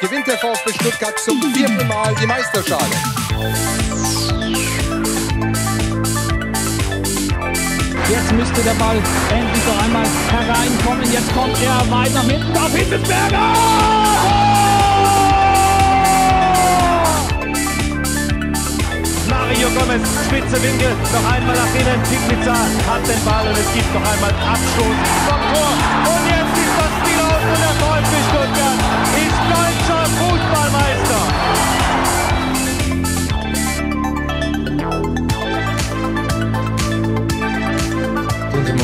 gewinnt der VfB Stuttgart zum vierten Mal die Meisterschale. Jetzt müsste der Ball endlich noch einmal hereinkommen. Jetzt kommt er weiter mit hinten. Da Hittelsberger! Mario Gomez, spitze Winkel, noch einmal nach innen. Pizza hat den Ball und es gibt noch einmal Abstoß vom Tor. Und jetzt ist das Spiel aus und der VfB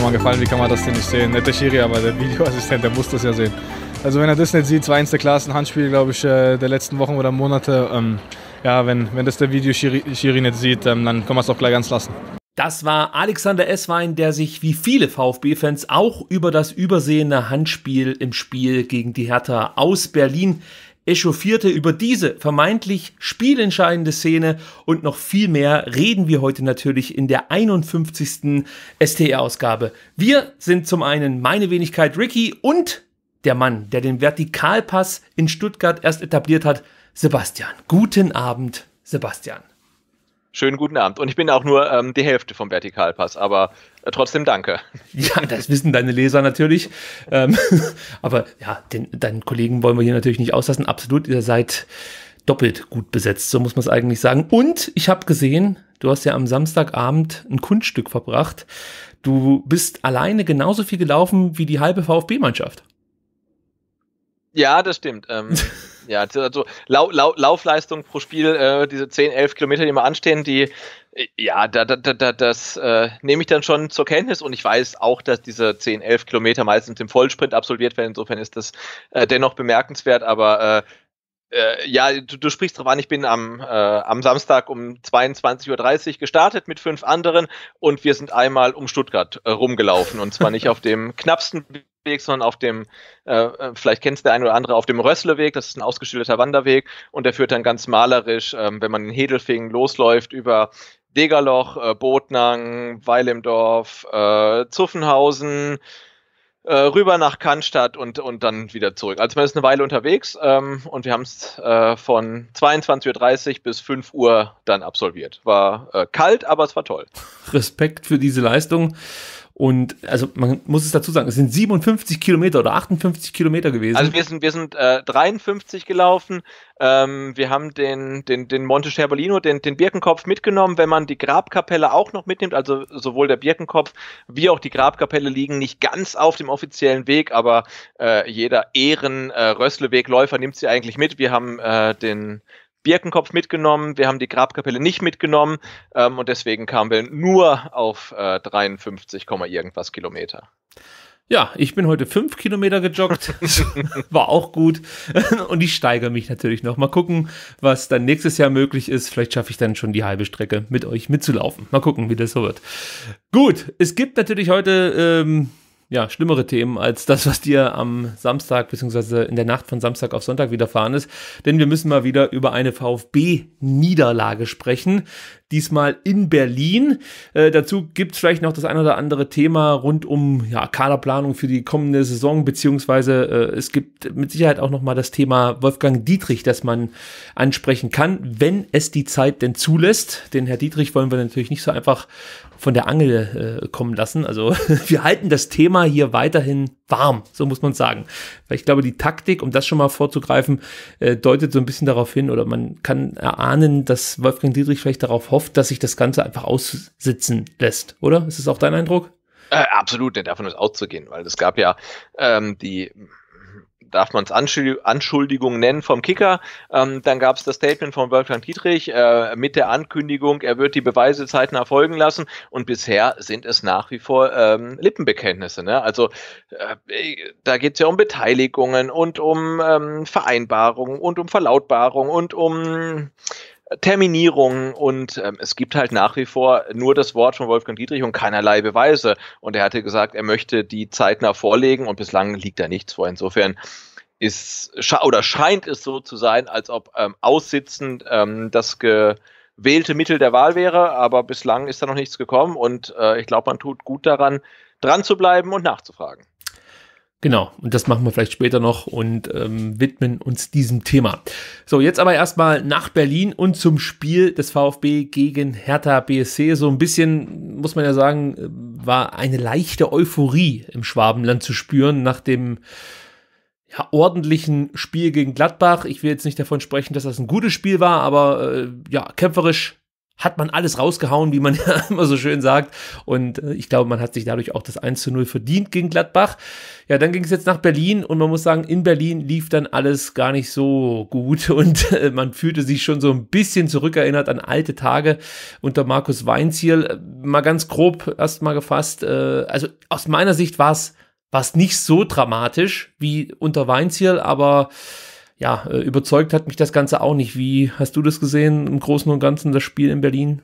nochmal gefallen, wie kann man das denn nicht sehen? Nicht der Schiri, aber der Videoassistent, der muss das ja sehen. Also wenn er das nicht sieht, war eins der klarsten Handspiele, glaube ich, äh, der letzten Wochen oder Monate. Ähm, ja, wenn, wenn das der Videoschiri nicht sieht, ähm, dann kann man es auch gleich ganz lassen. Das war Alexander Esswein, der sich wie viele VfB-Fans auch über das übersehene Handspiel im Spiel gegen die Hertha aus Berlin echauffierte über diese vermeintlich spielentscheidende Szene und noch viel mehr reden wir heute natürlich in der 51. STR-Ausgabe. Wir sind zum einen meine Wenigkeit Ricky und der Mann, der den Vertikalpass in Stuttgart erst etabliert hat, Sebastian. Guten Abend, Sebastian schönen guten Abend. Und ich bin auch nur ähm, die Hälfte vom Vertikalpass, aber äh, trotzdem danke. Ja, das wissen deine Leser natürlich. Ähm, aber ja, den, deinen Kollegen wollen wir hier natürlich nicht auslassen. Absolut, ihr seid doppelt gut besetzt, so muss man es eigentlich sagen. Und ich habe gesehen, du hast ja am Samstagabend ein Kunststück verbracht. Du bist alleine genauso viel gelaufen wie die halbe VfB-Mannschaft. Ja, das stimmt. Ähm, Ja, also, also Lau Lau Laufleistung pro Spiel, äh, diese 10, 11 Kilometer, die mal anstehen, die, äh, ja, da, da, da, das äh, nehme ich dann schon zur Kenntnis und ich weiß auch, dass diese 10, 11 Kilometer meistens im Vollsprint absolviert werden. Insofern ist das äh, dennoch bemerkenswert, aber äh, äh ja, du, du sprichst drauf an, ich bin am, äh, am Samstag um 22.30 Uhr gestartet mit fünf anderen und wir sind einmal um Stuttgart äh, rumgelaufen und zwar nicht auf dem knappsten Weg, sondern auf dem, äh, äh vielleicht kennst du der ein oder andere, auf dem Rössleweg, das ist ein ausgeschilderter Wanderweg und der führt dann ganz malerisch, ähm, wenn man in Hedelfingen losläuft, über Degerloch, äh, Botnang, Weilimdorf, äh, Zuffenhausen, äh, rüber nach Cannstatt und, und dann wieder zurück. Also man ist eine Weile unterwegs ähm, und wir haben es äh, von 22.30 Uhr bis 5 Uhr dann absolviert. War äh, kalt, aber es war toll. Respekt für diese Leistung. Und also man muss es dazu sagen, es sind 57 Kilometer oder 58 Kilometer gewesen. Also wir sind, wir sind äh, 53 gelaufen. Ähm, wir haben den, den, den Monte Cerbolino, den, den Birkenkopf mitgenommen. Wenn man die Grabkapelle auch noch mitnimmt, also sowohl der Birkenkopf wie auch die Grabkapelle liegen nicht ganz auf dem offiziellen Weg, aber äh, jeder Ehren-Rösslewegläufer äh, nimmt sie eigentlich mit. Wir haben äh, den, Birkenkopf mitgenommen, wir haben die Grabkapelle nicht mitgenommen ähm, und deswegen kamen wir nur auf äh, 53, irgendwas Kilometer. Ja, ich bin heute fünf Kilometer gejoggt. War auch gut. Und ich steigere mich natürlich noch. Mal gucken, was dann nächstes Jahr möglich ist. Vielleicht schaffe ich dann schon die halbe Strecke mit euch mitzulaufen. Mal gucken, wie das so wird. Gut, es gibt natürlich heute ähm, ja, schlimmere Themen als das, was dir am Samstag bzw. in der Nacht von Samstag auf Sonntag widerfahren ist. Denn wir müssen mal wieder über eine VfB-Niederlage sprechen diesmal in Berlin. Äh, dazu gibt es vielleicht noch das ein oder andere Thema rund um ja, Kaderplanung für die kommende Saison, beziehungsweise äh, es gibt mit Sicherheit auch nochmal das Thema Wolfgang Dietrich, das man ansprechen kann, wenn es die Zeit denn zulässt. Den Herr Dietrich wollen wir natürlich nicht so einfach von der Angel äh, kommen lassen. Also wir halten das Thema hier weiterhin warm, so muss man sagen. Weil ich glaube, die Taktik, um das schon mal vorzugreifen, äh, deutet so ein bisschen darauf hin oder man kann erahnen, dass Wolfgang Dietrich vielleicht darauf hofft, dass sich das Ganze einfach aussitzen lässt, oder? Ist das auch dein Eindruck? Äh, absolut, nicht davon ist auszugehen, weil es gab ja ähm, die darf man es Anschuldigungen nennen vom Kicker. Ähm, dann gab es das Statement von Wolfgang Dietrich äh, mit der Ankündigung, er wird die Beweise zeitnah folgen lassen. Und bisher sind es nach wie vor ähm, Lippenbekenntnisse. Ne? Also äh, äh da geht es ja um Beteiligungen und um ähm, Vereinbarungen und um Verlautbarungen und um Terminierung und ähm, es gibt halt nach wie vor nur das Wort von Wolfgang Dietrich und keinerlei Beweise. Und er hatte gesagt, er möchte die zeitnah vorlegen und bislang liegt da nichts vor. Insofern ist oder scheint es so zu sein, als ob ähm, Aussitzen ähm, das gewählte Mittel der Wahl wäre, aber bislang ist da noch nichts gekommen und äh, ich glaube, man tut gut daran, dran zu bleiben und nachzufragen. Genau, und das machen wir vielleicht später noch und ähm, widmen uns diesem Thema. So, jetzt aber erstmal nach Berlin und zum Spiel des VfB gegen Hertha BSC. So ein bisschen, muss man ja sagen, äh, war eine leichte Euphorie im Schwabenland zu spüren nach dem ja, ordentlichen Spiel gegen Gladbach. Ich will jetzt nicht davon sprechen, dass das ein gutes Spiel war, aber äh, ja, kämpferisch hat man alles rausgehauen, wie man ja immer so schön sagt. Und äh, ich glaube, man hat sich dadurch auch das 1 zu 0 verdient gegen Gladbach. Ja, dann ging es jetzt nach Berlin und man muss sagen, in Berlin lief dann alles gar nicht so gut und äh, man fühlte sich schon so ein bisschen zurückerinnert an alte Tage unter Markus Weinziel. Äh, mal ganz grob erstmal gefasst. also aus meiner Sicht war es nicht so dramatisch wie unter Weinziel, aber ja, äh, überzeugt hat mich das Ganze auch nicht. Wie hast du das gesehen im Großen und Ganzen, das Spiel in Berlin?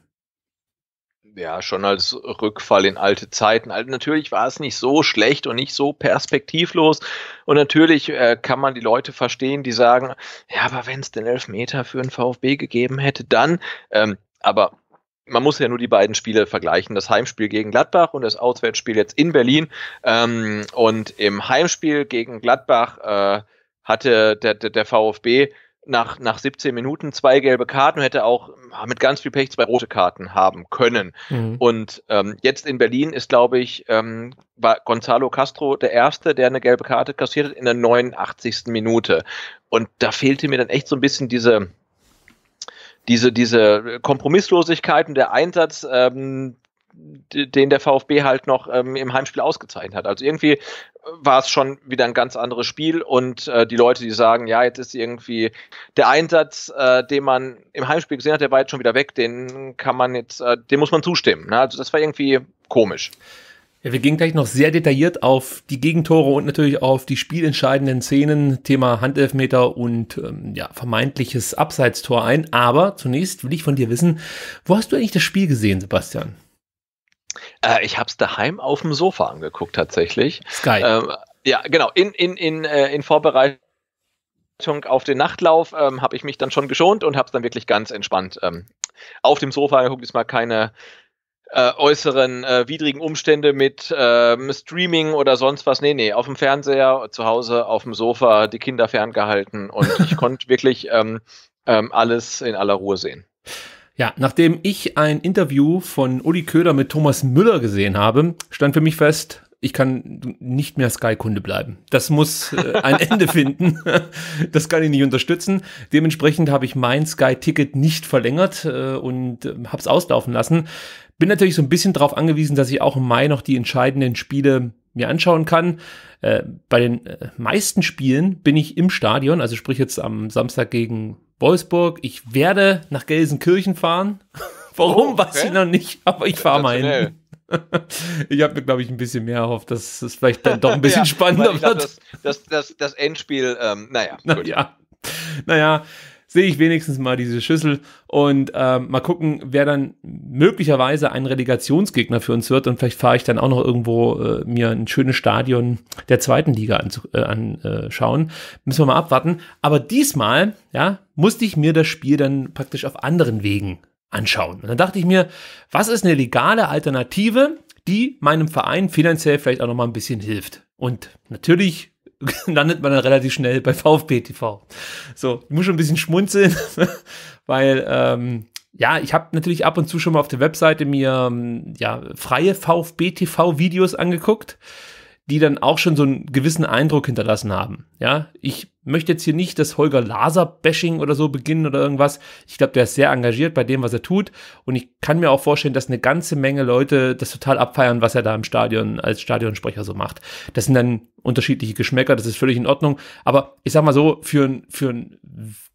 Ja, schon als Rückfall in alte Zeiten. Also natürlich war es nicht so schlecht und nicht so perspektivlos. Und natürlich äh, kann man die Leute verstehen, die sagen, ja, aber wenn es den Elfmeter für den VfB gegeben hätte, dann. Ähm, aber man muss ja nur die beiden Spiele vergleichen. Das Heimspiel gegen Gladbach und das Auswärtsspiel jetzt in Berlin. Ähm, und im Heimspiel gegen Gladbach äh, hatte der, der, der VfB nach, nach 17 Minuten zwei gelbe Karten und hätte auch ah, mit ganz viel Pech zwei rote Karten haben können. Mhm. Und ähm, jetzt in Berlin ist, glaube ich, ähm, war Gonzalo Castro der Erste, der eine gelbe Karte kassiert hat in der 89. Minute. Und da fehlte mir dann echt so ein bisschen diese, diese, diese Kompromisslosigkeit und der Einsatz, ähm, den der VfB halt noch ähm, im Heimspiel ausgezeichnet hat. Also irgendwie war es schon wieder ein ganz anderes Spiel und äh, die Leute, die sagen, ja, jetzt ist irgendwie der Einsatz, äh, den man im Heimspiel gesehen hat, der war jetzt schon wieder weg, den kann man jetzt, äh, dem muss man zustimmen. Ne? Also das war irgendwie komisch. Ja, wir gehen gleich noch sehr detailliert auf die Gegentore und natürlich auf die spielentscheidenden Szenen, Thema Handelfmeter und ähm, ja, vermeintliches Abseitstor ein. Aber zunächst will ich von dir wissen, wo hast du eigentlich das Spiel gesehen, Sebastian? Äh, ich habe es daheim auf dem Sofa angeguckt tatsächlich. Sky. Ähm, ja, genau. In, in, in, äh, in Vorbereitung auf den Nachtlauf ähm, habe ich mich dann schon geschont und habe es dann wirklich ganz entspannt ähm, auf dem Sofa angeguckt. Diesmal keine äh, äußeren äh, widrigen Umstände mit ähm, Streaming oder sonst was. Nee, nee, auf dem Fernseher, zu Hause, auf dem Sofa, die Kinder ferngehalten und ich konnte wirklich ähm, ähm, alles in aller Ruhe sehen. Ja, nachdem ich ein Interview von Uli Köder mit Thomas Müller gesehen habe, stand für mich fest, ich kann nicht mehr Sky-Kunde bleiben. Das muss äh, ein Ende finden. Das kann ich nicht unterstützen. Dementsprechend habe ich mein Sky-Ticket nicht verlängert äh, und äh, habe es auslaufen lassen. Bin natürlich so ein bisschen darauf angewiesen, dass ich auch im Mai noch die entscheidenden Spiele mir anschauen kann. Äh, bei den äh, meisten Spielen bin ich im Stadion, also sprich jetzt am Samstag gegen Wolfsburg, ich werde nach Gelsenkirchen fahren. Warum, oh, okay. weiß ich noch nicht, aber ich fahre mal hin. Ich habe mir, glaube ich, ein bisschen mehr erhofft, dass es vielleicht dann doch ein bisschen ja, spannender wird. Das, das, das, das Endspiel, ähm, naja. Naja, naja sehe ich wenigstens mal diese Schüssel und äh, mal gucken, wer dann möglicherweise ein Relegationsgegner für uns wird und vielleicht fahre ich dann auch noch irgendwo äh, mir ein schönes Stadion der zweiten Liga äh, anschauen. Müssen wir mal abwarten. Aber diesmal, ja, musste ich mir das Spiel dann praktisch auf anderen Wegen anschauen. Und dann dachte ich mir, was ist eine legale Alternative, die meinem Verein finanziell vielleicht auch noch mal ein bisschen hilft? Und natürlich landet man dann relativ schnell bei VfB TV. So, ich muss schon ein bisschen schmunzeln, weil ähm, ja, ich habe natürlich ab und zu schon mal auf der Webseite mir ähm, ja freie VfB TV Videos angeguckt die dann auch schon so einen gewissen Eindruck hinterlassen haben. Ja, ich möchte jetzt hier nicht das Holger Laser-Bashing oder so beginnen oder irgendwas. Ich glaube, der ist sehr engagiert bei dem, was er tut. Und ich kann mir auch vorstellen, dass eine ganze Menge Leute das total abfeiern, was er da im Stadion als Stadionsprecher so macht. Das sind dann unterschiedliche Geschmäcker, das ist völlig in Ordnung. Aber ich sag mal so, für, ein, für einen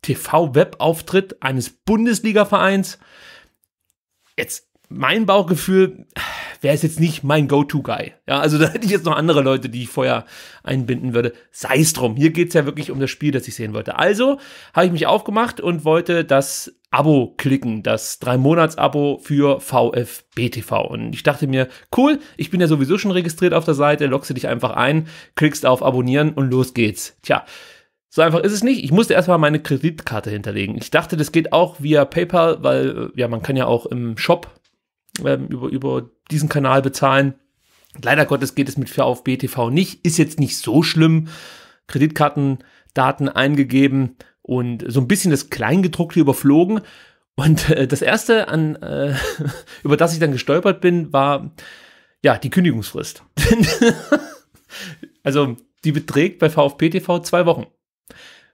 TV-Web-Auftritt eines Bundesliga-Vereins, jetzt mein Bauchgefühl wäre es jetzt nicht mein Go-To-Guy. Ja, also da hätte ich jetzt noch andere Leute, die ich vorher einbinden würde. Sei es drum. Hier geht es ja wirklich um das Spiel, das ich sehen wollte. Also habe ich mich aufgemacht und wollte das Abo klicken, das drei Monats Abo für VfBTV. Und ich dachte mir, cool, ich bin ja sowieso schon registriert auf der Seite, logste dich einfach ein, klickst auf Abonnieren und los geht's. Tja, so einfach ist es nicht. Ich musste erstmal meine Kreditkarte hinterlegen. Ich dachte, das geht auch via PayPal, weil äh, ja, man kann ja auch im Shop ähm, über, über diesen Kanal bezahlen. Leider Gottes geht es mit VfB TV nicht. Ist jetzt nicht so schlimm. Kreditkartendaten eingegeben und so ein bisschen das Kleingedruckte überflogen. Und äh, das erste, an, äh, über das ich dann gestolpert bin, war ja die Kündigungsfrist. also die beträgt bei VfB TV zwei Wochen.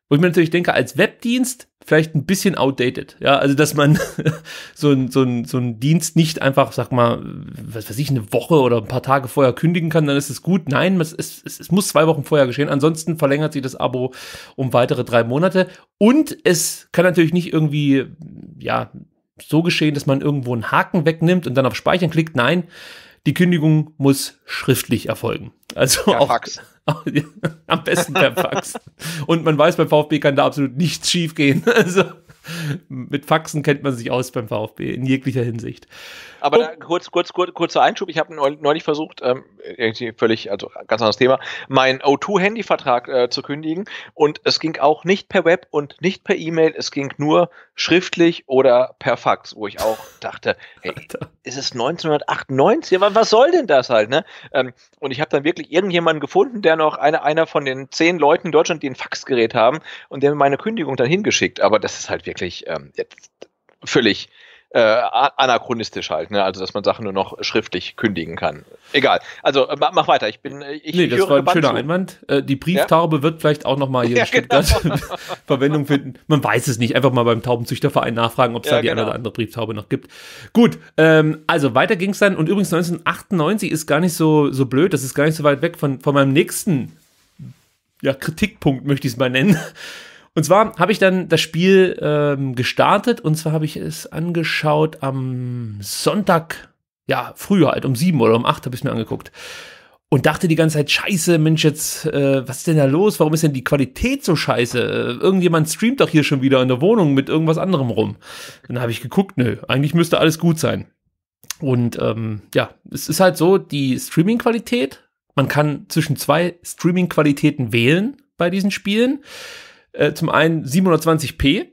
Wo ich mir natürlich denke, als Webdienst vielleicht ein bisschen outdated. Ja, also dass man so einen so so ein Dienst nicht einfach, sag mal, was weiß ich, eine Woche oder ein paar Tage vorher kündigen kann, dann ist es gut. Nein, es, es, es muss zwei Wochen vorher geschehen. Ansonsten verlängert sich das Abo um weitere drei Monate. Und es kann natürlich nicht irgendwie, ja, so geschehen, dass man irgendwo einen Haken wegnimmt und dann auf Speichern klickt. Nein, die Kündigung muss schriftlich erfolgen. Also per auch, Fax. am besten per Fax. Und man weiß, beim VfB kann da absolut nichts schief gehen. Also mit Faxen kennt man sich aus beim VfB in jeglicher Hinsicht. Aber oh. da, kurz, kurz, kurz, kurzer Einschub. Ich habe neulich versucht, ähm, irgendwie völlig, also ganz anderes Thema, meinen O2-Handyvertrag äh, zu kündigen. Und es ging auch nicht per Web und nicht per E-Mail. Es ging nur schriftlich oder per Fax, wo ich auch dachte, hey, ist es 1998? Was soll denn das halt? Ne? Ähm, und ich habe dann wirklich irgendjemanden gefunden, der noch eine, einer von den zehn Leuten in Deutschland, die ein Faxgerät haben und der mir meine Kündigung dann hingeschickt. Aber das ist halt wirklich ähm, völlig äh, anachronistisch halt, ne? Also dass man Sachen nur noch schriftlich kündigen kann. Egal. Also ma mach weiter. Ich bin. Äh, ich, nee, ich das war ein schöner zu. Einwand. Äh, die Brieftaube ja? wird vielleicht auch nochmal hier ja, in Stuttgart genau. Verwendung finden. Man weiß es nicht. Einfach mal beim Taubenzüchterverein nachfragen, ob es ja, da die genau. eine oder andere Brieftaube noch gibt. Gut. Ähm, also weiter ging es dann. Und übrigens 1998 ist gar nicht so so blöd. Das ist gar nicht so weit weg von von meinem nächsten ja, Kritikpunkt möchte ich es mal nennen. Und zwar habe ich dann das Spiel ähm, gestartet und zwar habe ich es angeschaut am Sonntag, ja, früher halt, um sieben oder um acht habe ich es mir angeguckt. Und dachte die ganze Zeit, scheiße, Mensch, jetzt, äh, was ist denn da los? Warum ist denn die Qualität so scheiße? Äh, irgendjemand streamt doch hier schon wieder in der Wohnung mit irgendwas anderem rum. Dann habe ich geguckt, nö, eigentlich müsste alles gut sein. Und ähm, ja, es ist halt so, die Streaming-Qualität, man kann zwischen zwei Streaming-Qualitäten wählen bei diesen Spielen. Äh, zum einen 720p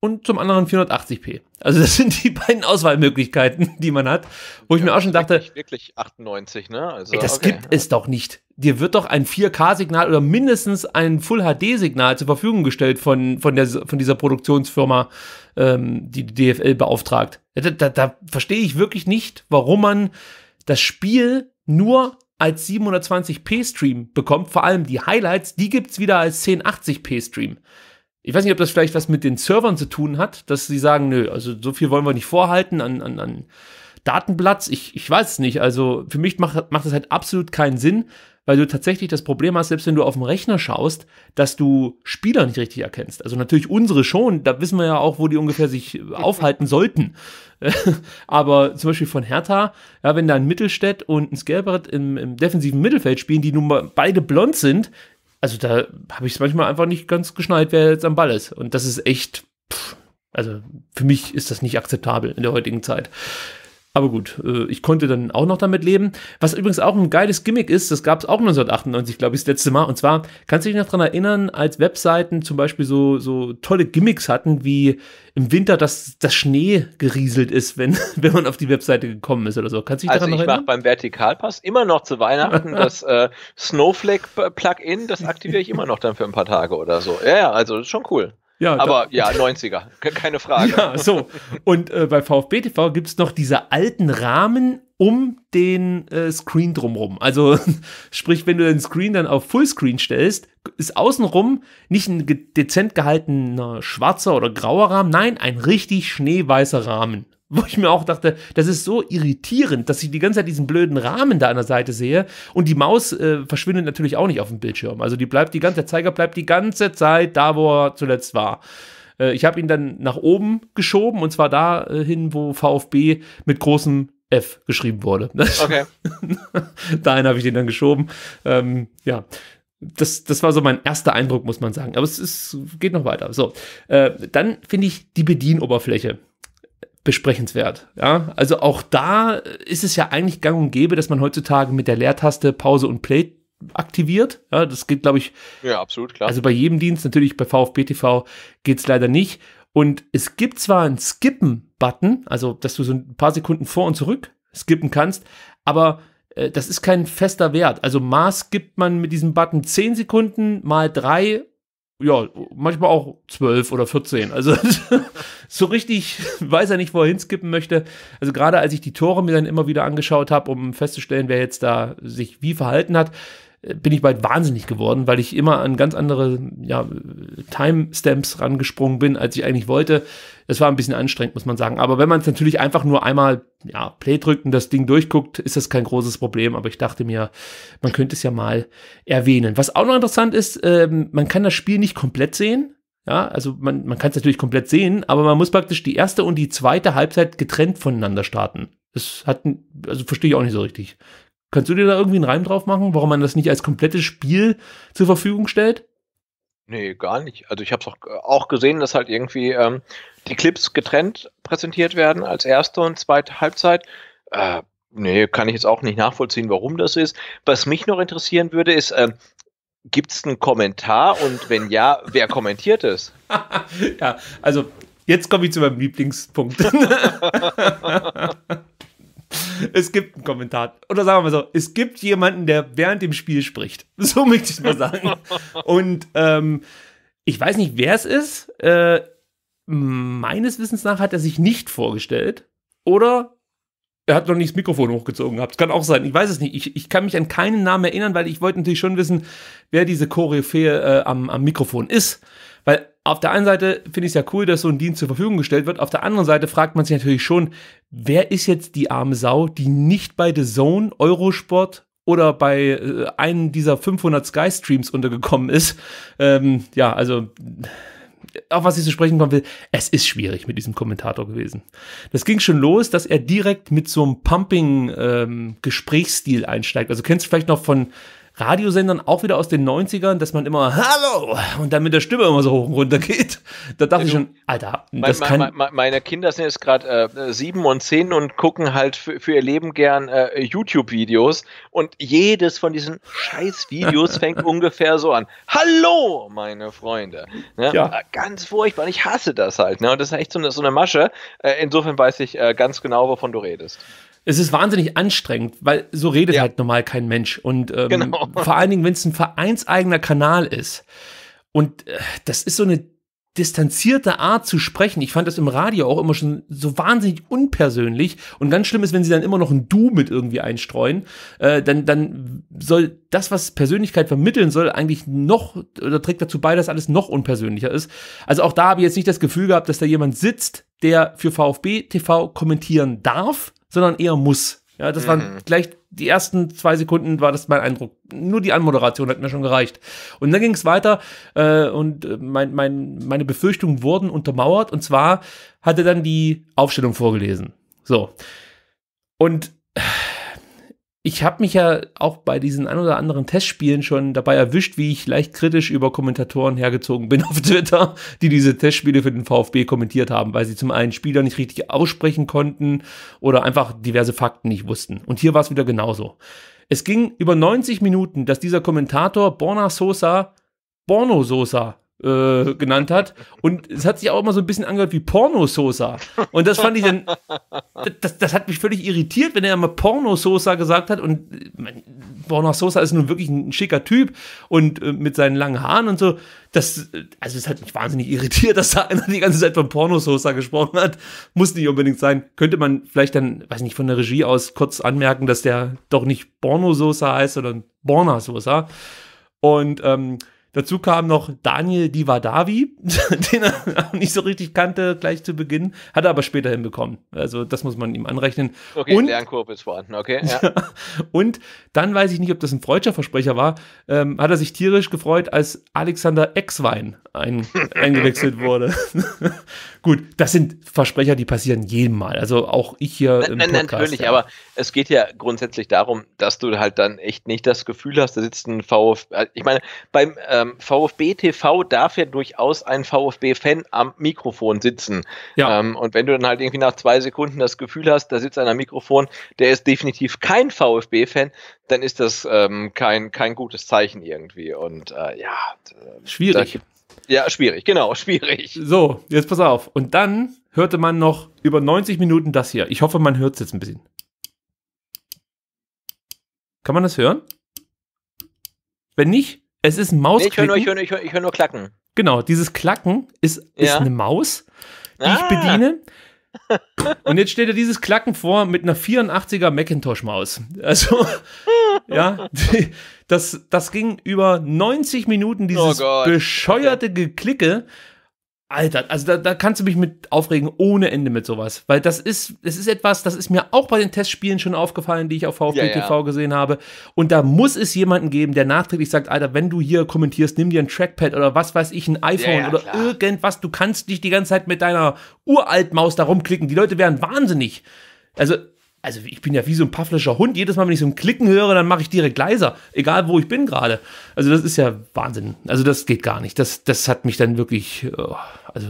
und zum anderen 480p. Also das sind die beiden Auswahlmöglichkeiten, die man hat, wo ich ja, mir auch schon dachte, wirklich 98, ne? Also, ey, das okay. gibt es doch nicht. Dir wird doch ein 4K-Signal oder mindestens ein Full-HD-Signal zur Verfügung gestellt von, von, der, von dieser Produktionsfirma, ähm, die die DFL beauftragt. Da, da, da verstehe ich wirklich nicht, warum man das Spiel nur als 720p Stream bekommt, vor allem die Highlights, die gibt's wieder als 1080p Stream. Ich weiß nicht, ob das vielleicht was mit den Servern zu tun hat, dass sie sagen, nö, also so viel wollen wir nicht vorhalten an, an, an Datenplatz. Ich, ich weiß es nicht. Also für mich macht, macht das halt absolut keinen Sinn weil du tatsächlich das Problem hast, selbst wenn du auf dem Rechner schaust, dass du Spieler nicht richtig erkennst. Also natürlich unsere schon, da wissen wir ja auch, wo die ungefähr sich äh, aufhalten sollten. Aber zum Beispiel von Hertha, ja, wenn da ein Mittelstädt und ein Skelbert im, im defensiven Mittelfeld spielen, die nun mal beide blond sind, also da habe ich es manchmal einfach nicht ganz geschnallt, wer jetzt am Ball ist. Und das ist echt, pff, also für mich ist das nicht akzeptabel in der heutigen Zeit. Aber gut, äh, ich konnte dann auch noch damit leben. Was übrigens auch ein geiles Gimmick ist, das gab es auch 1998, glaube ich, das letzte Mal. Und zwar, kannst du dich noch dran erinnern, als Webseiten zum Beispiel so, so tolle Gimmicks hatten, wie im Winter, dass das Schnee gerieselt ist, wenn, wenn man auf die Webseite gekommen ist oder so. Kannst du dich also daran ich erinnern? ich mache beim Vertikalpass immer noch zu Weihnachten das äh, Snowflake-Plugin, das aktiviere ich immer noch dann für ein paar Tage oder so. Ja, ja, also schon cool. Ja, aber da, ja, 90er, keine Frage. Ja, so. Und äh, bei VfB TV gibt es noch diese alten Rahmen um den äh, Screen drumrum. Also sprich, wenn du den Screen dann auf Fullscreen stellst, ist außenrum nicht ein dezent gehaltener schwarzer oder grauer Rahmen, nein, ein richtig schneeweißer Rahmen wo ich mir auch dachte, das ist so irritierend, dass ich die ganze Zeit diesen blöden Rahmen da an der Seite sehe und die Maus äh, verschwindet natürlich auch nicht auf dem Bildschirm. Also die bleibt die ganze der Zeiger bleibt die ganze Zeit da, wo er zuletzt war. Äh, ich habe ihn dann nach oben geschoben und zwar dahin, äh, wo VfB mit großem F geschrieben wurde. Okay. dahin habe ich den dann geschoben. Ähm, ja. Das, das war so mein erster Eindruck, muss man sagen. Aber es ist, geht noch weiter. So, äh, dann finde ich die Bedienoberfläche besprechenswert. Ja? Also auch da ist es ja eigentlich gang und gäbe, dass man heutzutage mit der Leertaste Pause und Play aktiviert. Ja, das geht, glaube ich. Ja, absolut, klar. Also bei jedem Dienst, natürlich bei VfB TV geht es leider nicht. Und es gibt zwar einen Skippen-Button, also dass du so ein paar Sekunden vor und zurück skippen kannst, aber äh, das ist kein fester Wert. Also Maß gibt man mit diesem Button 10 Sekunden mal 3 ja, manchmal auch zwölf oder vierzehn. Also so richtig weiß er nicht, wo er hinskippen möchte. Also gerade als ich die Tore mir dann immer wieder angeschaut habe, um festzustellen, wer jetzt da sich wie verhalten hat, bin ich bald wahnsinnig geworden, weil ich immer an ganz andere ja, Timestamps rangesprungen bin, als ich eigentlich wollte. Es war ein bisschen anstrengend, muss man sagen. Aber wenn man es natürlich einfach nur einmal ja, Play drückt und das Ding durchguckt, ist das kein großes Problem. Aber ich dachte mir, man könnte es ja mal erwähnen. Was auch noch interessant ist, ähm, man kann das Spiel nicht komplett sehen. Ja, also man, man kann es natürlich komplett sehen, aber man muss praktisch die erste und die zweite Halbzeit getrennt voneinander starten. Das hat, also verstehe ich auch nicht so richtig. Kannst du dir da irgendwie einen Reim drauf machen, warum man das nicht als komplettes Spiel zur Verfügung stellt? Nee, gar nicht. Also ich habe es auch, auch gesehen, dass halt irgendwie ähm, die Clips getrennt präsentiert werden als erste und zweite Halbzeit. Äh, nee, kann ich jetzt auch nicht nachvollziehen, warum das ist. Was mich noch interessieren würde, ist, äh, gibt es einen Kommentar und wenn ja, wer kommentiert es? ja, also jetzt komme ich zu meinem Lieblingspunkt. es gibt einen Kommentar. Oder sagen wir mal so, es gibt jemanden, der während dem Spiel spricht. So möchte ich mal sagen. Und ähm, ich weiß nicht, wer es ist. Äh, meines Wissens nach hat er sich nicht vorgestellt. Oder er hat noch nicht das Mikrofon hochgezogen gehabt. Kann auch sein. Ich weiß es nicht. Ich, ich kann mich an keinen Namen erinnern, weil ich wollte natürlich schon wissen, wer diese Koryphäe äh, am, am Mikrofon ist. Weil auf der einen Seite finde ich es ja cool, dass so ein Dienst zur Verfügung gestellt wird. Auf der anderen Seite fragt man sich natürlich schon, wer ist jetzt die arme Sau, die nicht bei The Zone, Eurosport oder bei äh, einem dieser 500 Sky-Streams untergekommen ist. Ähm, ja, also auf was ich zu sprechen kommen will, es ist schwierig mit diesem Kommentator gewesen. Das ging schon los, dass er direkt mit so einem Pumping-Gesprächsstil ähm, einsteigt. Also kennst du vielleicht noch von Radiosendern auch wieder aus den 90ern, dass man immer Hallo und dann mit der Stimme immer so hoch und runter geht. Da dachte du, ich also, schon, Alter, das kann. Mein, meine Kinder sind jetzt gerade äh, sieben und zehn und gucken halt für, für ihr Leben gern äh, YouTube-Videos und jedes von diesen Scheiß-Videos fängt ungefähr so an. Hallo, meine Freunde. Ne? Ja. Äh, ganz furchtbar. Ich hasse das halt. Ne? Und das ist echt so eine, so eine Masche. Äh, insofern weiß ich äh, ganz genau, wovon du redest es ist wahnsinnig anstrengend, weil so redet ja. halt normal kein Mensch. Und ähm, genau. vor allen Dingen, wenn es ein vereinseigener Kanal ist. Und äh, das ist so eine distanzierte Art zu sprechen. Ich fand das im Radio auch immer schon so wahnsinnig unpersönlich. Und ganz schlimm ist, wenn sie dann immer noch ein Du mit irgendwie einstreuen. Äh, dann, dann soll das, was Persönlichkeit vermitteln soll, eigentlich noch oder trägt dazu bei, dass alles noch unpersönlicher ist. Also auch da habe ich jetzt nicht das Gefühl gehabt, dass da jemand sitzt, der für VfB TV kommentieren darf sondern eher muss. Ja, das mhm. waren gleich die ersten zwei Sekunden war das mein Eindruck. Nur die Anmoderation hat mir schon gereicht. Und dann ging es weiter äh, und äh, mein, mein, meine Befürchtungen wurden untermauert. Und zwar hat er dann die Aufstellung vorgelesen. So. Und ich habe mich ja auch bei diesen ein oder anderen Testspielen schon dabei erwischt, wie ich leicht kritisch über Kommentatoren hergezogen bin auf Twitter, die diese Testspiele für den VfB kommentiert haben, weil sie zum einen Spieler nicht richtig aussprechen konnten oder einfach diverse Fakten nicht wussten. Und hier war es wieder genauso. Es ging über 90 Minuten, dass dieser Kommentator Borna Sosa Borno Sosa äh, genannt hat. Und es hat sich auch immer so ein bisschen angehört wie Porno-Sosa. Und das fand ich dann, das, das hat mich völlig irritiert, wenn er immer Porno-Sosa gesagt hat. Und äh, Porno-Sosa ist nun wirklich ein schicker Typ und äh, mit seinen langen Haaren und so. Das, äh, also es hat mich wahnsinnig irritiert, dass da einer die ganze Zeit von Porno-Sosa gesprochen hat. Muss nicht unbedingt sein. Könnte man vielleicht dann, weiß nicht, von der Regie aus kurz anmerken, dass der doch nicht Porno-Sosa heißt, sondern Borna-Sosa. Und ähm, Dazu kam noch Daniel Divadavi, den er nicht so richtig kannte gleich zu Beginn, hat er aber später hinbekommen. Also das muss man ihm anrechnen. Okay, und, Lernkurve ist vorhanden, okay. Ja. und dann weiß ich nicht, ob das ein freudscher Versprecher war, ähm, hat er sich tierisch gefreut, als Alexander Exwein ein, eingewechselt wurde. Gut, das sind Versprecher, die passieren jedem Mal. Also auch ich hier nein, im nein, Podcast. Natürlich, ja. aber es geht ja grundsätzlich darum, dass du halt dann echt nicht das Gefühl hast, da sitzt ein VfB. Äh, ich meine, beim äh, ähm, VfB TV darf ja durchaus ein VfB-Fan am Mikrofon sitzen. Ja. Ähm, und wenn du dann halt irgendwie nach zwei Sekunden das Gefühl hast, da sitzt einer am Mikrofon, der ist definitiv kein VfB-Fan, dann ist das ähm, kein, kein gutes Zeichen irgendwie. Und äh, ja. Äh, schwierig. Ja, schwierig, genau, schwierig. So, jetzt pass auf. Und dann hörte man noch über 90 Minuten das hier. Ich hoffe, man hört es jetzt ein bisschen. Kann man das hören? Wenn nicht, es ist ein Mausklicken. Nee, ich höre nur, hör, hör, nur, Klacken. Genau, dieses Klacken ist, ist ja. eine Maus, die ah. ich bediene. Und jetzt steht er dieses Klacken vor mit einer 84er Macintosh-Maus. Also, ja, die, das, das ging über 90 Minuten, dieses oh bescheuerte Geklicke. Alter, also da, da kannst du mich mit aufregen ohne Ende mit sowas. Weil das ist, das ist etwas, das ist mir auch bei den Testspielen schon aufgefallen, die ich auf VfB ja, TV ja. gesehen habe. Und da muss es jemanden geben, der nachträglich sagt, Alter, wenn du hier kommentierst, nimm dir ein Trackpad oder was weiß ich, ein iPhone ja, oder klar. irgendwas. Du kannst nicht die ganze Zeit mit deiner Uraltmaus da rumklicken. Die Leute wären wahnsinnig. Also also ich bin ja wie so ein pafflischer Hund. Jedes Mal, wenn ich so ein Klicken höre, dann mache ich direkt leiser, egal wo ich bin gerade. Also das ist ja Wahnsinn. Also das geht gar nicht. Das, das hat mich dann wirklich, oh, also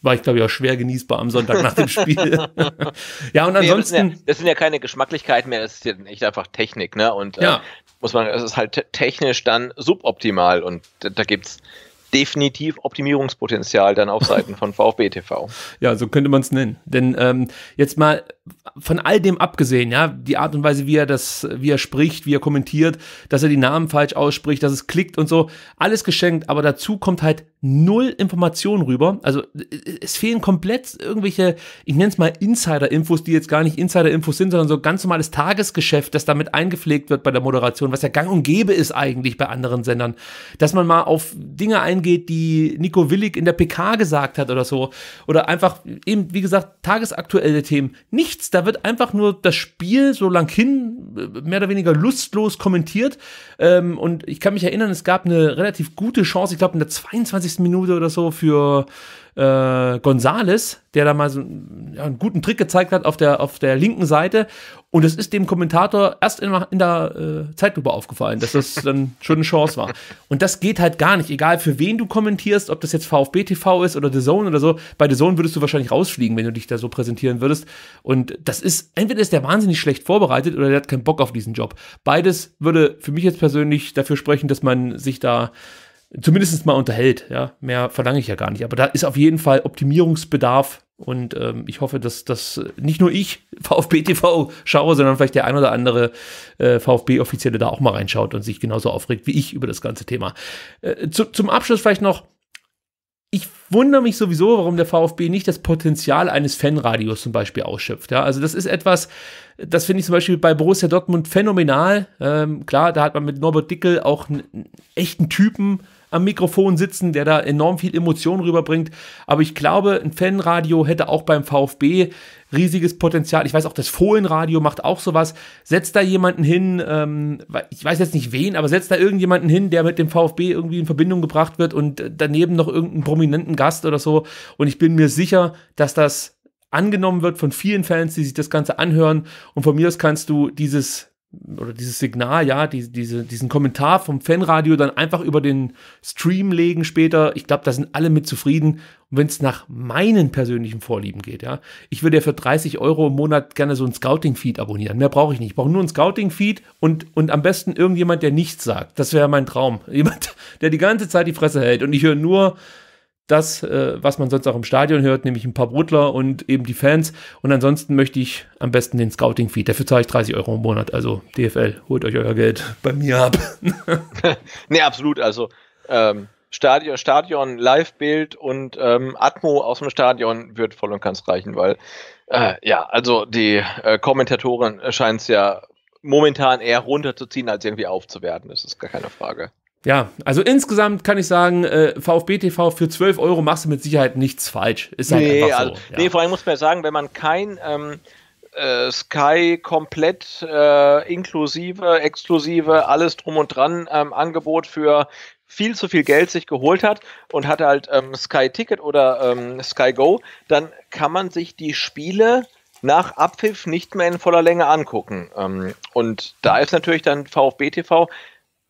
war ich glaube ich auch schwer genießbar am Sonntag nach dem Spiel. ja und ansonsten, nee, das, sind ja, das, sind ja, keine Geschmacklichkeiten mehr. Das ist ja echt einfach Technik, ne? Und äh, ja. äh, muss man, es ist halt technisch dann suboptimal und da, da gibt's definitiv Optimierungspotenzial dann auf Seiten von VfB TV. Ja, so könnte man es nennen. Denn ähm, jetzt mal von all dem abgesehen, ja, die Art und Weise, wie er das, wie er spricht, wie er kommentiert, dass er die Namen falsch ausspricht, dass es klickt und so, alles geschenkt, aber dazu kommt halt null Information rüber. Also es fehlen komplett irgendwelche, ich nenne es mal Insider-Infos, die jetzt gar nicht Insider-Infos sind, sondern so ganz normales Tagesgeschäft, das damit eingepflegt wird bei der Moderation, was ja gang und gäbe ist eigentlich bei anderen Sendern, dass man mal auf Dinge ein geht, die Nico Willig in der PK gesagt hat oder so. Oder einfach eben, wie gesagt, tagesaktuelle Themen. Nichts. Da wird einfach nur das Spiel so lang hin äh, mehr oder weniger lustlos kommentiert. Ähm, und ich kann mich erinnern, es gab eine relativ gute Chance, ich glaube in der 22. Minute oder so für äh, Gonzales, der da mal so einen, ja, einen guten Trick gezeigt hat auf der, auf der linken Seite. Und es ist dem Kommentator erst in, in der äh, Zeitlupe aufgefallen, dass das dann schon eine Chance war. Und das geht halt gar nicht, egal für wen du kommentierst, ob das jetzt VfB TV ist oder The Zone oder so. Bei The Zone würdest du wahrscheinlich rausfliegen, wenn du dich da so präsentieren würdest. Und das ist, entweder ist der wahnsinnig schlecht vorbereitet oder der hat keinen Bock auf diesen Job. Beides würde für mich jetzt persönlich dafür sprechen, dass man sich da zumindest mal unterhält. Ja? Mehr verlange ich ja gar nicht. Aber da ist auf jeden Fall Optimierungsbedarf. Und ähm, ich hoffe, dass das nicht nur ich VfB TV schaue, sondern vielleicht der ein oder andere äh, VfB-Offizielle da auch mal reinschaut und sich genauso aufregt wie ich über das ganze Thema. Äh, zu, zum Abschluss vielleicht noch, ich wundere mich sowieso, warum der VfB nicht das Potenzial eines Fanradios zum Beispiel ausschöpft. Ja, also das ist etwas, das finde ich zum Beispiel bei Borussia Dortmund phänomenal. Ähm, klar, da hat man mit Norbert Dickel auch einen echten Typen, am Mikrofon sitzen, der da enorm viel Emotion rüberbringt. Aber ich glaube, ein Fanradio hätte auch beim VfB riesiges Potenzial. Ich weiß auch, das Fohlenradio macht auch sowas. Setzt da jemanden hin, ähm, ich weiß jetzt nicht wen, aber setzt da irgendjemanden hin, der mit dem VfB irgendwie in Verbindung gebracht wird und daneben noch irgendeinen prominenten Gast oder so. Und ich bin mir sicher, dass das angenommen wird von vielen Fans, die sich das Ganze anhören. Und von mir aus kannst du dieses oder dieses Signal, ja, die, diese, diesen Kommentar vom Fanradio dann einfach über den Stream legen später. Ich glaube, da sind alle mit zufrieden. Und wenn es nach meinen persönlichen Vorlieben geht, ja, ich würde ja für 30 Euro im Monat gerne so ein Scouting-Feed abonnieren. Mehr brauche ich nicht. Ich brauche nur ein Scouting-Feed und, und am besten irgendjemand, der nichts sagt. Das wäre mein Traum. Jemand, der die ganze Zeit die Fresse hält und ich höre nur das, äh, was man sonst auch im Stadion hört, nämlich ein paar Brudler und eben die Fans. Und ansonsten möchte ich am besten den Scouting-Feed. Dafür zahle ich 30 Euro im Monat. Also DFL, holt euch euer Geld bei mir ab. nee, absolut. Also ähm, Stadion, Stadion, Live-Bild und ähm, Atmo aus dem Stadion wird voll und ganz reichen, weil äh, ja, also die äh, Kommentatoren scheinen es ja momentan eher runterzuziehen, als irgendwie aufzuwerten. Das ist gar keine Frage ja, also insgesamt kann ich sagen, äh, VfB TV für 12 Euro machst du mit Sicherheit nichts falsch. Ist halt nee, einfach so. Also, ja. Nee, vor allem muss man ja sagen, wenn man kein ähm, äh, Sky komplett äh, inklusive, exklusive, alles drum und dran ähm, Angebot für viel zu viel Geld sich geholt hat und hat halt ähm, Sky Ticket oder ähm, Sky Go, dann kann man sich die Spiele nach Abpfiff nicht mehr in voller Länge angucken. Ähm, und da ist natürlich dann VfB TV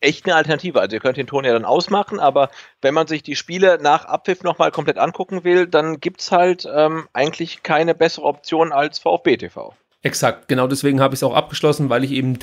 echt eine Alternative. Also ihr könnt den Ton ja dann ausmachen, aber wenn man sich die Spiele nach Abpfiff nochmal komplett angucken will, dann gibt es halt ähm, eigentlich keine bessere Option als VfB TV. Exakt, genau deswegen habe ich es auch abgeschlossen, weil ich eben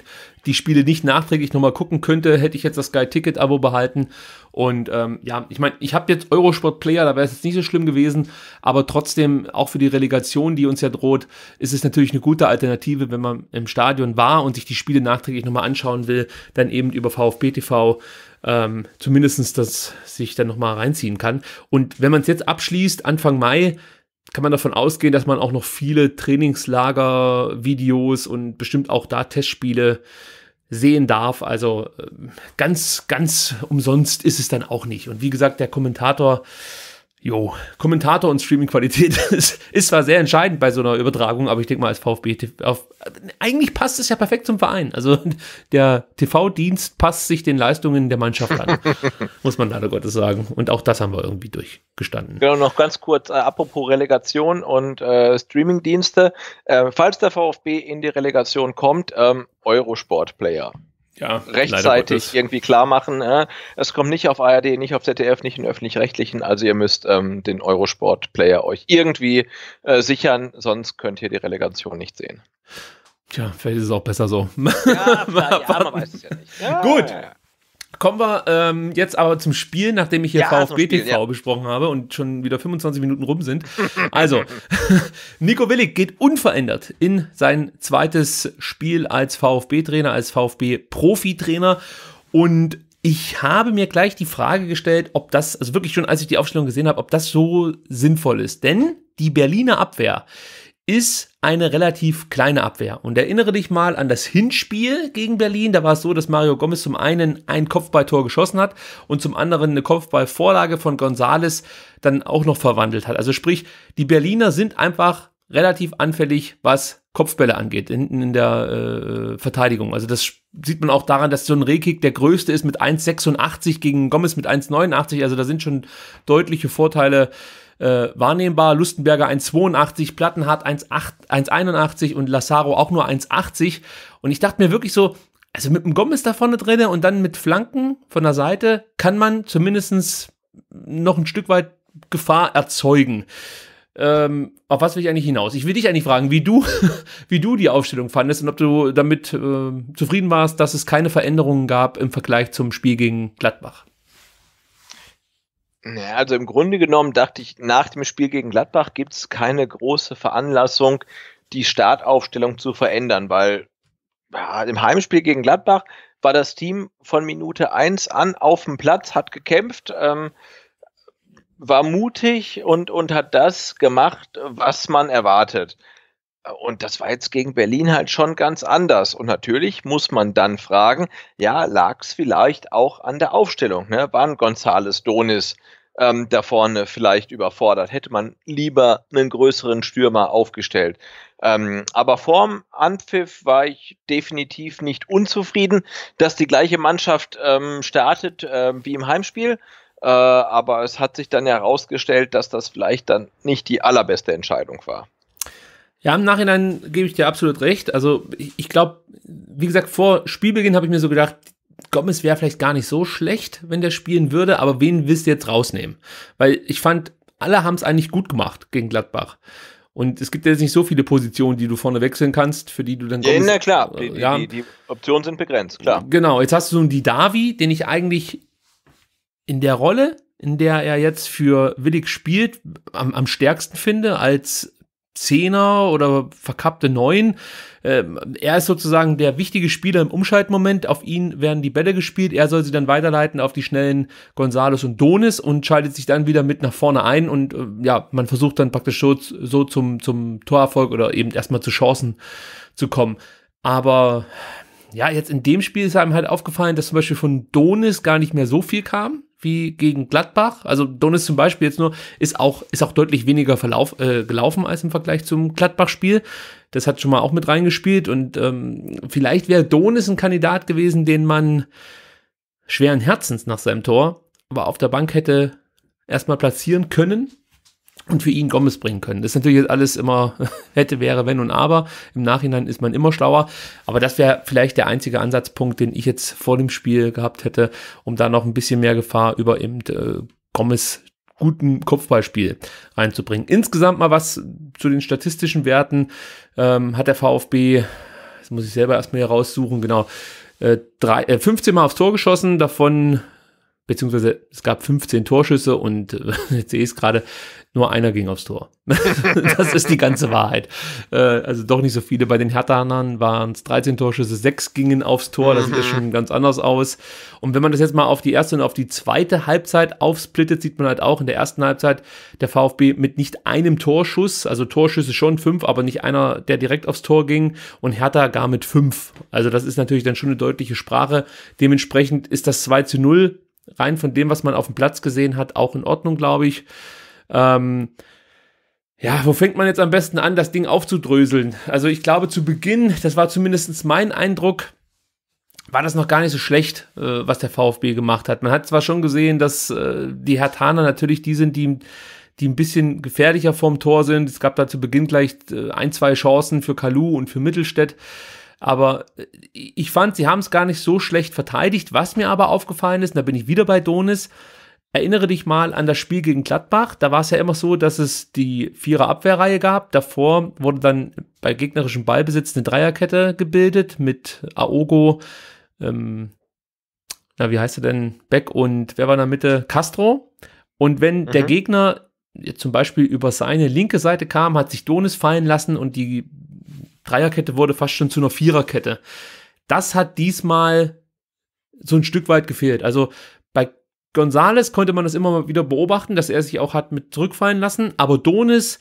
die Spiele nicht nachträglich nochmal gucken könnte, hätte ich jetzt das Sky-Ticket-Abo behalten. Und ähm, ja, ich meine, ich habe jetzt Eurosport-Player, da wäre es jetzt nicht so schlimm gewesen, aber trotzdem, auch für die Relegation, die uns ja droht, ist es natürlich eine gute Alternative, wenn man im Stadion war und sich die Spiele nachträglich nochmal anschauen will, dann eben über VfB TV ähm, zumindest das sich dann nochmal reinziehen kann. Und wenn man es jetzt abschließt, Anfang Mai, kann man davon ausgehen, dass man auch noch viele Trainingslager, Videos und bestimmt auch da Testspiele sehen darf. Also ähm, ganz, ganz umsonst ist es dann auch nicht. Und wie gesagt, der Kommentator Jo, Kommentator und Streaming-Qualität ist, ist zwar sehr entscheidend bei so einer Übertragung, aber ich denke mal als VfB auf, eigentlich passt es ja perfekt zum Verein. Also der TV-Dienst passt sich den Leistungen der Mannschaft an, muss man leider Gottes sagen. Und auch das haben wir irgendwie durchgestanden. Genau, noch ganz kurz, äh, apropos Relegation und äh, Streaming-Dienste. Äh, falls der VfB in die Relegation kommt, ähm, Eurosport-Player ja, rechtzeitig irgendwie klar machen. Äh, es kommt nicht auf ARD, nicht auf ZDF, nicht in öffentlich-rechtlichen. Also ihr müsst ähm, den Eurosport-Player euch irgendwie äh, sichern, sonst könnt ihr die Relegation nicht sehen. Tja, vielleicht ist es auch besser so. Ja, klar, ja man weiß es ja nicht. Ja. Gut, Kommen wir ähm, jetzt aber zum Spiel, nachdem ich hier ja, VfB Spiel, TV ja. besprochen habe und schon wieder 25 Minuten rum sind. Also, Nico Willig geht unverändert in sein zweites Spiel als VfB-Trainer, als VfB-Profi-Trainer. Und ich habe mir gleich die Frage gestellt, ob das, also wirklich schon als ich die Aufstellung gesehen habe, ob das so sinnvoll ist. Denn die Berliner Abwehr ist eine relativ kleine Abwehr. Und erinnere dich mal an das Hinspiel gegen Berlin. Da war es so, dass Mario Gomez zum einen ein Kopfballtor geschossen hat und zum anderen eine Kopfballvorlage von Gonzales dann auch noch verwandelt hat. Also sprich, die Berliner sind einfach relativ anfällig, was Kopfbälle angeht, hinten in der äh, Verteidigung. Also das sieht man auch daran, dass so ein Rehkick der größte ist mit 1,86 gegen Gomez mit 1,89. Also da sind schon deutliche Vorteile äh, wahrnehmbar. Lustenberger 1,82, Plattenhardt 1,81 und Lazaro auch nur 1,80. Und ich dachte mir wirklich so, also mit dem Gomez da vorne drin und dann mit Flanken von der Seite kann man zumindest noch ein Stück weit Gefahr erzeugen. Ähm, auf was will ich eigentlich hinaus? Ich will dich eigentlich fragen, wie du, wie du die Aufstellung fandest und ob du damit äh, zufrieden warst, dass es keine Veränderungen gab im Vergleich zum Spiel gegen Gladbach. Naja, also im Grunde genommen dachte ich, nach dem Spiel gegen Gladbach gibt es keine große Veranlassung, die Startaufstellung zu verändern, weil ja, im Heimspiel gegen Gladbach war das Team von Minute 1 an auf dem Platz, hat gekämpft, ähm, war mutig und, und hat das gemacht, was man erwartet. Und das war jetzt gegen Berlin halt schon ganz anders. Und natürlich muss man dann fragen, ja, lag es vielleicht auch an der Aufstellung? Ne? Waren Gonzales, Donis, ähm, da vorne vielleicht überfordert. Hätte man lieber einen größeren Stürmer aufgestellt. Ähm, aber vorm Anpfiff war ich definitiv nicht unzufrieden, dass die gleiche Mannschaft ähm, startet äh, wie im Heimspiel. Äh, aber es hat sich dann herausgestellt, dass das vielleicht dann nicht die allerbeste Entscheidung war. Ja, im Nachhinein gebe ich dir absolut recht. Also ich, ich glaube, wie gesagt, vor Spielbeginn habe ich mir so gedacht, Gomez wäre vielleicht gar nicht so schlecht, wenn der spielen würde, aber wen willst du jetzt rausnehmen? Weil ich fand, alle haben es eigentlich gut gemacht gegen Gladbach. Und es gibt jetzt nicht so viele Positionen, die du vorne wechseln kannst, für die du dann. Gomez, ja, na klar, äh, die, die, ja. die, die Optionen sind begrenzt, klar. Genau, jetzt hast du so einen Didavi, den ich eigentlich in der Rolle, in der er jetzt für Willig spielt, am, am stärksten finde, als Zehner oder verkappte Neun. Ähm, er ist sozusagen der wichtige Spieler im Umschaltmoment. Auf ihn werden die Bälle gespielt. Er soll sie dann weiterleiten auf die schnellen Gonzales und Donis und schaltet sich dann wieder mit nach vorne ein. Und äh, ja, man versucht dann praktisch so, so zum, zum Torerfolg oder eben erstmal zu Chancen zu kommen. Aber ja, jetzt in dem Spiel ist einem halt aufgefallen, dass zum Beispiel von Donis gar nicht mehr so viel kam wie gegen Gladbach. Also Donis zum Beispiel jetzt nur ist auch, ist auch deutlich weniger verlauf, äh, gelaufen als im Vergleich zum Gladbach-Spiel. Das hat schon mal auch mit reingespielt und ähm, vielleicht wäre Donis ein Kandidat gewesen, den man schweren Herzens nach seinem Tor, aber auf der Bank hätte erstmal platzieren können und für ihn Gomez bringen können. Das ist natürlich jetzt alles immer hätte, wäre, wenn und aber. Im Nachhinein ist man immer schlauer. Aber das wäre vielleicht der einzige Ansatzpunkt, den ich jetzt vor dem Spiel gehabt hätte, um da noch ein bisschen mehr Gefahr über eben äh, Gomez guten Kopfballspiel reinzubringen. Insgesamt mal was zu den statistischen Werten ähm, hat der VfB, das muss ich selber erstmal hier raussuchen, genau, äh, drei, äh, 15 Mal aufs Tor geschossen, davon beziehungsweise es gab 15 Torschüsse und äh, jetzt sehe ich es gerade, nur einer ging aufs Tor. das ist die ganze Wahrheit. Äh, also doch nicht so viele. Bei den Herthanern waren es 13 Torschüsse, sechs gingen aufs Tor. Das sieht ja mhm. schon ganz anders aus. Und wenn man das jetzt mal auf die erste und auf die zweite Halbzeit aufsplittet, sieht man halt auch in der ersten Halbzeit der VfB mit nicht einem Torschuss, also Torschüsse schon fünf, aber nicht einer, der direkt aufs Tor ging und Hertha gar mit fünf. Also das ist natürlich dann schon eine deutliche Sprache. Dementsprechend ist das 2 zu 0 rein von dem, was man auf dem Platz gesehen hat, auch in Ordnung, glaube ich. Ähm, ja, wo fängt man jetzt am besten an, das Ding aufzudröseln? Also ich glaube, zu Beginn, das war zumindest mein Eindruck, war das noch gar nicht so schlecht, äh, was der VfB gemacht hat. Man hat zwar schon gesehen, dass äh, die Hertaner natürlich die sind, die, die ein bisschen gefährlicher vorm Tor sind. Es gab da zu Beginn gleich äh, ein, zwei Chancen für Kalu und für Mittelstädt. Aber äh, ich fand, sie haben es gar nicht so schlecht verteidigt. Was mir aber aufgefallen ist, und da bin ich wieder bei Donis, erinnere dich mal an das Spiel gegen Gladbach. Da war es ja immer so, dass es die Vierer-Abwehrreihe gab. Davor wurde dann bei gegnerischem Ballbesitz eine Dreierkette gebildet mit Aogo, ähm, na, wie heißt er denn? Beck und wer war in der Mitte? Castro. Und wenn mhm. der Gegner zum Beispiel über seine linke Seite kam, hat sich Donis fallen lassen und die Dreierkette wurde fast schon zu einer Viererkette. Das hat diesmal so ein Stück weit gefehlt. Also Gonzales konnte man das immer mal wieder beobachten, dass er sich auch hat mit zurückfallen lassen. Aber Donis,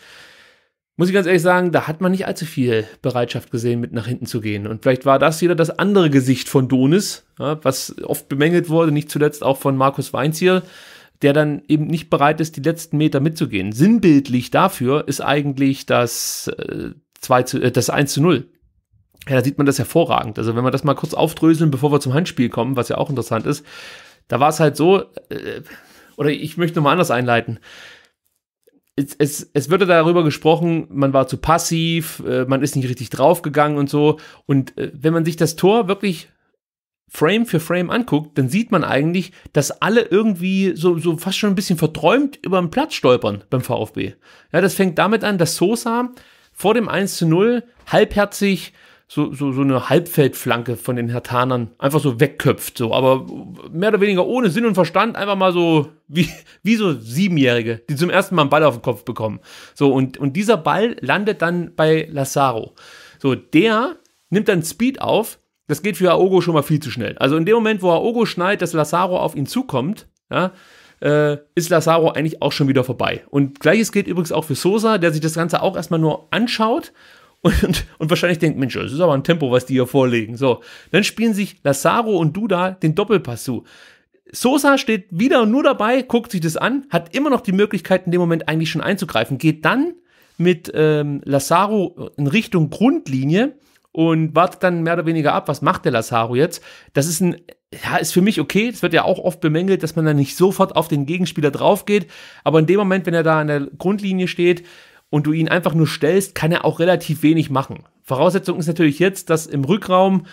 muss ich ganz ehrlich sagen, da hat man nicht allzu viel Bereitschaft gesehen, mit nach hinten zu gehen. Und vielleicht war das wieder das andere Gesicht von Donis, ja, was oft bemängelt wurde, nicht zuletzt auch von Markus Weinzierl, der dann eben nicht bereit ist, die letzten Meter mitzugehen. Sinnbildlich dafür ist eigentlich das, äh, 2 zu, äh, das 1 zu 0. Ja, da sieht man das hervorragend. Also wenn wir das mal kurz aufdröseln, bevor wir zum Handspiel kommen, was ja auch interessant ist, da war es halt so, äh, oder ich möchte nochmal anders einleiten. Es, es, es würde darüber gesprochen, man war zu passiv, äh, man ist nicht richtig draufgegangen und so. Und äh, wenn man sich das Tor wirklich Frame für Frame anguckt, dann sieht man eigentlich, dass alle irgendwie so, so fast schon ein bisschen verträumt über den Platz stolpern beim VfB. Ja, das fängt damit an, dass Sosa vor dem 1 zu 0 halbherzig so, so, so eine Halbfeldflanke von den Hertanern einfach so wegköpft, so, aber mehr oder weniger ohne Sinn und Verstand, einfach mal so wie, wie so Siebenjährige, die zum ersten Mal einen Ball auf den Kopf bekommen. So, und, und dieser Ball landet dann bei Lazaro. So, der nimmt dann Speed auf. Das geht für Aogo schon mal viel zu schnell. Also in dem Moment, wo Aogo schneit, dass Lazaro auf ihn zukommt, ja, äh, ist Lazaro eigentlich auch schon wieder vorbei. Und gleiches gilt übrigens auch für Sosa, der sich das Ganze auch erstmal nur anschaut und, und, und wahrscheinlich denkt, Mensch, das ist aber ein Tempo, was die hier vorlegen. So, dann spielen sich Lazaro und Duda den Doppelpass zu. Sosa steht wieder nur dabei, guckt sich das an, hat immer noch die Möglichkeit, in dem Moment eigentlich schon einzugreifen, geht dann mit ähm, Lazaro in Richtung Grundlinie und wartet dann mehr oder weniger ab, was macht der Lazaro jetzt. Das ist ein ja, ist für mich okay. Das wird ja auch oft bemängelt, dass man dann nicht sofort auf den Gegenspieler draufgeht. Aber in dem Moment, wenn er da an der Grundlinie steht und du ihn einfach nur stellst, kann er auch relativ wenig machen. Voraussetzung ist natürlich jetzt, dass im Rückraum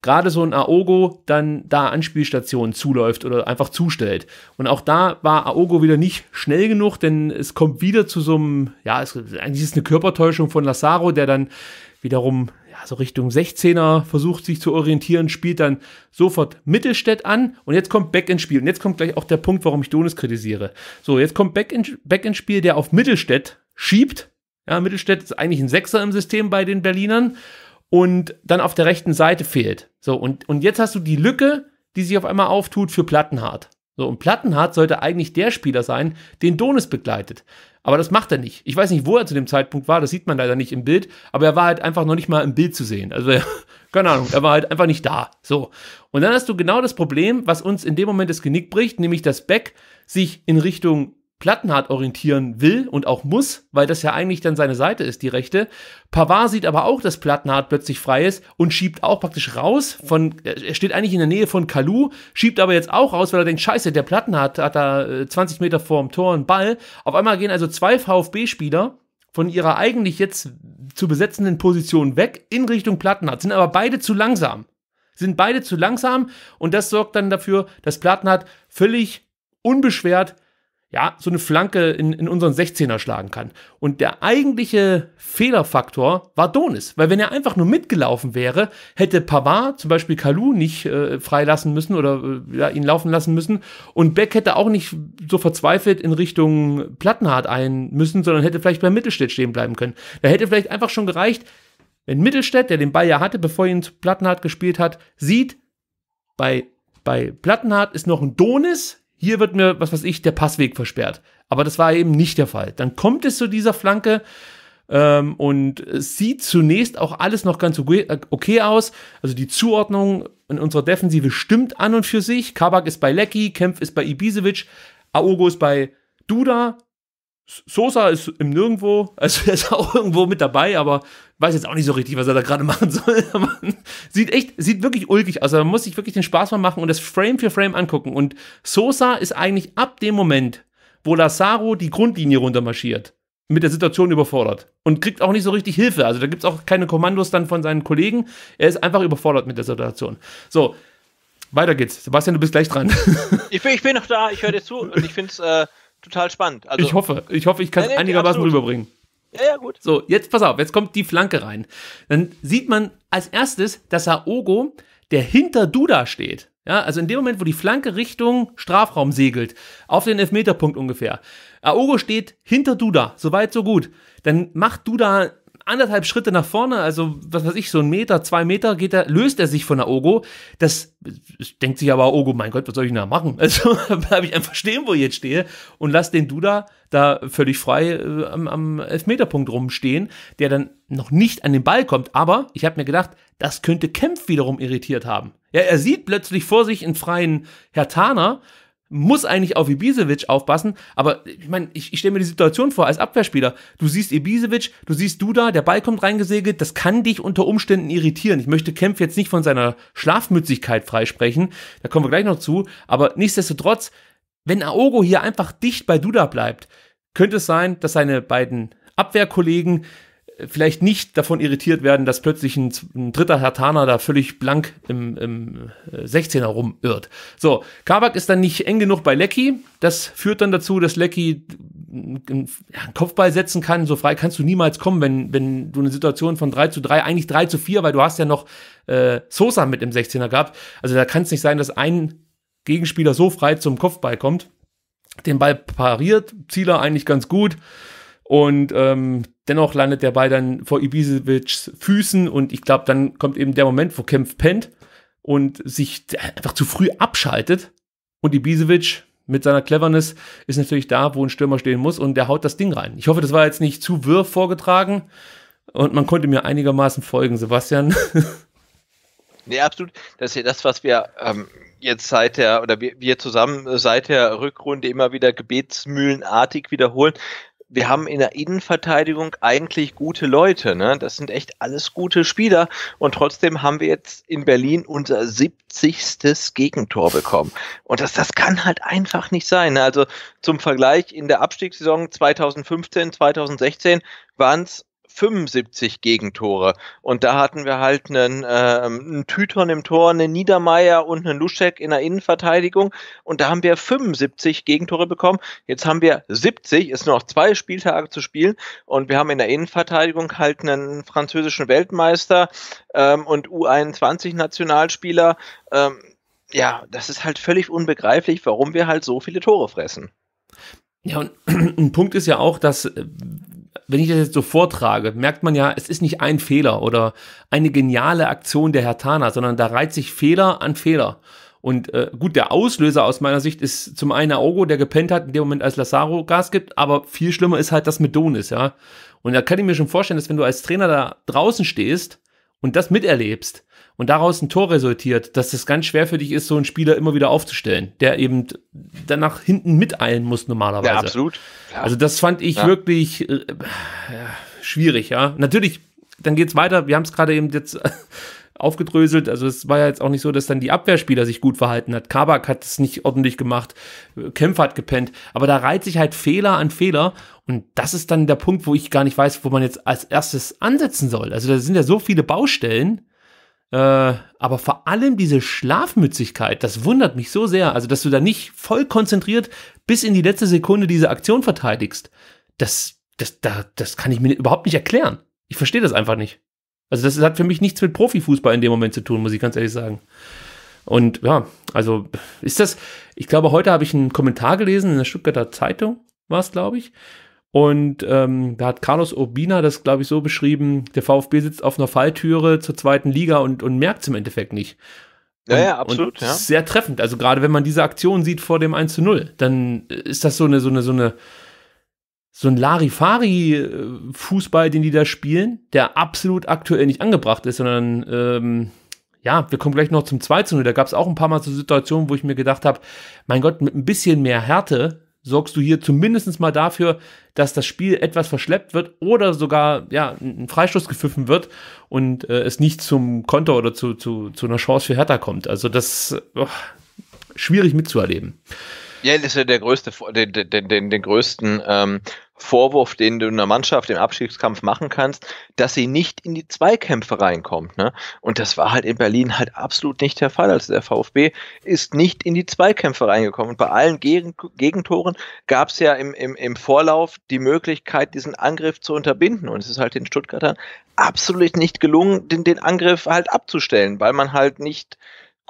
gerade so ein Aogo dann da Anspielstationen zuläuft oder einfach zustellt. Und auch da war Aogo wieder nicht schnell genug, denn es kommt wieder zu so einem, ja, es, eigentlich ist es eine Körpertäuschung von Lazaro, der dann wiederum ja, so Richtung 16er versucht sich zu orientieren, spielt dann sofort Mittelstädt an und jetzt kommt Beck ins Spiel. Und jetzt kommt gleich auch der Punkt, warum ich Donis kritisiere. So, jetzt kommt Beck, in, Beck ins Spiel, der auf Mittelstädt schiebt. Ja, Mittelstädt ist eigentlich ein Sechser im System bei den Berlinern und dann auf der rechten Seite fehlt. So, und, und jetzt hast du die Lücke, die sich auf einmal auftut für Plattenhardt. So, und Plattenhardt sollte eigentlich der Spieler sein, den Donis begleitet. Aber das macht er nicht. Ich weiß nicht, wo er zu dem Zeitpunkt war, das sieht man leider nicht im Bild, aber er war halt einfach noch nicht mal im Bild zu sehen. Also, keine Ahnung, er war halt einfach nicht da. So. Und dann hast du genau das Problem, was uns in dem Moment das Genick bricht, nämlich dass Beck sich in Richtung Plattenhardt orientieren will und auch muss, weil das ja eigentlich dann seine Seite ist, die rechte. Pavard sieht aber auch, dass Plattenhardt plötzlich frei ist und schiebt auch praktisch raus von, er steht eigentlich in der Nähe von Kalu, schiebt aber jetzt auch raus, weil er denkt, scheiße, der Plattenhardt hat da 20 äh, Meter vorm Tor einen Ball. Auf einmal gehen also zwei VfB-Spieler von ihrer eigentlich jetzt zu besetzenden Position weg in Richtung Plattenhardt, sind aber beide zu langsam. Sind beide zu langsam und das sorgt dann dafür, dass Plattenhardt völlig unbeschwert ja, so eine Flanke in, in unseren 16er schlagen kann. Und der eigentliche Fehlerfaktor war Donis, weil wenn er einfach nur mitgelaufen wäre, hätte Pavard zum Beispiel Kalu nicht äh, freilassen müssen oder äh, ja, ihn laufen lassen müssen und Beck hätte auch nicht so verzweifelt in Richtung Plattenhardt ein müssen, sondern hätte vielleicht bei Mittelstädt stehen bleiben können. Da hätte vielleicht einfach schon gereicht, wenn Mittelstädt, der den Ball ja hatte, bevor ihn Plattenhardt gespielt hat, sieht, bei bei Plattenhardt ist noch ein Donis, hier wird mir, was weiß ich, der Passweg versperrt. Aber das war eben nicht der Fall. Dann kommt es zu dieser Flanke ähm, und sieht zunächst auch alles noch ganz äh, okay aus. Also die Zuordnung in unserer Defensive stimmt an und für sich. Kabak ist bei Lecky, Kempf ist bei Ibisevic, Aogo ist bei Duda, Sosa ist im Nirgendwo, also er ist auch irgendwo mit dabei, aber weiß jetzt auch nicht so richtig, was er da gerade machen soll. sieht echt, sieht wirklich ulkig aus. Also man muss sich wirklich den Spaß mal machen und das Frame für Frame angucken. Und Sosa ist eigentlich ab dem Moment, wo Lazaro die Grundlinie runtermarschiert, mit der Situation überfordert und kriegt auch nicht so richtig Hilfe. Also da gibt es auch keine Kommandos dann von seinen Kollegen. Er ist einfach überfordert mit der Situation. So, weiter geht's. Sebastian, du bist gleich dran. ich bin, ich bin noch da, ich höre dir zu und ich finde es. Äh total spannend. Also, ich hoffe, ich hoffe, ich kann es nee, nee, einigermaßen absolut. rüberbringen. Ja, ja, gut. So, jetzt pass auf, jetzt kommt die Flanke rein. Dann sieht man als erstes, dass Aogo, der hinter Duda steht, ja, also in dem Moment, wo die Flanke Richtung Strafraum segelt, auf den Elfmeterpunkt ungefähr. Aogo steht hinter Duda, soweit so gut. Dann macht Duda anderthalb Schritte nach vorne, also was weiß ich, so ein Meter, zwei Meter geht er, löst er sich von der Ogo. Das denkt sich aber Ogo, mein Gott, was soll ich denn da machen? Also bleibe ich einfach stehen, wo ich jetzt stehe und lass den Duda da völlig frei äh, am, am Elfmeterpunkt rumstehen, der dann noch nicht an den Ball kommt. Aber ich habe mir gedacht, das könnte Kempf wiederum irritiert haben. Ja, er sieht plötzlich vor sich einen freien Herr Taner, muss eigentlich auf Ibisevic aufpassen, aber ich meine, ich, ich stelle mir die Situation vor als Abwehrspieler. Du siehst Ibisevic, du siehst Duda, der Ball kommt reingesegelt, das kann dich unter Umständen irritieren. Ich möchte Kempf jetzt nicht von seiner Schlafmützigkeit freisprechen, da kommen wir gleich noch zu, aber nichtsdestotrotz, wenn Aogo hier einfach dicht bei Duda bleibt, könnte es sein, dass seine beiden Abwehrkollegen vielleicht nicht davon irritiert werden, dass plötzlich ein, ein dritter Hertaner da völlig blank im, im 16er äh, rumirrt. So, Kabak ist dann nicht eng genug bei Lecky. Das führt dann dazu, dass Lecky äh, einen Kopfball setzen kann. So frei kannst du niemals kommen, wenn, wenn du eine Situation von 3 zu 3, eigentlich 3 zu 4, weil du hast ja noch äh, Sosa mit im 16er gehabt. Also da kann es nicht sein, dass ein Gegenspieler so frei zum Kopfball kommt. Den Ball pariert, Zieler eigentlich ganz gut. Und ähm, dennoch landet der Ball dann vor Ibisevics Füßen und ich glaube, dann kommt eben der Moment, wo Kempf pennt und sich einfach zu früh abschaltet. Und Ibisevic mit seiner Cleverness ist natürlich da, wo ein Stürmer stehen muss und der haut das Ding rein. Ich hoffe, das war jetzt nicht zu wirr vorgetragen und man konnte mir einigermaßen folgen, Sebastian. Nee, absolut. Das ist ja das, was wir ähm, jetzt seit der, oder wir, wir zusammen seit der Rückrunde immer wieder gebetsmühlenartig wiederholen wir haben in der Innenverteidigung eigentlich gute Leute. Ne? Das sind echt alles gute Spieler. Und trotzdem haben wir jetzt in Berlin unser 70. Gegentor bekommen. Und das, das kann halt einfach nicht sein. Ne? Also zum Vergleich, in der Abstiegssaison 2015, 2016 waren es 75 Gegentore. Und da hatten wir halt einen, äh, einen Tüton im Tor, einen Niedermeier und einen Luschek in der Innenverteidigung. Und da haben wir 75 Gegentore bekommen. Jetzt haben wir 70, ist nur noch zwei Spieltage zu spielen. Und wir haben in der Innenverteidigung halt einen französischen Weltmeister ähm, und U21-Nationalspieler. Ähm, ja, das ist halt völlig unbegreiflich, warum wir halt so viele Tore fressen. Ja, und ein Punkt ist ja auch, dass äh, wenn ich das jetzt so vortrage, merkt man ja, es ist nicht ein Fehler oder eine geniale Aktion der Hertana, sondern da reiht sich Fehler an Fehler. Und äh, gut, der Auslöser aus meiner Sicht ist zum einen Aogo, der gepennt hat in dem Moment, als Lazaro Gas gibt, aber viel schlimmer ist halt das mit Donis, ja. Und da kann ich mir schon vorstellen, dass wenn du als Trainer da draußen stehst und das miterlebst, und daraus ein Tor resultiert, dass das ganz schwer für dich ist, so einen Spieler immer wieder aufzustellen, der eben danach hinten miteilen muss normalerweise. Ja, absolut. Klar. Also das fand ich ja. wirklich äh, schwierig, ja. Natürlich, dann geht's weiter. Wir haben es gerade eben jetzt aufgedröselt. Also es war ja jetzt auch nicht so, dass dann die Abwehrspieler sich gut verhalten hat. Kabak hat es nicht ordentlich gemacht, äh, Kämpfer hat gepennt. Aber da reiht sich halt Fehler an Fehler. Und das ist dann der Punkt, wo ich gar nicht weiß, wo man jetzt als erstes ansetzen soll. Also da sind ja so viele Baustellen. Äh, aber vor allem diese Schlafmützigkeit, das wundert mich so sehr. Also, dass du da nicht voll konzentriert bis in die letzte Sekunde diese Aktion verteidigst, das, das, da, das kann ich mir überhaupt nicht erklären. Ich verstehe das einfach nicht. Also, das hat für mich nichts mit Profifußball in dem Moment zu tun, muss ich ganz ehrlich sagen. Und ja, also ist das, ich glaube, heute habe ich einen Kommentar gelesen in der Stuttgarter Zeitung, war es, glaube ich, und ähm, da hat Carlos Urbina das, glaube ich, so beschrieben, der VfB sitzt auf einer Falltüre zur zweiten Liga und, und merkt es im Endeffekt nicht. Und, ja, ja, absolut. ja. Sehr treffend. Also gerade wenn man diese Aktion sieht vor dem 1 zu 0, dann ist das so eine, so eine, so eine, so ein Larifari-Fußball, äh, den die da spielen, der absolut aktuell nicht angebracht ist, sondern ähm, ja, wir kommen gleich noch zum 2 zu 0. Da gab es auch ein paar Mal so Situationen, wo ich mir gedacht habe, mein Gott, mit ein bisschen mehr Härte sorgst du hier zumindest mal dafür, dass das Spiel etwas verschleppt wird oder sogar ja, ein Freistoß gepfiffen wird und äh, es nicht zum Konter oder zu, zu, zu einer Chance für Hertha kommt. Also das oh, schwierig mitzuerleben. Ja, das ist ja der größte, den, den, den, den größten ähm, Vorwurf, den du einer Mannschaft im Abstiegskampf machen kannst, dass sie nicht in die Zweikämpfe reinkommt. Ne? Und das war halt in Berlin halt absolut nicht der Fall. Also der VfB ist nicht in die Zweikämpfe reingekommen. Und bei allen Gegentoren gab es ja im, im, im Vorlauf die Möglichkeit, diesen Angriff zu unterbinden. Und es ist halt den Stuttgartern absolut nicht gelungen, den, den Angriff halt abzustellen, weil man halt nicht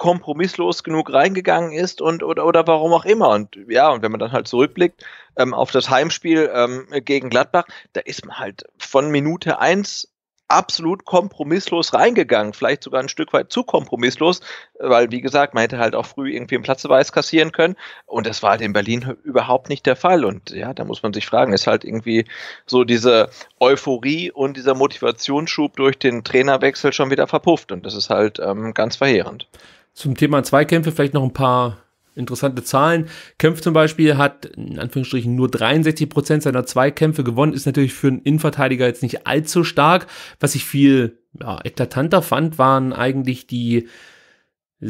kompromisslos genug reingegangen ist und oder, oder warum auch immer. Und ja, und wenn man dann halt zurückblickt ähm, auf das Heimspiel ähm, gegen Gladbach, da ist man halt von Minute 1 absolut kompromisslos reingegangen, vielleicht sogar ein Stück weit zu kompromisslos, weil wie gesagt, man hätte halt auch früh irgendwie einen Platzverweis kassieren können und das war halt in Berlin überhaupt nicht der Fall und ja, da muss man sich fragen, ist halt irgendwie so diese Euphorie und dieser Motivationsschub durch den Trainerwechsel schon wieder verpufft und das ist halt ähm, ganz verheerend. Zum Thema Zweikämpfe vielleicht noch ein paar interessante Zahlen. Kempf zum Beispiel hat in Anführungsstrichen nur 63 seiner Zweikämpfe gewonnen, ist natürlich für einen Innenverteidiger jetzt nicht allzu stark. Was ich viel ja, eklatanter fand, waren eigentlich die äh,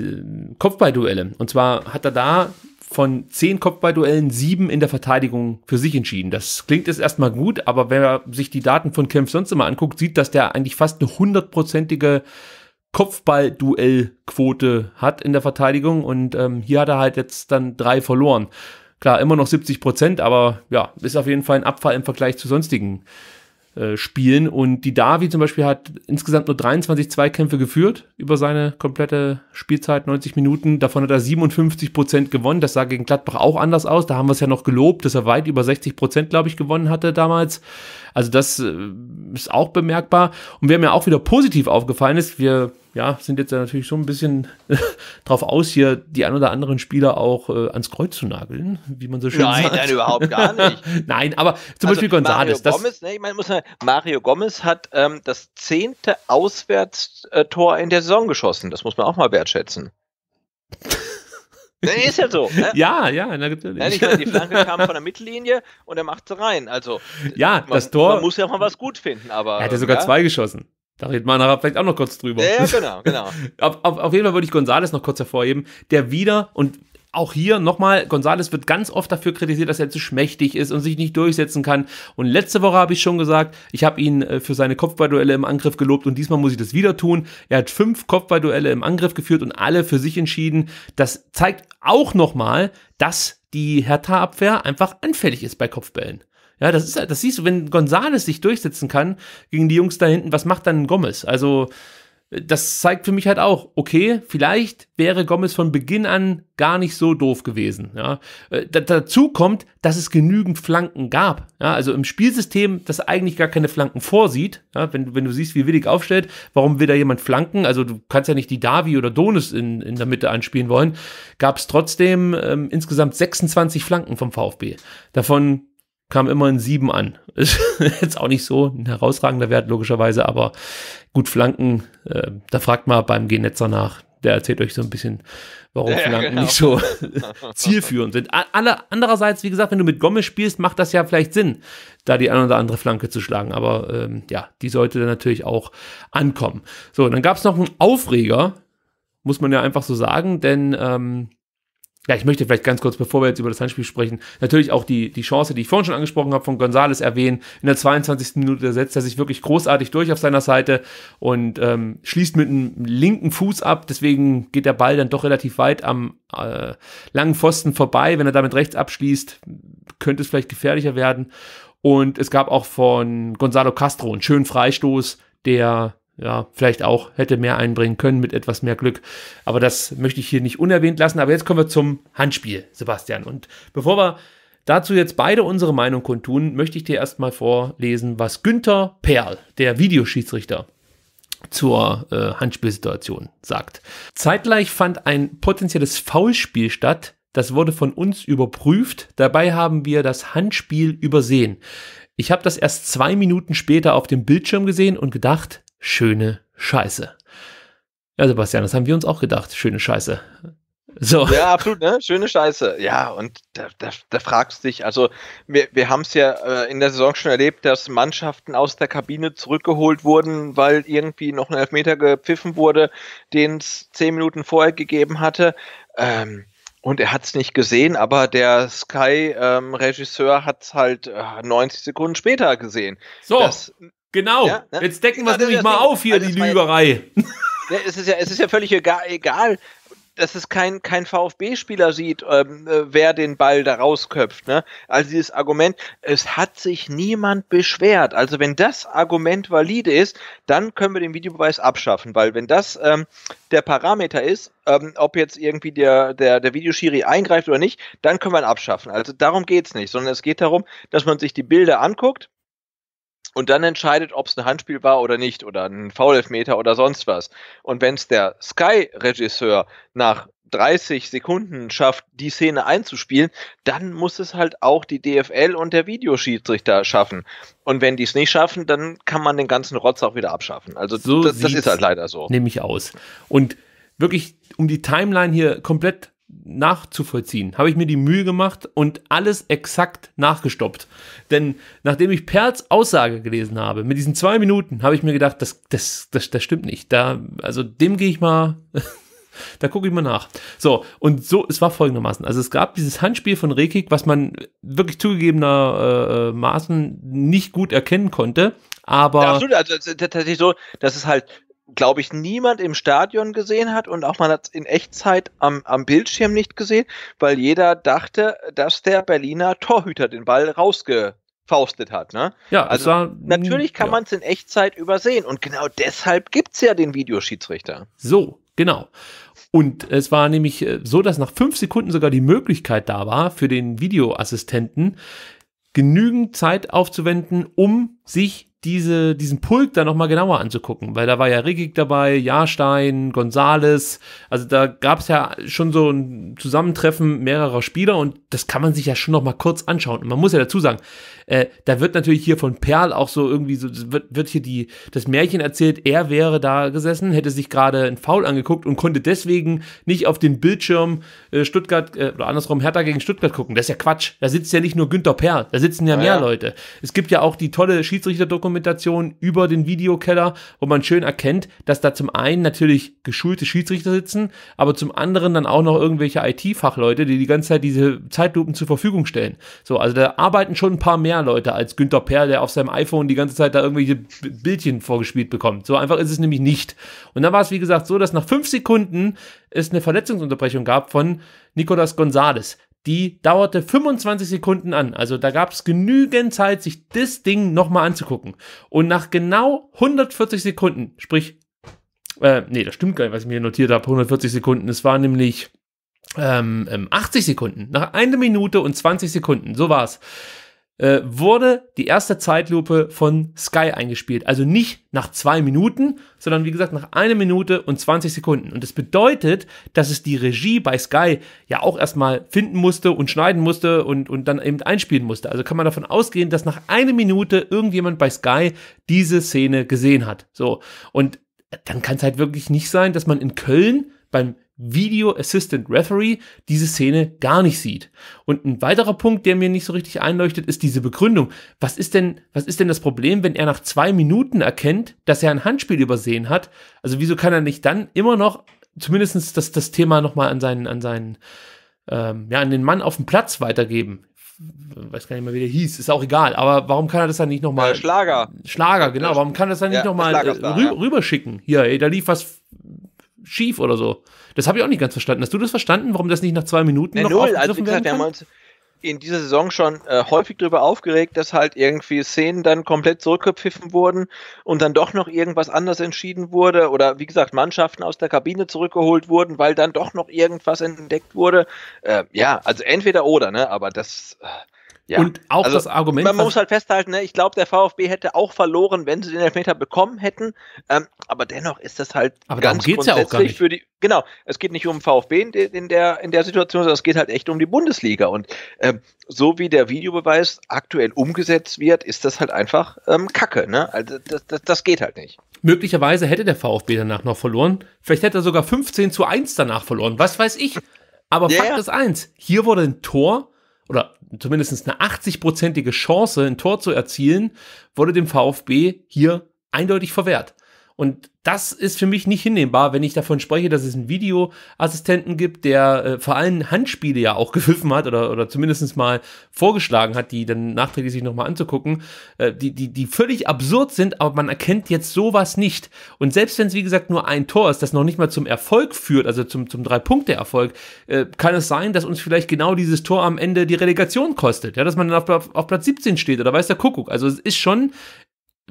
Kopfballduelle. Und zwar hat er da von zehn Kopfballduellen sieben in der Verteidigung für sich entschieden. Das klingt jetzt erstmal gut, aber wenn man sich die Daten von Kempf sonst immer anguckt, sieht, dass der eigentlich fast eine hundertprozentige äh, Kopfballduellquote hat in der Verteidigung und ähm, hier hat er halt jetzt dann drei verloren. Klar, immer noch 70 Prozent, aber ja, ist auf jeden Fall ein Abfall im Vergleich zu sonstigen äh, Spielen. Und die Davi zum Beispiel hat insgesamt nur 23 Zweikämpfe geführt über seine komplette Spielzeit, 90 Minuten. Davon hat er 57 Prozent gewonnen. Das sah gegen Gladbach auch anders aus. Da haben wir es ja noch gelobt, dass er weit über 60 Prozent, glaube ich, gewonnen hatte damals. Also das äh, ist auch bemerkbar. Und wer mir auch wieder positiv aufgefallen ist, wir ja, sind jetzt natürlich schon ein bisschen drauf aus, hier die ein oder anderen Spieler auch äh, ans Kreuz zu nageln, wie man so schön nein, sagt. Nein, nein, überhaupt gar nicht. nein, aber zum also Beispiel González. Mario Gomez, ne, ich meine, muss man, Mario Gomez hat ähm, das zehnte Auswärtstor in der Saison geschossen. Das muss man auch mal wertschätzen. Nee, ist ja so. Ne? Ja, ja, natürlich. Nein, meine, die Flanke kam von der Mittellinie und er macht sie rein. Also, ja, man, das Tor. Man muss ja auch mal was gut finden, aber. Er hat ja sogar ja? zwei geschossen. Da redet man nachher vielleicht auch noch kurz drüber. Ja, genau, genau. auf, auf, auf, jeden Fall würde ich Gonzales noch kurz hervorheben, der wieder und auch hier nochmal, Gonzales wird ganz oft dafür kritisiert, dass er zu schmächtig ist und sich nicht durchsetzen kann. Und letzte Woche habe ich schon gesagt, ich habe ihn äh, für seine Kopfballduelle im Angriff gelobt und diesmal muss ich das wieder tun. Er hat fünf Kopfballduelle im Angriff geführt und alle für sich entschieden. Das zeigt auch nochmal, dass die Hertha-Abwehr einfach anfällig ist bei Kopfbällen. Ja, das ist halt, das siehst du, wenn Gonzales sich durchsetzen kann gegen die Jungs da hinten, was macht dann Gomez? Also das zeigt für mich halt auch, okay, vielleicht wäre Gomez von Beginn an gar nicht so doof gewesen. Ja. Äh, dazu kommt, dass es genügend Flanken gab. Ja. Also im Spielsystem, das eigentlich gar keine Flanken vorsieht, ja. wenn, wenn, du siehst, wie Willig aufstellt, warum will da jemand flanken? Also du kannst ja nicht die Davi oder Donis in, in der Mitte anspielen wollen, gab es trotzdem ähm, insgesamt 26 Flanken vom VfB. Davon kam immer in sieben an. Ist jetzt auch nicht so ein herausragender Wert, logischerweise, aber gut, Flanken, äh, da fragt mal beim Genetzer nach. Der erzählt euch so ein bisschen, warum ja, Flanken genau. nicht so zielführend sind. Alle, andererseits, wie gesagt, wenn du mit Gomez spielst, macht das ja vielleicht Sinn, da die eine oder andere Flanke zu schlagen. Aber ähm, ja, die sollte dann natürlich auch ankommen. So, dann gab es noch einen Aufreger, muss man ja einfach so sagen, denn ähm, ja, ich möchte vielleicht ganz kurz, bevor wir jetzt über das Handspiel sprechen, natürlich auch die, die Chance, die ich vorhin schon angesprochen habe, von Gonzales erwähnen. In der 22. Minute setzt er sich wirklich großartig durch auf seiner Seite und ähm, schließt mit einem linken Fuß ab. Deswegen geht der Ball dann doch relativ weit am äh, langen Pfosten vorbei. Wenn er damit rechts abschließt, könnte es vielleicht gefährlicher werden. Und es gab auch von Gonzalo Castro einen schönen Freistoß, der ja, vielleicht auch hätte mehr einbringen können mit etwas mehr Glück. Aber das möchte ich hier nicht unerwähnt lassen. Aber jetzt kommen wir zum Handspiel, Sebastian. Und bevor wir dazu jetzt beide unsere Meinung kundtun, möchte ich dir erstmal vorlesen, was Günther Perl, der Videoschiedsrichter, zur äh, Handspielsituation sagt. Zeitgleich fand ein potenzielles Foulspiel statt. Das wurde von uns überprüft. Dabei haben wir das Handspiel übersehen. Ich habe das erst zwei Minuten später auf dem Bildschirm gesehen und gedacht, schöne Scheiße. Ja, Sebastian, das haben wir uns auch gedacht. Schöne Scheiße. So. Ja, absolut, ne? Schöne Scheiße. Ja, und da, da, da fragst du dich, also wir, wir haben es ja äh, in der Saison schon erlebt, dass Mannschaften aus der Kabine zurückgeholt wurden, weil irgendwie noch ein Elfmeter gepfiffen wurde, den es zehn Minuten vorher gegeben hatte. Ähm, und er hat es nicht gesehen, aber der Sky-Regisseur ähm, hat es halt äh, 90 Sekunden später gesehen. So. Das, Genau. Ja, ne? Jetzt decken wir es genau, nämlich mal auf hier, also die Lügerei. Ja, es, ist ja, es ist ja völlig egal, egal dass es kein, kein VfB-Spieler sieht, ähm, äh, wer den Ball da rausköpft. Ne? Also dieses Argument, es hat sich niemand beschwert. Also wenn das Argument valide ist, dann können wir den Videobeweis abschaffen, weil wenn das ähm, der Parameter ist, ähm, ob jetzt irgendwie der, der, der Videoschiri eingreift oder nicht, dann können wir ihn abschaffen. Also darum geht es nicht, sondern es geht darum, dass man sich die Bilder anguckt und dann entscheidet, ob es ein Handspiel war oder nicht oder ein Foul-Elfmeter oder sonst was. Und wenn es der Sky-Regisseur nach 30 Sekunden schafft, die Szene einzuspielen, dann muss es halt auch die DFL und der Videoschiedsrichter schaffen. Und wenn die es nicht schaffen, dann kann man den ganzen Rotz auch wieder abschaffen. Also so das, das ist halt leider so. Nehme ich aus. Und wirklich, um die Timeline hier komplett nachzuvollziehen, habe ich mir die Mühe gemacht und alles exakt nachgestoppt. Denn nachdem ich Perls Aussage gelesen habe, mit diesen zwei Minuten, habe ich mir gedacht, das, das, das, das stimmt nicht. Da, also dem gehe ich mal. da gucke ich mal nach. So, und so, es war folgendermaßen. Also es gab dieses Handspiel von Rekik, was man wirklich zugegebenermaßen äh, äh, nicht gut erkennen konnte. Aber. Ja, absolut, also tatsächlich halt so, dass es halt glaube ich, niemand im Stadion gesehen hat und auch man hat es in Echtzeit am, am Bildschirm nicht gesehen, weil jeder dachte, dass der Berliner Torhüter den Ball rausgefaustet hat. Ne? Ja, also war, natürlich kann ja. man es in Echtzeit übersehen und genau deshalb gibt es ja den Videoschiedsrichter. So, genau. Und es war nämlich äh, so, dass nach fünf Sekunden sogar die Möglichkeit da war, für den Videoassistenten genügend Zeit aufzuwenden, um sich diese, diesen Pulk da nochmal genauer anzugucken, weil da war ja Rickig dabei, Jahrstein, Gonzales, also da gab es ja schon so ein Zusammentreffen mehrerer Spieler und das kann man sich ja schon nochmal kurz anschauen. Und man muss ja dazu sagen, äh, da wird natürlich hier von Perl auch so irgendwie so, wird, wird hier die, das Märchen erzählt, er wäre da gesessen, hätte sich gerade ein Foul angeguckt und konnte deswegen nicht auf den Bildschirm äh, Stuttgart, äh, oder andersrum Hertha gegen Stuttgart gucken. Das ist ja Quatsch. Da sitzt ja nicht nur Günter Perl, da sitzen ja, ja mehr ja. Leute. Es gibt ja auch die tolle Schiedsrichterdokumentation über den Videokeller, wo man schön erkennt, dass da zum einen natürlich geschulte Schiedsrichter sitzen, aber zum anderen dann auch noch irgendwelche IT-Fachleute, die die ganze Zeit diese Zeitlupen zur Verfügung stellen. So, also da arbeiten schon ein paar mehr Leute als Günter Per, der auf seinem iPhone die ganze Zeit da irgendwelche Bildchen vorgespielt bekommt. So einfach ist es nämlich nicht. Und dann war es, wie gesagt, so, dass nach fünf Sekunden es eine Verletzungsunterbrechung gab von Nicolas Gonzales. Die dauerte 25 Sekunden an. Also da gab es genügend Zeit, sich das Ding nochmal anzugucken. Und nach genau 140 Sekunden, sprich, äh, nee, das stimmt gar nicht, was ich mir notiert habe, 140 Sekunden, es war nämlich 80 ähm, ähm, Sekunden, nach einer Minute und 20 Sekunden, so war's, äh, wurde die erste Zeitlupe von Sky eingespielt. Also nicht nach zwei Minuten, sondern wie gesagt nach einer Minute und 20 Sekunden. Und das bedeutet, dass es die Regie bei Sky ja auch erstmal finden musste und schneiden musste und, und dann eben einspielen musste. Also kann man davon ausgehen, dass nach einer Minute irgendjemand bei Sky diese Szene gesehen hat. So. Und dann kann es halt wirklich nicht sein, dass man in Köln beim Video Assistant Referee diese Szene gar nicht sieht. Und ein weiterer Punkt, der mir nicht so richtig einleuchtet, ist diese Begründung. Was ist denn, was ist denn das Problem, wenn er nach zwei Minuten erkennt, dass er ein Handspiel übersehen hat? Also wieso kann er nicht dann immer noch zumindestens das, das Thema nochmal an seinen, an seinen, ähm, ja, an den Mann auf dem Platz weitergeben? weiß gar nicht mehr, wie der hieß, ist auch egal, aber warum kann er das dann nicht nochmal. Äh, Schlager. Schlager, genau, warum kann er das dann nicht nochmal äh, rü rüberschicken? Hier, ey, da lief was schief oder so. Das habe ich auch nicht ganz verstanden. Hast du das verstanden, warum das nicht nach zwei Minuten nee, noch null. Also, wie gesagt, werden kann? Wir haben uns in dieser Saison schon äh, häufig darüber aufgeregt, dass halt irgendwie Szenen dann komplett zurückgepfiffen wurden und dann doch noch irgendwas anders entschieden wurde oder wie gesagt Mannschaften aus der Kabine zurückgeholt wurden, weil dann doch noch irgendwas entdeckt wurde. Äh, ja, also entweder oder, ne? Aber das äh, ja. Und auch also, das Argument. Man muss halt festhalten, ne, ich glaube, der VfB hätte auch verloren, wenn sie den Elfmeter bekommen hätten. Ähm, aber dennoch ist das halt aber ganz geht's grundsätzlich ja auch gar nicht. für die. Genau, es geht nicht um VfB in, in, der, in der Situation, sondern es geht halt echt um die Bundesliga. Und ähm, so wie der Videobeweis aktuell umgesetzt wird, ist das halt einfach ähm, Kacke. Ne? Also das, das, das geht halt nicht. Möglicherweise hätte der VfB danach noch verloren. Vielleicht hätte er sogar 15 zu 1 danach verloren. Was weiß ich. Aber yeah. Fakt ist eins: Hier wurde ein Tor oder zumindest eine 80-prozentige Chance, ein Tor zu erzielen, wurde dem VfB hier eindeutig verwehrt. Und das ist für mich nicht hinnehmbar, wenn ich davon spreche, dass es einen Videoassistenten gibt, der äh, vor allem Handspiele ja auch gepfiffen hat oder, oder zumindest mal vorgeschlagen hat, die dann nachträglich sich nochmal anzugucken, äh, die, die, die völlig absurd sind, aber man erkennt jetzt sowas nicht. Und selbst wenn es, wie gesagt, nur ein Tor ist, das noch nicht mal zum Erfolg führt, also zum, zum Drei-Punkte-Erfolg, äh, kann es sein, dass uns vielleicht genau dieses Tor am Ende die Relegation kostet, ja, dass man dann auf, auf Platz 17 steht oder weiß der Kuckuck. Also es ist schon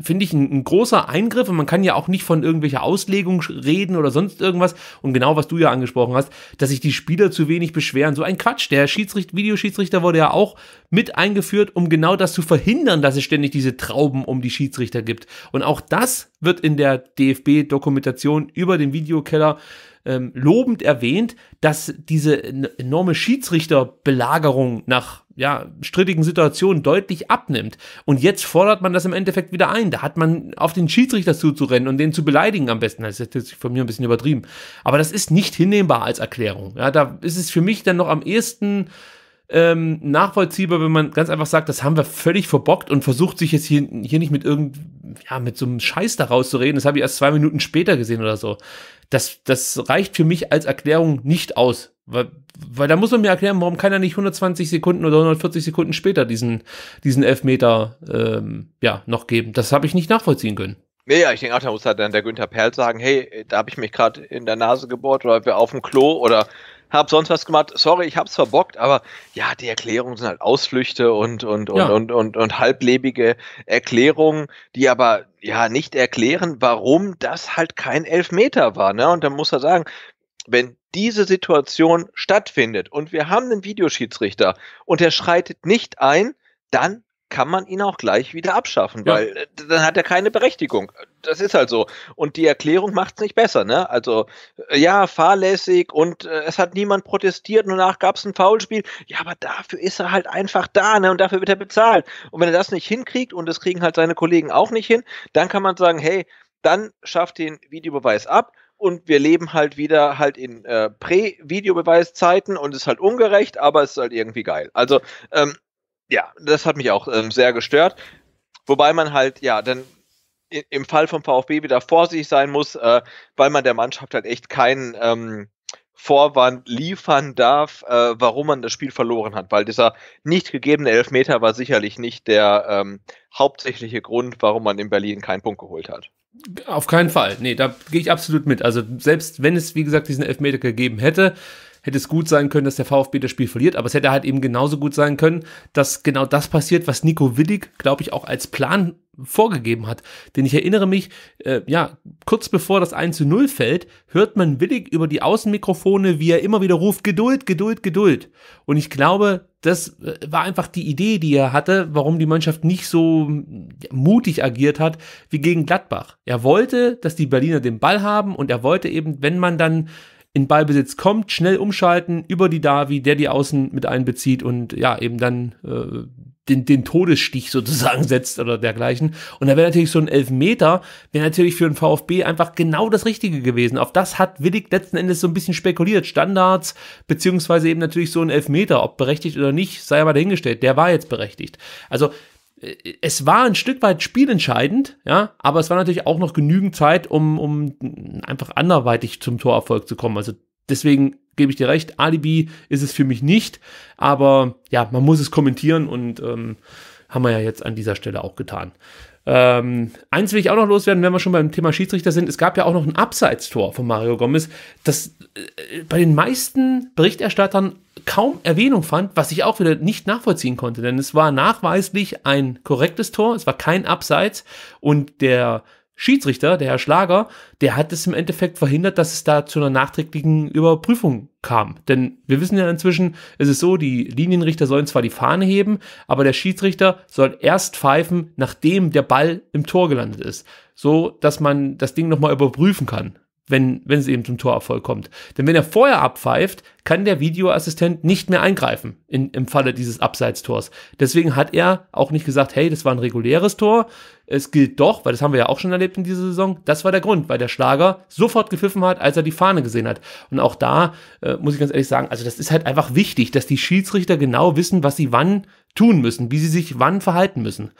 finde ich, ein, ein, großer Eingriff und man kann ja auch nicht von irgendwelcher Auslegung reden oder sonst irgendwas. Und genau, was du ja angesprochen hast, dass sich die Spieler zu wenig beschweren. So ein Quatsch. Der Schiedsrichter, Videoschiedsrichter wurde ja auch mit eingeführt, um genau das zu verhindern, dass es ständig diese Trauben um die Schiedsrichter gibt. Und auch das wird in der DFB-Dokumentation über den Videokeller ähm, lobend erwähnt, dass diese enorme Schiedsrichterbelagerung nach ja, strittigen Situationen deutlich abnimmt. Und jetzt fordert man das im Endeffekt wieder ein. Da hat man auf den Schiedsrichter zuzurennen und den zu beleidigen am besten. Das ist jetzt von mir ein bisschen übertrieben. Aber das ist nicht hinnehmbar als Erklärung. Ja, da ist es für mich dann noch am ehesten ähm, nachvollziehbar, wenn man ganz einfach sagt, das haben wir völlig verbockt und versucht sich jetzt hier, hier nicht mit irgend, ja, mit so einem Scheiß daraus zu reden. Das habe ich erst zwei Minuten später gesehen oder so. Das, das reicht für mich als Erklärung nicht aus. Weil, weil da muss man mir erklären, warum kann er nicht 120 Sekunden oder 140 Sekunden später diesen, diesen Elfmeter ähm, ja, noch geben. Das habe ich nicht nachvollziehen können. Ja, ich denke auch, da muss halt dann der Günther Perl sagen, hey, da habe ich mich gerade in der Nase gebohrt oder auf dem Klo oder habe sonst was gemacht. Sorry, ich hab's verbockt, aber ja, die Erklärungen sind halt Ausflüchte und, und, und, ja. und, und, und, und halblebige Erklärungen, die aber ja nicht erklären, warum das halt kein Elfmeter war. Ne? Und dann muss er sagen, wenn diese Situation stattfindet und wir haben einen Videoschiedsrichter und er schreitet nicht ein, dann kann man ihn auch gleich wieder abschaffen, ja. weil äh, dann hat er keine Berechtigung. Das ist halt so. Und die Erklärung macht es nicht besser, ne? Also, äh, ja, fahrlässig und äh, es hat niemand protestiert und danach gab es ein Foulspiel. Ja, aber dafür ist er halt einfach da, ne? Und dafür wird er bezahlt. Und wenn er das nicht hinkriegt und das kriegen halt seine Kollegen auch nicht hin, dann kann man sagen, hey, dann schafft den Videobeweis ab und wir leben halt wieder halt in äh, Prä-Videobeweiszeiten und es ist halt ungerecht, aber es ist halt irgendwie geil. Also ähm, ja, das hat mich auch ähm, sehr gestört. Wobei man halt, ja, dann im Fall vom VfB wieder vorsichtig sein muss, äh, weil man der Mannschaft halt echt keinen ähm, Vorwand liefern darf, äh, warum man das Spiel verloren hat. Weil dieser nicht gegebene Elfmeter war sicherlich nicht der ähm, hauptsächliche Grund, warum man in Berlin keinen Punkt geholt hat. Auf keinen Fall. Nee, da gehe ich absolut mit. Also selbst wenn es, wie gesagt, diesen Elfmeter gegeben hätte, hätte es gut sein können, dass der VfB das Spiel verliert, aber es hätte halt eben genauso gut sein können, dass genau das passiert, was Nico Willig, glaube ich, auch als Plan vorgegeben hat. Denn ich erinnere mich, äh, ja, kurz bevor das 1 zu 0 fällt, hört man Willig über die Außenmikrofone, wie er immer wieder ruft, Geduld, Geduld, Geduld. Und ich glaube, das äh, war einfach die Idee, die er hatte, warum die Mannschaft nicht so mutig agiert hat wie gegen Gladbach. Er wollte, dass die Berliner den Ball haben und er wollte eben, wenn man dann in Ballbesitz kommt, schnell umschalten über die Davi, der die Außen mit einbezieht und ja, eben dann äh, den, den Todesstich sozusagen setzt oder dergleichen. Und da wäre natürlich so ein Elfmeter, wäre natürlich für den VfB einfach genau das Richtige gewesen. Auf das hat Willig letzten Endes so ein bisschen spekuliert. Standards, beziehungsweise eben natürlich so ein Elfmeter, ob berechtigt oder nicht, sei aber dahingestellt. Der war jetzt berechtigt. Also es war ein Stück weit spielentscheidend, ja, aber es war natürlich auch noch genügend Zeit, um, um einfach anderweitig zum Torerfolg zu kommen. Also deswegen gebe ich dir recht, Alibi ist es für mich nicht, aber ja, man muss es kommentieren und ähm, haben wir ja jetzt an dieser Stelle auch getan. Ähm, eins will ich auch noch loswerden, wenn wir schon beim Thema Schiedsrichter sind. Es gab ja auch noch ein Abseitstor von Mario Gomez, das äh, bei den meisten Berichterstattern kaum Erwähnung fand, was ich auch wieder nicht nachvollziehen konnte, denn es war nachweislich ein korrektes Tor, es war kein Abseits und der Schiedsrichter, der Herr Schlager, der hat es im Endeffekt verhindert, dass es da zu einer nachträglichen Überprüfung kam. Denn wir wissen ja inzwischen, es ist so, die Linienrichter sollen zwar die Fahne heben, aber der Schiedsrichter soll erst pfeifen, nachdem der Ball im Tor gelandet ist. So, dass man das Ding nochmal überprüfen kann wenn, wenn es eben zum Torerfolg kommt. Denn wenn er vorher abpfeift, kann der Videoassistent nicht mehr eingreifen in, im Falle dieses Abseitstors. Deswegen hat er auch nicht gesagt, hey, das war ein reguläres Tor. Es gilt doch, weil das haben wir ja auch schon erlebt in dieser Saison. Das war der Grund, weil der Schlager sofort gepfiffen hat, als er die Fahne gesehen hat. Und auch da äh, muss ich ganz ehrlich sagen, also das ist halt einfach wichtig, dass die Schiedsrichter genau wissen, was sie wann tun müssen, wie sie sich wann verhalten müssen.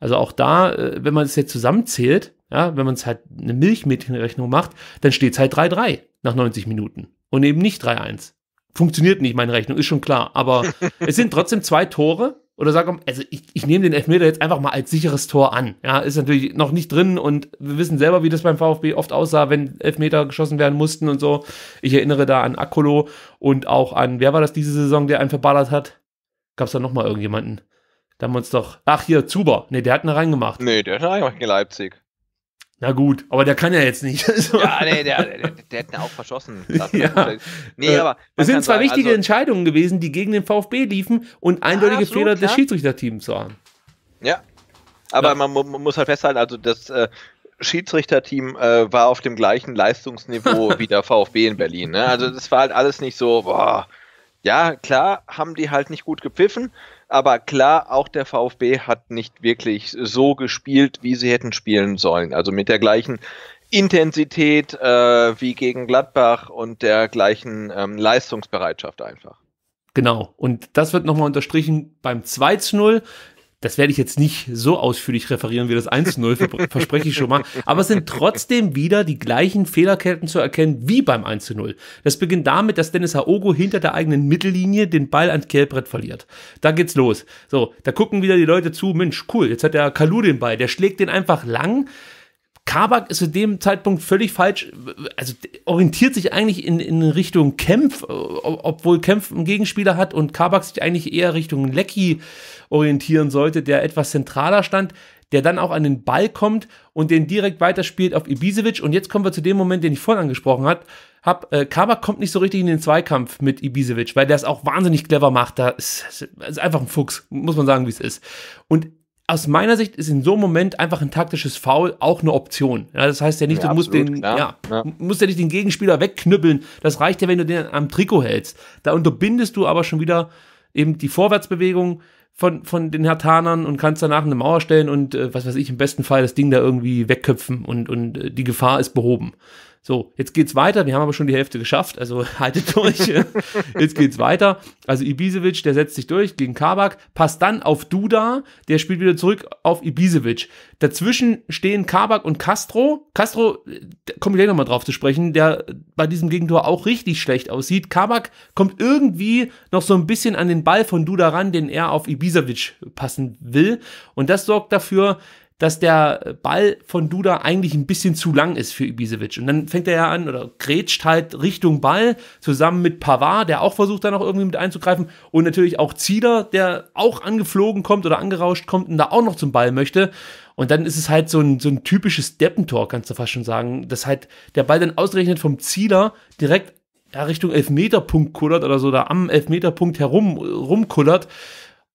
Also auch da, äh, wenn man es jetzt zusammenzählt, ja, wenn man es halt eine Milchmädchenrechnung macht, dann steht es halt 3-3 nach 90 Minuten und eben nicht 3-1. Funktioniert nicht, meine Rechnung, ist schon klar. Aber es sind trotzdem zwei Tore. Oder sag mal, also ich, ich nehme den Elfmeter jetzt einfach mal als sicheres Tor an. Ja, ist natürlich noch nicht drin und wir wissen selber, wie das beim VfB oft aussah, wenn Elfmeter geschossen werden mussten und so. Ich erinnere da an Akolo und auch an, wer war das diese Saison, der einen verballert hat? Gab es da nochmal irgendjemanden? Da haben wir uns doch. Ach, hier, Zuber. Ne, der hat einen reingemacht. Ne, der hat einen reingemacht in Leipzig. Na gut, aber der kann ja jetzt nicht. Also. Ja, nee, der, der, der hätte auch verschossen. ja. nee, äh, aber es sind zwei sagen, wichtige also, Entscheidungen gewesen, die gegen den VfB liefen und eindeutige absolut, Fehler ja. des Schiedsrichterteams waren. Ja, aber ja. Man, man, muss halt festhalten, also das äh, Schiedsrichterteam äh, war auf dem gleichen Leistungsniveau wie der VfB in Berlin. Ne? Also das war halt alles nicht so, boah. Ja, klar, haben die halt nicht gut gepfiffen aber klar, auch der VfB hat nicht wirklich so gespielt, wie sie hätten spielen sollen. Also mit der gleichen Intensität äh, wie gegen Gladbach und der gleichen ähm, Leistungsbereitschaft einfach. Genau. Und das wird nochmal unterstrichen beim 2 0. Das werde ich jetzt nicht so ausführlich referieren wie das 1-0, verspreche ich schon mal. Aber es sind trotzdem wieder die gleichen Fehlerketten zu erkennen wie beim 1-0. Das beginnt damit, dass Dennis Haogo hinter der eigenen Mittellinie den Ball ans Kehlbrett verliert. Da geht's los. So, da gucken wieder die Leute zu, Mensch, cool, jetzt hat der Kalu den Ball, der schlägt den einfach lang. Kabak ist zu dem Zeitpunkt völlig falsch, also orientiert sich eigentlich in, in Richtung Kempf, äh, obwohl Kempf einen Gegenspieler hat und Kabak sich eigentlich eher Richtung Lecky orientieren sollte, der etwas zentraler stand, der dann auch an den Ball kommt und den direkt weiterspielt auf Ibisevic. Und jetzt kommen wir zu dem Moment, den ich vorhin angesprochen habe. Hab, äh, Kabak kommt nicht so richtig in den Zweikampf mit Ibisevic, weil der es auch wahnsinnig clever macht. Da ist, ist einfach ein Fuchs, muss man sagen, wie es ist. Und aus meiner Sicht ist in so einem Moment einfach ein taktisches Foul auch eine Option. Ja, das heißt ja nicht, ja, du musst, absolut, den, ja, musst ja nicht den Gegenspieler wegknüppeln. Das reicht ja, wenn du den am Trikot hältst. Da unterbindest du aber schon wieder eben die Vorwärtsbewegung von, von den Hertanern und kannst danach eine Mauer stellen und, äh, was weiß ich, im besten Fall das Ding da irgendwie wegköpfen und, und äh, die Gefahr ist behoben. So, jetzt geht's weiter. Wir haben aber schon die Hälfte geschafft, also haltet durch. jetzt geht's weiter. Also Ibisevic, der setzt sich durch gegen Kabak, passt dann auf Duda, der spielt wieder zurück auf Ibisevic. Dazwischen stehen Kabak und Castro. Castro, äh, komme ich gleich nochmal drauf zu sprechen, der bei diesem Gegentor auch richtig schlecht aussieht. Kabak kommt irgendwie noch so ein bisschen an den Ball von Duda ran, den er auf Ibisevic passen will. Und das sorgt dafür, dass der Ball von Duda eigentlich ein bisschen zu lang ist für Ibisevic. Und dann fängt er ja an oder grätscht halt Richtung Ball zusammen mit Pavard, der auch versucht, da noch irgendwie mit einzugreifen. Und natürlich auch Zieler, der auch angeflogen kommt oder angerauscht kommt und da auch noch zum Ball möchte. Und dann ist es halt so ein, so ein typisches Deppentor, kannst du fast schon sagen, dass halt der Ball dann ausgerechnet vom Zieler direkt ja, Richtung Elfmeterpunkt kullert oder so, da am Elfmeterpunkt herum rumkullert.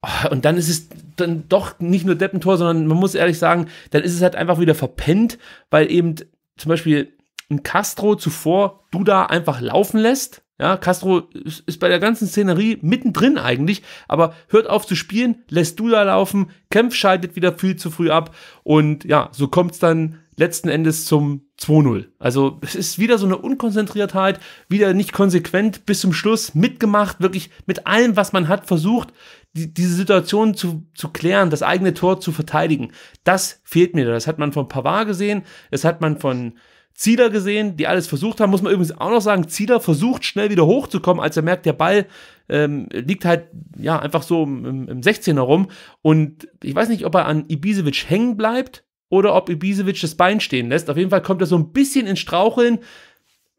Oh, und dann ist es dann doch nicht nur Deppentor, sondern man muss ehrlich sagen, dann ist es halt einfach wieder verpennt, weil eben zum Beispiel ein Castro zuvor Duda einfach laufen lässt. Ja, Castro ist, bei der ganzen Szenerie mittendrin eigentlich, aber hört auf zu spielen, lässt Duda laufen, Kempf schaltet wieder viel zu früh ab und ja, so kommt es dann letzten Endes zum 2-0. Also es ist wieder so eine Unkonzentriertheit, wieder nicht konsequent bis zum Schluss mitgemacht, wirklich mit allem, was man hat, versucht, die, diese Situation zu, zu klären, das eigene Tor zu verteidigen. Das fehlt mir. Das hat man von Pavard gesehen, das hat man von Zieler gesehen, die alles versucht haben. Muss man übrigens auch noch sagen, Zieler versucht schnell wieder hochzukommen, als er merkt, der Ball ähm, liegt halt ja einfach so im, im 16er rum. Und ich weiß nicht, ob er an Ibisevic hängen bleibt oder ob Ibisevic das Bein stehen lässt. Auf jeden Fall kommt er so ein bisschen ins Straucheln.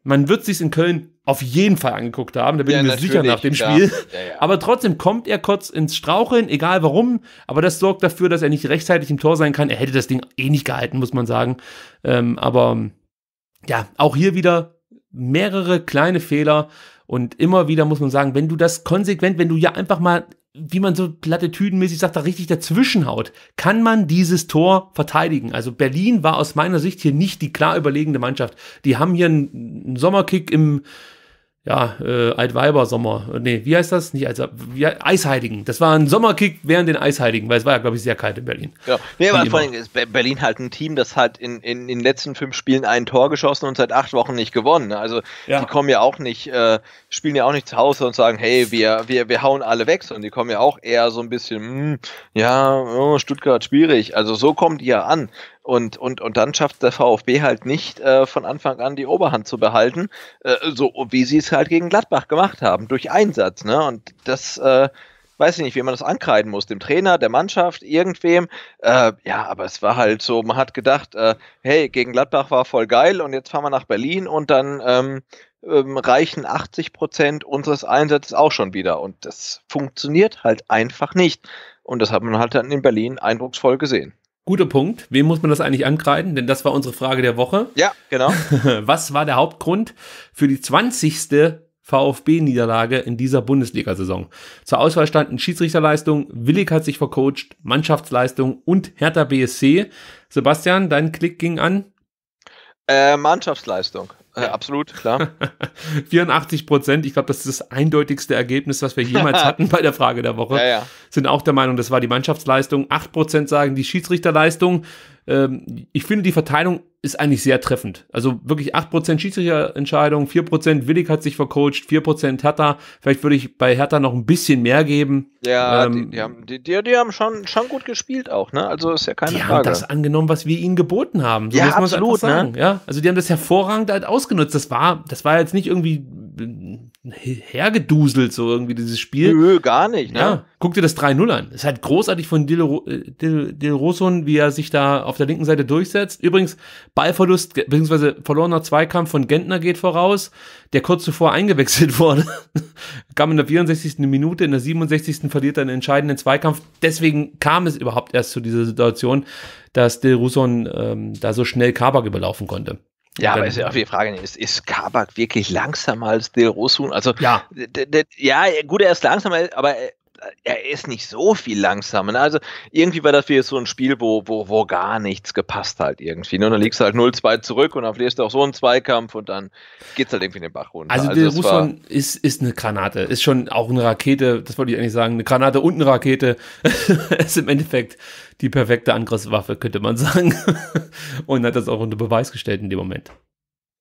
Man wird sich in Köln auf jeden Fall angeguckt haben, da bin ja, ich mir sicher nach dem Spiel. Ja, ja. Aber trotzdem kommt er kurz ins Straucheln, egal warum. Aber das sorgt dafür, dass er nicht rechtzeitig im Tor sein kann. Er hätte das Ding eh nicht gehalten, muss man sagen. Ähm, aber ja, auch hier wieder mehrere kleine Fehler. Und immer wieder muss man sagen, wenn du das konsequent, wenn du ja einfach mal wie man so plattitüdenmäßig sagt, da richtig dazwischen haut, Kann man dieses Tor verteidigen? Also Berlin war aus meiner Sicht hier nicht die klar überlegende Mannschaft. Die haben hier einen Sommerkick im, ja, äh, Altweiber-Sommer. Äh, nee, wie heißt das? Nicht als, wie, Eisheiligen. Das war ein Sommerkick während den Eisheiligen, weil es war ja, glaube ich, sehr kalt in Berlin. Ja, nee, aber vor allem ist Berlin halt ein Team, das hat in, in, in den letzten fünf Spielen ein Tor geschossen und seit acht Wochen nicht gewonnen. Also ja. die kommen ja auch nicht, äh, spielen ja auch nicht zu Hause und sagen, hey, wir, wir, wir hauen alle weg, sondern die kommen ja auch eher so ein bisschen, mh, hm, ja, oh, Stuttgart schwierig. Also so kommt ihr an. Und, und, und dann schafft der VfB halt nicht, äh, von Anfang an die Oberhand zu behalten, äh, so wie sie es halt gegen Gladbach gemacht haben, durch Einsatz. Ne? Und das, äh, weiß ich nicht, wie man das ankreiden muss, dem Trainer, der Mannschaft, irgendwem. Äh, ja, aber es war halt so, man hat gedacht, äh, hey, gegen Gladbach war voll geil und jetzt fahren wir nach Berlin und dann ähm, ähm, reichen 80 Prozent unseres Einsatzes auch schon wieder. Und das funktioniert halt einfach nicht. Und das hat man halt dann in Berlin eindrucksvoll gesehen. Guter Punkt. Wem muss man das eigentlich ankreiden? Denn das war unsere Frage der Woche. Ja, genau. Was war der Hauptgrund für die 20. VfB-Niederlage in dieser Bundesliga-Saison? Zur Auswahl standen Schiedsrichterleistung, Willig hat sich vercoacht, Mannschaftsleistung und Hertha BSC. Sebastian, dein Klick ging an. Äh, Mannschaftsleistung. Äh, absolut, klar. 84 Prozent, ich glaube, das ist das eindeutigste Ergebnis, was wir jemals hatten bei der Frage der Woche. Ja, ja. Sind auch der Meinung, das war die Mannschaftsleistung. 8 Prozent sagen die Schiedsrichterleistung. Ähm, ich finde, die Verteilung ist eigentlich sehr treffend. Also wirklich 8% Schiedsrichterentscheidung, 4% Willig hat sich vercoacht, 4% Hertha. Vielleicht würde ich bei Hertha noch ein bisschen mehr geben. Ja, ähm, die, die, haben, die, die, haben schon, schon gut gespielt auch, ne? Also ist ja keine die Frage. Die haben das angenommen, was wir ihnen geboten haben. So ja, absolut, ne? Ja, also die haben das hervorragend halt ausgenutzt. Das war, das war jetzt nicht irgendwie hergeduselt, so irgendwie dieses Spiel. Nö, gar nicht, ne? Ja, guck dir das 3-0 an. Ist halt großartig von Dil, äh, Dil, Dil Rosun, wie er sich da auf der linken Seite durchsetzt. Übrigens, Ballverlust, beziehungsweise verlorener Zweikampf von Gentner geht voraus, der kurz zuvor eingewechselt wurde. kam in der 64. Minute, in der 67. verliert er einen entscheidenden Zweikampf. Deswegen kam es überhaupt erst zu dieser Situation, dass Dil Rosun ähm, da so schnell Kabak überlaufen konnte. Ja, aber ist ja auch die Frage, ist, ist Kabak wirklich langsamer als Del Rosun? Also, ja. ja, gut, er ist langsamer, aber äh, äh, er ist nicht so viel langsamer. Ne? Also irgendwie war das wieder so ein Spiel, wo, wo, wo gar nichts gepasst halt irgendwie. Ne? Und dann liegst du halt 0-2 zurück und dann verlierst du auch so einen Zweikampf und dann geht es halt irgendwie in den Bach runter. Also, also der Russland ist, ist eine Granate, ist schon auch eine Rakete, das wollte ich eigentlich sagen, eine Granate und eine Rakete ist im Endeffekt die perfekte Angriffswaffe, könnte man sagen. und hat das auch unter Beweis gestellt in dem Moment.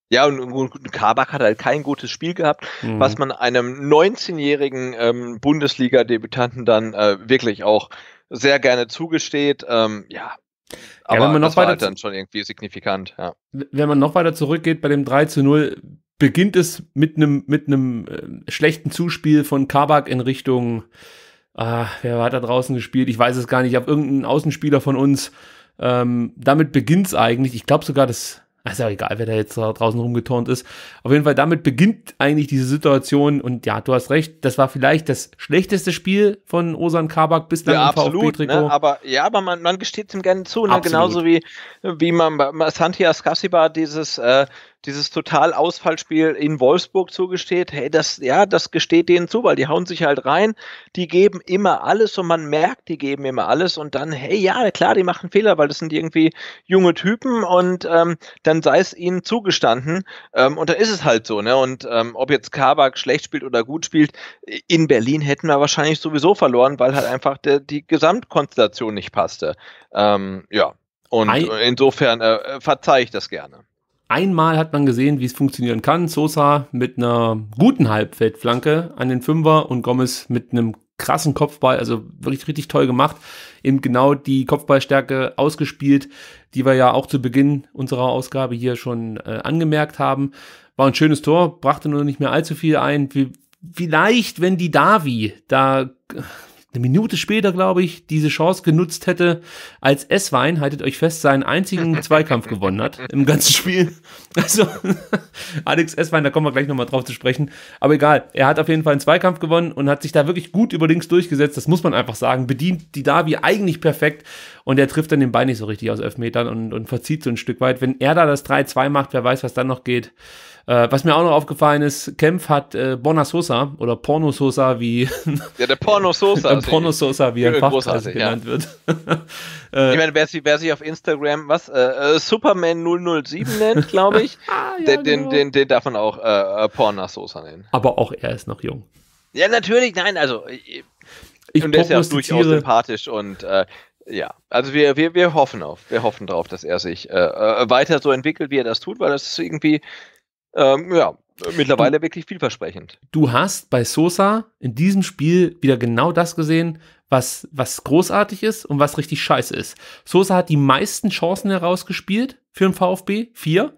Ja, und, und Kabak hat halt kein gutes Spiel gehabt, mhm. was man einem 19-jährigen ähm, Bundesliga-Debütanten dann äh, wirklich auch sehr gerne zugesteht. Ähm, ja, aber ja, wenn man noch weiter halt dann schon irgendwie signifikant, ja. Wenn man noch weiter zurückgeht bei dem 3 zu 0, beginnt es mit einem mit äh, schlechten Zuspiel von Kabak in Richtung, äh, wer hat da draußen gespielt? Ich weiß es gar nicht, auf irgendeinen Außenspieler von uns. Ähm, damit beginnt es eigentlich. Ich glaube sogar, dass. Also egal, wer da jetzt da draußen rumgeturnt ist. Auf jeden Fall, damit beginnt eigentlich diese Situation. Und ja, du hast recht, das war vielleicht das schlechteste Spiel von Osan Kabak bis bislang ja, im absolut, ne? Aber ja, aber man, man gesteht ihm gerne zu, ne? genauso wie, wie man bei Santi Ascasibar dieses äh, dieses Total-Ausfallspiel in Wolfsburg zugesteht, hey, das, ja, das gesteht denen zu, weil die hauen sich halt rein, die geben immer alles und man merkt, die geben immer alles und dann, hey, ja, klar, die machen Fehler, weil das sind irgendwie junge Typen und ähm, dann sei es ihnen zugestanden ähm, und dann ist es halt so, ne, und ähm, ob jetzt Kabak schlecht spielt oder gut spielt, in Berlin hätten wir wahrscheinlich sowieso verloren, weil halt einfach der, die Gesamtkonstellation nicht passte. Ähm, ja, und insofern äh, verzeihe ich das gerne. Einmal hat man gesehen, wie es funktionieren kann. Sosa mit einer guten Halbfeldflanke an den Fünfer und Gomez mit einem krassen Kopfball, also wirklich richtig toll gemacht. Eben genau die Kopfballstärke ausgespielt, die wir ja auch zu Beginn unserer Ausgabe hier schon äh, angemerkt haben. War ein schönes Tor, brachte nur nicht mehr allzu viel ein. Wie, vielleicht, wenn die Davi da eine Minute später, glaube ich, diese Chance genutzt hätte, als Esswein, haltet euch fest, seinen einzigen Zweikampf gewonnen hat im ganzen Spiel. Also, Alex S-Wein, da kommen wir gleich nochmal drauf zu sprechen. Aber egal, er hat auf jeden Fall einen Zweikampf gewonnen und hat sich da wirklich gut über links durchgesetzt. Das muss man einfach sagen. Bedient die Davi eigentlich perfekt und er trifft dann den Ball nicht so richtig aus Elfmetern und, und verzieht so ein Stück weit. Wenn er da das 3-2 macht, wer weiß, was dann noch geht. Äh, was mir auch noch aufgefallen ist, Kempf hat äh, Bona Sosa oder Porno Sosa, wie ja, der Porno Sosa, der also Porno Sosa, wie er Fachkreise genannt ja. wird. äh, ich meine, wer, sie, wer sich auf Instagram was äh, äh Superman 007 nennt, glaube ich, ah, ja, den, genau. den, den, den darf man auch äh, äh, Porno Sosa nennen. Aber auch er ist noch jung. Ja, natürlich, nein, also ich, ich und der ist ja durchaus sympathisch und äh, ja, also wir, wir, wir hoffen auf, wir hoffen darauf, dass er sich äh, äh, weiter so entwickelt, wie er das tut, weil das ist irgendwie ähm, ja, mittlerweile du, wirklich vielversprechend. Du hast bei Sosa in diesem Spiel wieder genau das gesehen, was, was großartig ist und was richtig scheiße ist. Sosa hat die meisten Chancen herausgespielt für den VfB, vier.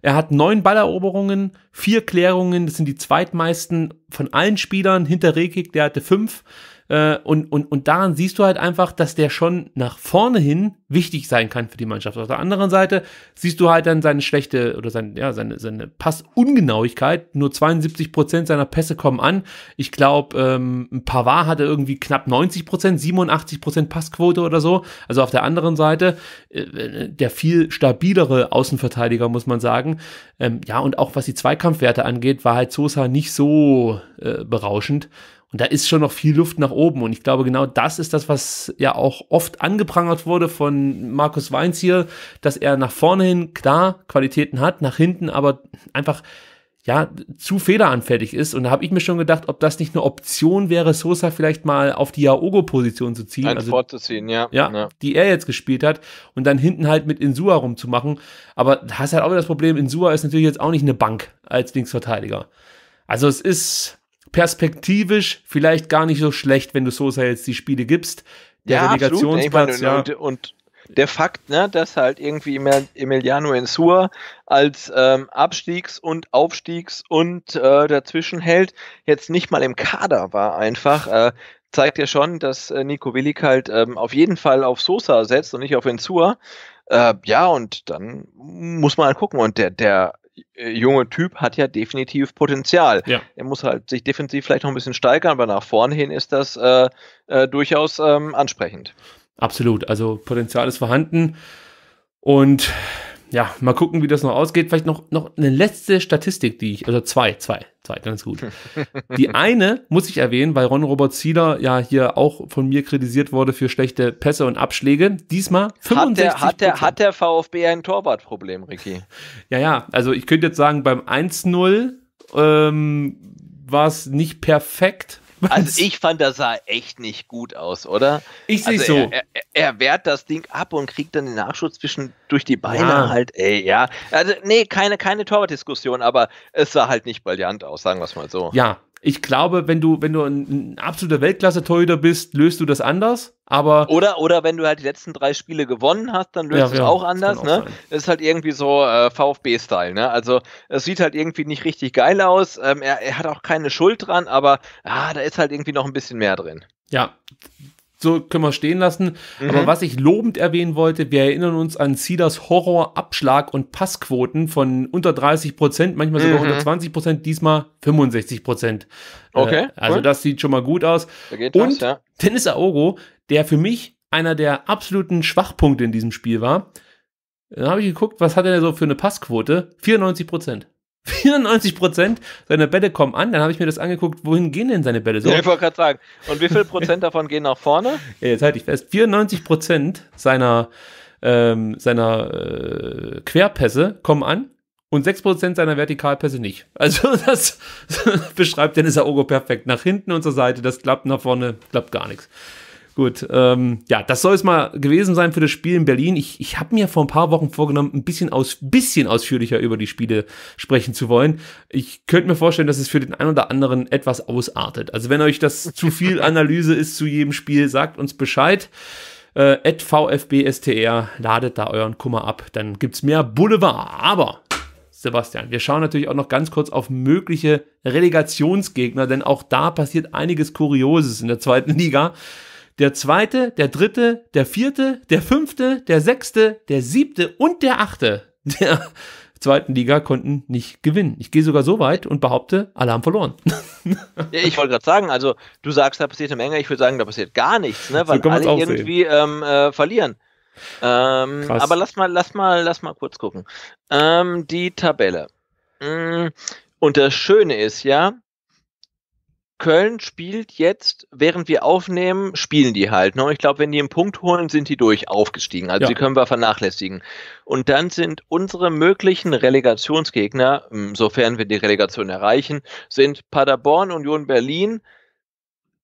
Er hat neun Balleroberungen, vier Klärungen, das sind die zweitmeisten von allen Spielern hinter Rekik, der hatte fünf. Äh, und, und, und daran siehst du halt einfach, dass der schon nach vorne hin wichtig sein kann für die Mannschaft. Auf der anderen Seite siehst du halt dann seine schlechte oder sein, ja, seine, seine Passungenauigkeit. Nur 72 Prozent seiner Pässe kommen an. Ich glaube, ähm, ein Pavard hatte irgendwie knapp 90 Prozent, 87 Prozent Passquote oder so. Also auf der anderen Seite äh, der viel stabilere Außenverteidiger, muss man sagen. Ähm, ja, und auch was die Zweikampfwerte angeht, war halt Sosa nicht so äh, berauschend. Und da ist schon noch viel Luft nach oben. Und ich glaube, genau das ist das, was ja auch oft angeprangert wurde von Markus Weinz hier, dass er nach vorne hin klar Qualitäten hat, nach hinten aber einfach ja, zu fehleranfällig ist. Und da habe ich mir schon gedacht, ob das nicht eine Option wäre, Sosa vielleicht mal auf die Jaogo-Position zu ziehen. also, vorzuziehen, ja. ja. ja. Die er jetzt gespielt hat und dann hinten halt mit Insua rumzumachen. Aber da hast halt auch wieder das Problem, Insua ist natürlich jetzt auch nicht eine Bank als Linksverteidiger. Also es ist, perspektivisch vielleicht gar nicht so schlecht, wenn du Sosa jetzt die Spiele gibst. Der ja, Relegationsplatz, ja. Und, und, der Fakt, ne, dass halt irgendwie Emiliano Ensua als ähm, Abstiegs- und Aufstiegs- und äh, dazwischenhält jetzt nicht mal im Kader war einfach, äh, zeigt ja schon, dass äh, Nico Willig halt ähm, auf jeden Fall auf Sosa setzt und nicht auf Ensua. Äh, ja, und dann muss man halt gucken. Und der, der äh, junge Typ hat ja definitiv Potenzial. Ja. Er muss halt sich defensiv vielleicht noch ein bisschen steigern, aber nach vorne hin ist das äh, äh, durchaus ähm, ansprechend. Absolut. Also Potenzial ist vorhanden. Und ja, mal gucken, wie das noch ausgeht. Vielleicht noch, noch eine letzte Statistik, die ich, also zwei, zwei, zwei, ganz gut. Die eine muss ich erwähnen, weil Ron Robert Zieler ja hier auch von mir kritisiert wurde für schlechte Pässe und Abschläge. Diesmal 65 Hat der, hat der, hat der VfB ein Torwartproblem, Ricky? Ja, ja, also ich könnte jetzt sagen, beim 1-0 ähm, war es nicht perfekt, also ich fand, das sah echt nicht gut aus, oder? Ich sehe also so. Er, er, er, wehrt das Ding ab und kriegt dann den Nachschuss zwischen durch die Beine ja. halt, ey, ja. Also, nee, keine, keine Torwartdiskussion, aber es sah halt nicht brillant aus, sagen wir es mal so. Ja, ich glaube, wenn du, wenn du ein, ein absoluter Weltklasse-Torhüter bist, löst du das anders. Aber oder, oder wenn du halt die letzten drei Spiele gewonnen hast, dann löst ja, du es ja, auch anders. Auch ne? Das ist halt irgendwie so äh, VfB-Style. Ne? Also es sieht halt irgendwie nicht richtig geil aus. Ähm, er, er hat auch keine Schuld dran, aber ah, da ist halt irgendwie noch ein bisschen mehr drin. Ja, so können wir stehen lassen. Mhm. Aber was ich lobend erwähnen wollte, wir erinnern uns an Cedars Horror, Abschlag und Passquoten von unter 30 Prozent, manchmal sogar mhm. unter 20 Prozent, diesmal 65 Prozent. Äh, okay. Äh, also cool. das sieht schon mal gut aus. und was, ja. Dennis Aogo, der für mich einer der absoluten Schwachpunkte in diesem Spiel war. Dann habe ich geguckt, was hat er so für eine Passquote? 94 Prozent. 94% seiner Bälle kommen an, dann habe ich mir das angeguckt, wohin gehen denn seine Bälle so? Ja, ich wollte gerade sagen, und wie viel Prozent davon gehen nach vorne? Ja, jetzt halte ich fest, 94% seiner, ähm, seiner äh, Querpässe kommen an und 6% seiner Vertikalpässe nicht. Also das beschreibt Dennis Aogo perfekt. Nach hinten und zur Seite, das klappt, nach vorne klappt gar nichts. Gut, ähm, ja, das soll es mal gewesen sein für das Spiel in Berlin. Ich, ich habe mir vor ein paar Wochen vorgenommen, ein bisschen, aus, bisschen ausführlicher über die Spiele sprechen zu wollen. Ich könnte mir vorstellen, dass es für den einen oder anderen etwas ausartet. Also wenn euch das zu viel Analyse ist zu jedem Spiel, sagt uns Bescheid. Äh, VfBSTR, ladet da euren Kummer ab, dann gibt's mehr Boulevard. Aber Sebastian. Wir schauen natürlich auch noch ganz kurz auf mögliche Relegationsgegner, denn auch da passiert einiges Kurioses in der zweiten Liga der zweite, der dritte, der vierte, der fünfte, der sechste, der siebte und der achte der zweiten Liga konnten nicht gewinnen. Ich gehe sogar so weit und behaupte, alle haben verloren. ich wollte gerade sagen, also du sagst, da passiert eine Menge, ich würde sagen, da passiert gar nichts, ne? weil so alle irgendwie ähm, äh, verlieren. Ähm, aber lass mal, lass mal, lass mal kurz gucken. Ähm, die Tabelle. Mm, und das Schöne ist ja, Köln spielt jetzt, während wir aufnehmen, spielen die halt. Ne? Ich glaube, wenn die einen Punkt holen, sind die durch aufgestiegen. Also ja. die können wir vernachlässigen. Und dann sind unsere möglichen Relegationsgegner, hm, sofern wir die Relegation erreichen, sind Paderborn, Union Berlin,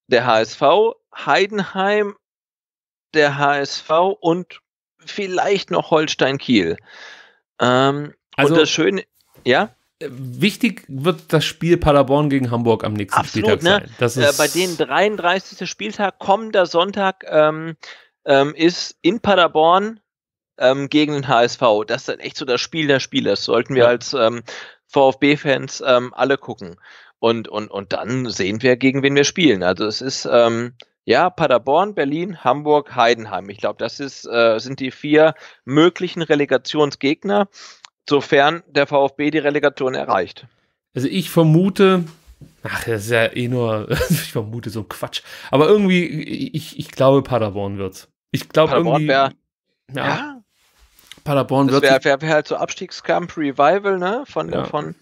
der HSV, Heidenheim, der HSV und vielleicht noch Holstein Kiel. Ähm, also, und das Schöne, ja? wichtig wird das Spiel Paderborn gegen Hamburg am nächsten Absolut, Spieltag ne? sein. Äh, bei denen 33. Spieltag, kommender Sonntag ähm, ähm, ist in Paderborn ähm, gegen den HSV. Das ist dann echt so das Spiel der Spiele. Das sollten wir ja. als ähm, VfB-Fans ähm, alle gucken. Und, und, und dann sehen wir, gegen wen wir spielen. Also es ist ähm, ja Paderborn, Berlin, Hamburg, Heidenheim. Ich glaube, das ist, äh, sind die vier möglichen Relegationsgegner sofern der VfB die Relegation erreicht. Also ich vermute, ach, das ist ja eh nur, ich vermute so Quatsch, aber irgendwie, ich, ich glaube Paderborn wird's. Ich glaube irgendwie. Wär, ja, ja. Paderborn wird. Wäre wär, wär halt so Abstiegskampf Revival, ne? Von, ja. von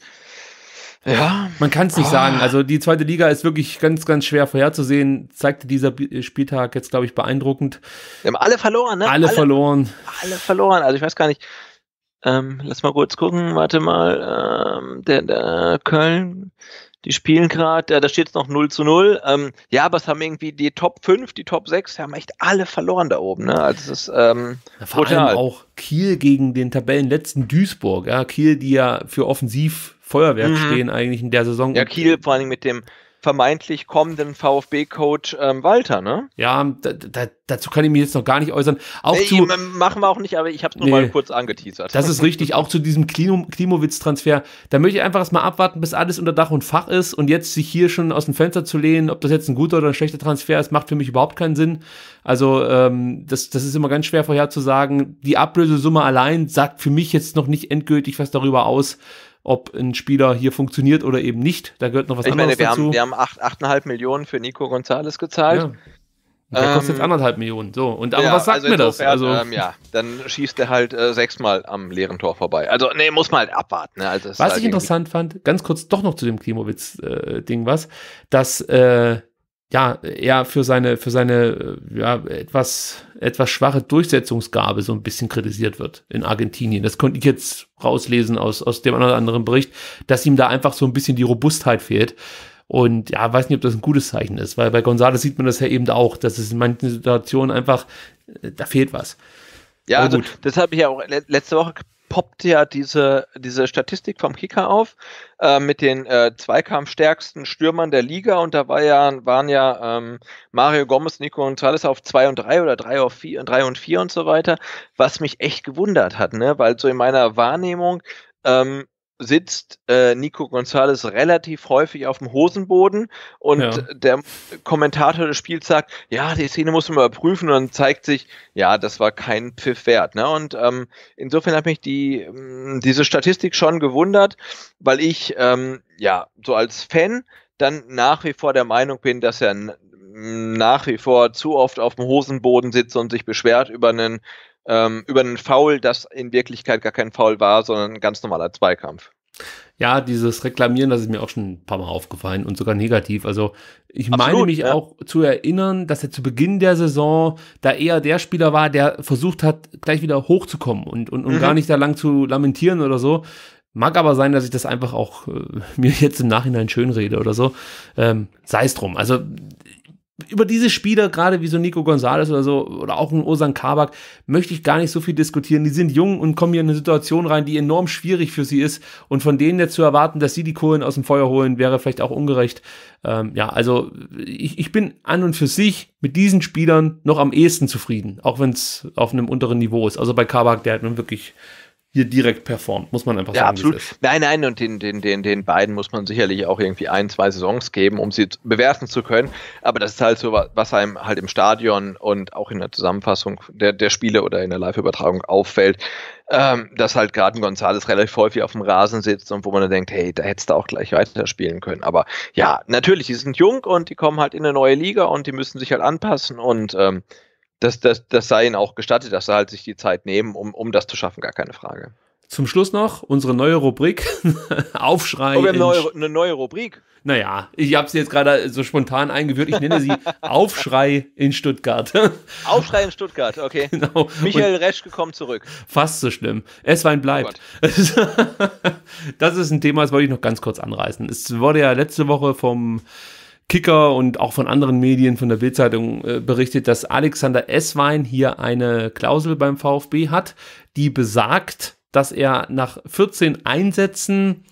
ja. Man kann es nicht oh. sagen. Also die zweite Liga ist wirklich ganz, ganz schwer vorherzusehen. Zeigte dieser äh, Spieltag jetzt, glaube ich, beeindruckend. Wir haben alle verloren, ne? Alle, alle verloren. Alle verloren. Also ich weiß gar nicht. Ähm, lass mal kurz gucken, warte mal. Ähm, der, der Köln, die spielen gerade, äh, da steht es noch 0 zu 0. Ähm, ja, aber es haben irgendwie die Top 5, die Top 6, haben echt alle verloren da oben. Ne? Also es ist ähm, Vor brutal. allem auch Kiel gegen den Tabellenletzten Duisburg. Ja? Kiel, die ja für Offensiv Feuerwerk mhm. stehen eigentlich in der Saison. Ja, Kiel vor allem mit dem vermeintlich kommenden VfB-Coach ähm, Walter, ne? Ja, da, da, dazu kann ich mich jetzt noch gar nicht äußern. Auch nee, zu, machen wir auch nicht, aber ich habe es nur nee, mal kurz angeteasert. Das ist richtig, auch zu diesem Klimowitz-Transfer. Da möchte ich einfach erstmal abwarten, bis alles unter Dach und Fach ist und jetzt sich hier schon aus dem Fenster zu lehnen, ob das jetzt ein guter oder ein schlechter Transfer ist, macht für mich überhaupt keinen Sinn. Also ähm, das, das ist immer ganz schwer vorherzusagen. Die Ablösesumme allein sagt für mich jetzt noch nicht endgültig was darüber aus, ob ein Spieler hier funktioniert oder eben nicht. Da gehört noch was ich anderes meine, wir dazu. Haben, wir haben 8,5 Millionen für Nico Gonzalez gezahlt. Ja. Der kostet jetzt ähm, anderthalb Millionen. So, und aber ja, was sagt also mir das? Insofern, also, ähm, ja, dann schießt er halt äh, sechsmal am leeren Tor vorbei. Also, nee, muss man halt abwarten. Ne? Also, was halt ich interessant fand, ganz kurz doch noch zu dem Klimowitz-Ding äh, was, dass äh, ja, eher für seine, für seine äh, ja, etwas, etwas schwache Durchsetzungsgabe so ein bisschen kritisiert wird in Argentinien. Das konnte ich jetzt rauslesen aus, aus dem anderen Bericht, dass ihm da einfach so ein bisschen die Robustheit fehlt. Und ja, weiß nicht, ob das ein gutes Zeichen ist, weil bei Gonzales sieht man das ja eben auch, dass es in manchen Situationen einfach, äh, da fehlt was. Ja, also das habe ich ja auch letzte Woche poppt ja diese, diese Statistik vom Kicker auf äh, mit den äh, zweikampfstärksten Stürmern der Liga und da war ja, waren ja ähm, Mario Gomez, Nico Gonzalez auf 2 und 3 oder 3 auf 4 und 3 und 4 und so weiter, was mich echt gewundert hat, ne? weil so in meiner Wahrnehmung ähm, sitzt äh, Nico Gonzalez relativ häufig auf dem Hosenboden und ja. der Kommentator des Spiels sagt, ja, die Szene muss man überprüfen und dann zeigt sich, ja, das war kein Pfiff wert. Ne? Und ähm, insofern hat mich die, mm, diese Statistik schon gewundert, weil ich ähm, ja so als Fan dann nach wie vor der Meinung bin, dass er nach wie vor zu oft auf dem Hosenboden sitzt und sich beschwert über einen ähm, über einen Foul, das in Wirklichkeit gar kein Foul war, sondern ein ganz normaler Zweikampf. Ja, dieses Reklamieren, das ist mir auch schon ein paar Mal aufgefallen und sogar negativ. Also ich Absolut, meine mich ja. auch zu erinnern, dass er zu Beginn der Saison da eher der Spieler war, der versucht hat, gleich wieder hochzukommen und, und, und mhm. gar nicht da lang zu lamentieren oder so. Mag aber sein, dass ich das einfach auch äh, mir jetzt im Nachhinein schönrede oder so. Ähm, Sei es drum. Also über diese Spieler, gerade wie so Nico Gonzalez oder so, oder auch ein Osan Kabak, möchte ich gar nicht so viel diskutieren. Die sind jung und kommen hier in eine Situation rein, die enorm schwierig für sie ist. Und von denen jetzt zu erwarten, dass sie die Kohlen aus dem Feuer holen, wäre vielleicht auch ungerecht. Ähm, ja, also ich, ich bin an und für sich mit diesen Spielern noch am ehesten zufrieden, auch wenn es auf einem unteren Niveau ist. Also bei Kabak, der hat nun wirklich hier direkt performt, muss man einfach ja, sagen. Absolut. Nein, nein, und den, den, den, den beiden muss man sicherlich auch irgendwie ein, zwei Saisons geben, um sie bewerten zu können. Aber das ist halt so, was einem halt im Stadion und auch in der Zusammenfassung der, der Spiele oder in der Live-Übertragung auffällt, ähm, dass halt gerade ein Gonzales relativ häufig auf dem Rasen sitzt und wo man dann denkt, hey, da hättest du auch gleich weiterspielen können. Aber ja, natürlich, die sind jung und die kommen halt in eine neue Liga und die müssen sich halt anpassen und ähm, das, das, das sei ihnen auch gestattet, dass sie halt sich die Zeit nehmen, um, um das zu schaffen, gar keine Frage. Zum Schluss noch unsere neue Rubrik Aufschrei. Oh, wir haben neue, eine neue Rubrik. Naja, ich habe sie jetzt gerade so spontan eingeführt. Ich nenne sie Aufschrei in Stuttgart. Aufschrei in Stuttgart, okay. Genau. Michael Und Reschke kommt zurück. Fast so schlimm. Es Wein oh bleibt. Oh das ist ein Thema, das wollte ich noch ganz kurz anreißen. Es wurde ja letzte Woche vom Kicker und auch von anderen Medien, von der Bildzeitung äh, berichtet, dass Alexander Esswein hier eine Klausel beim VfB hat, die besagt, dass er nach 14 Einsätzen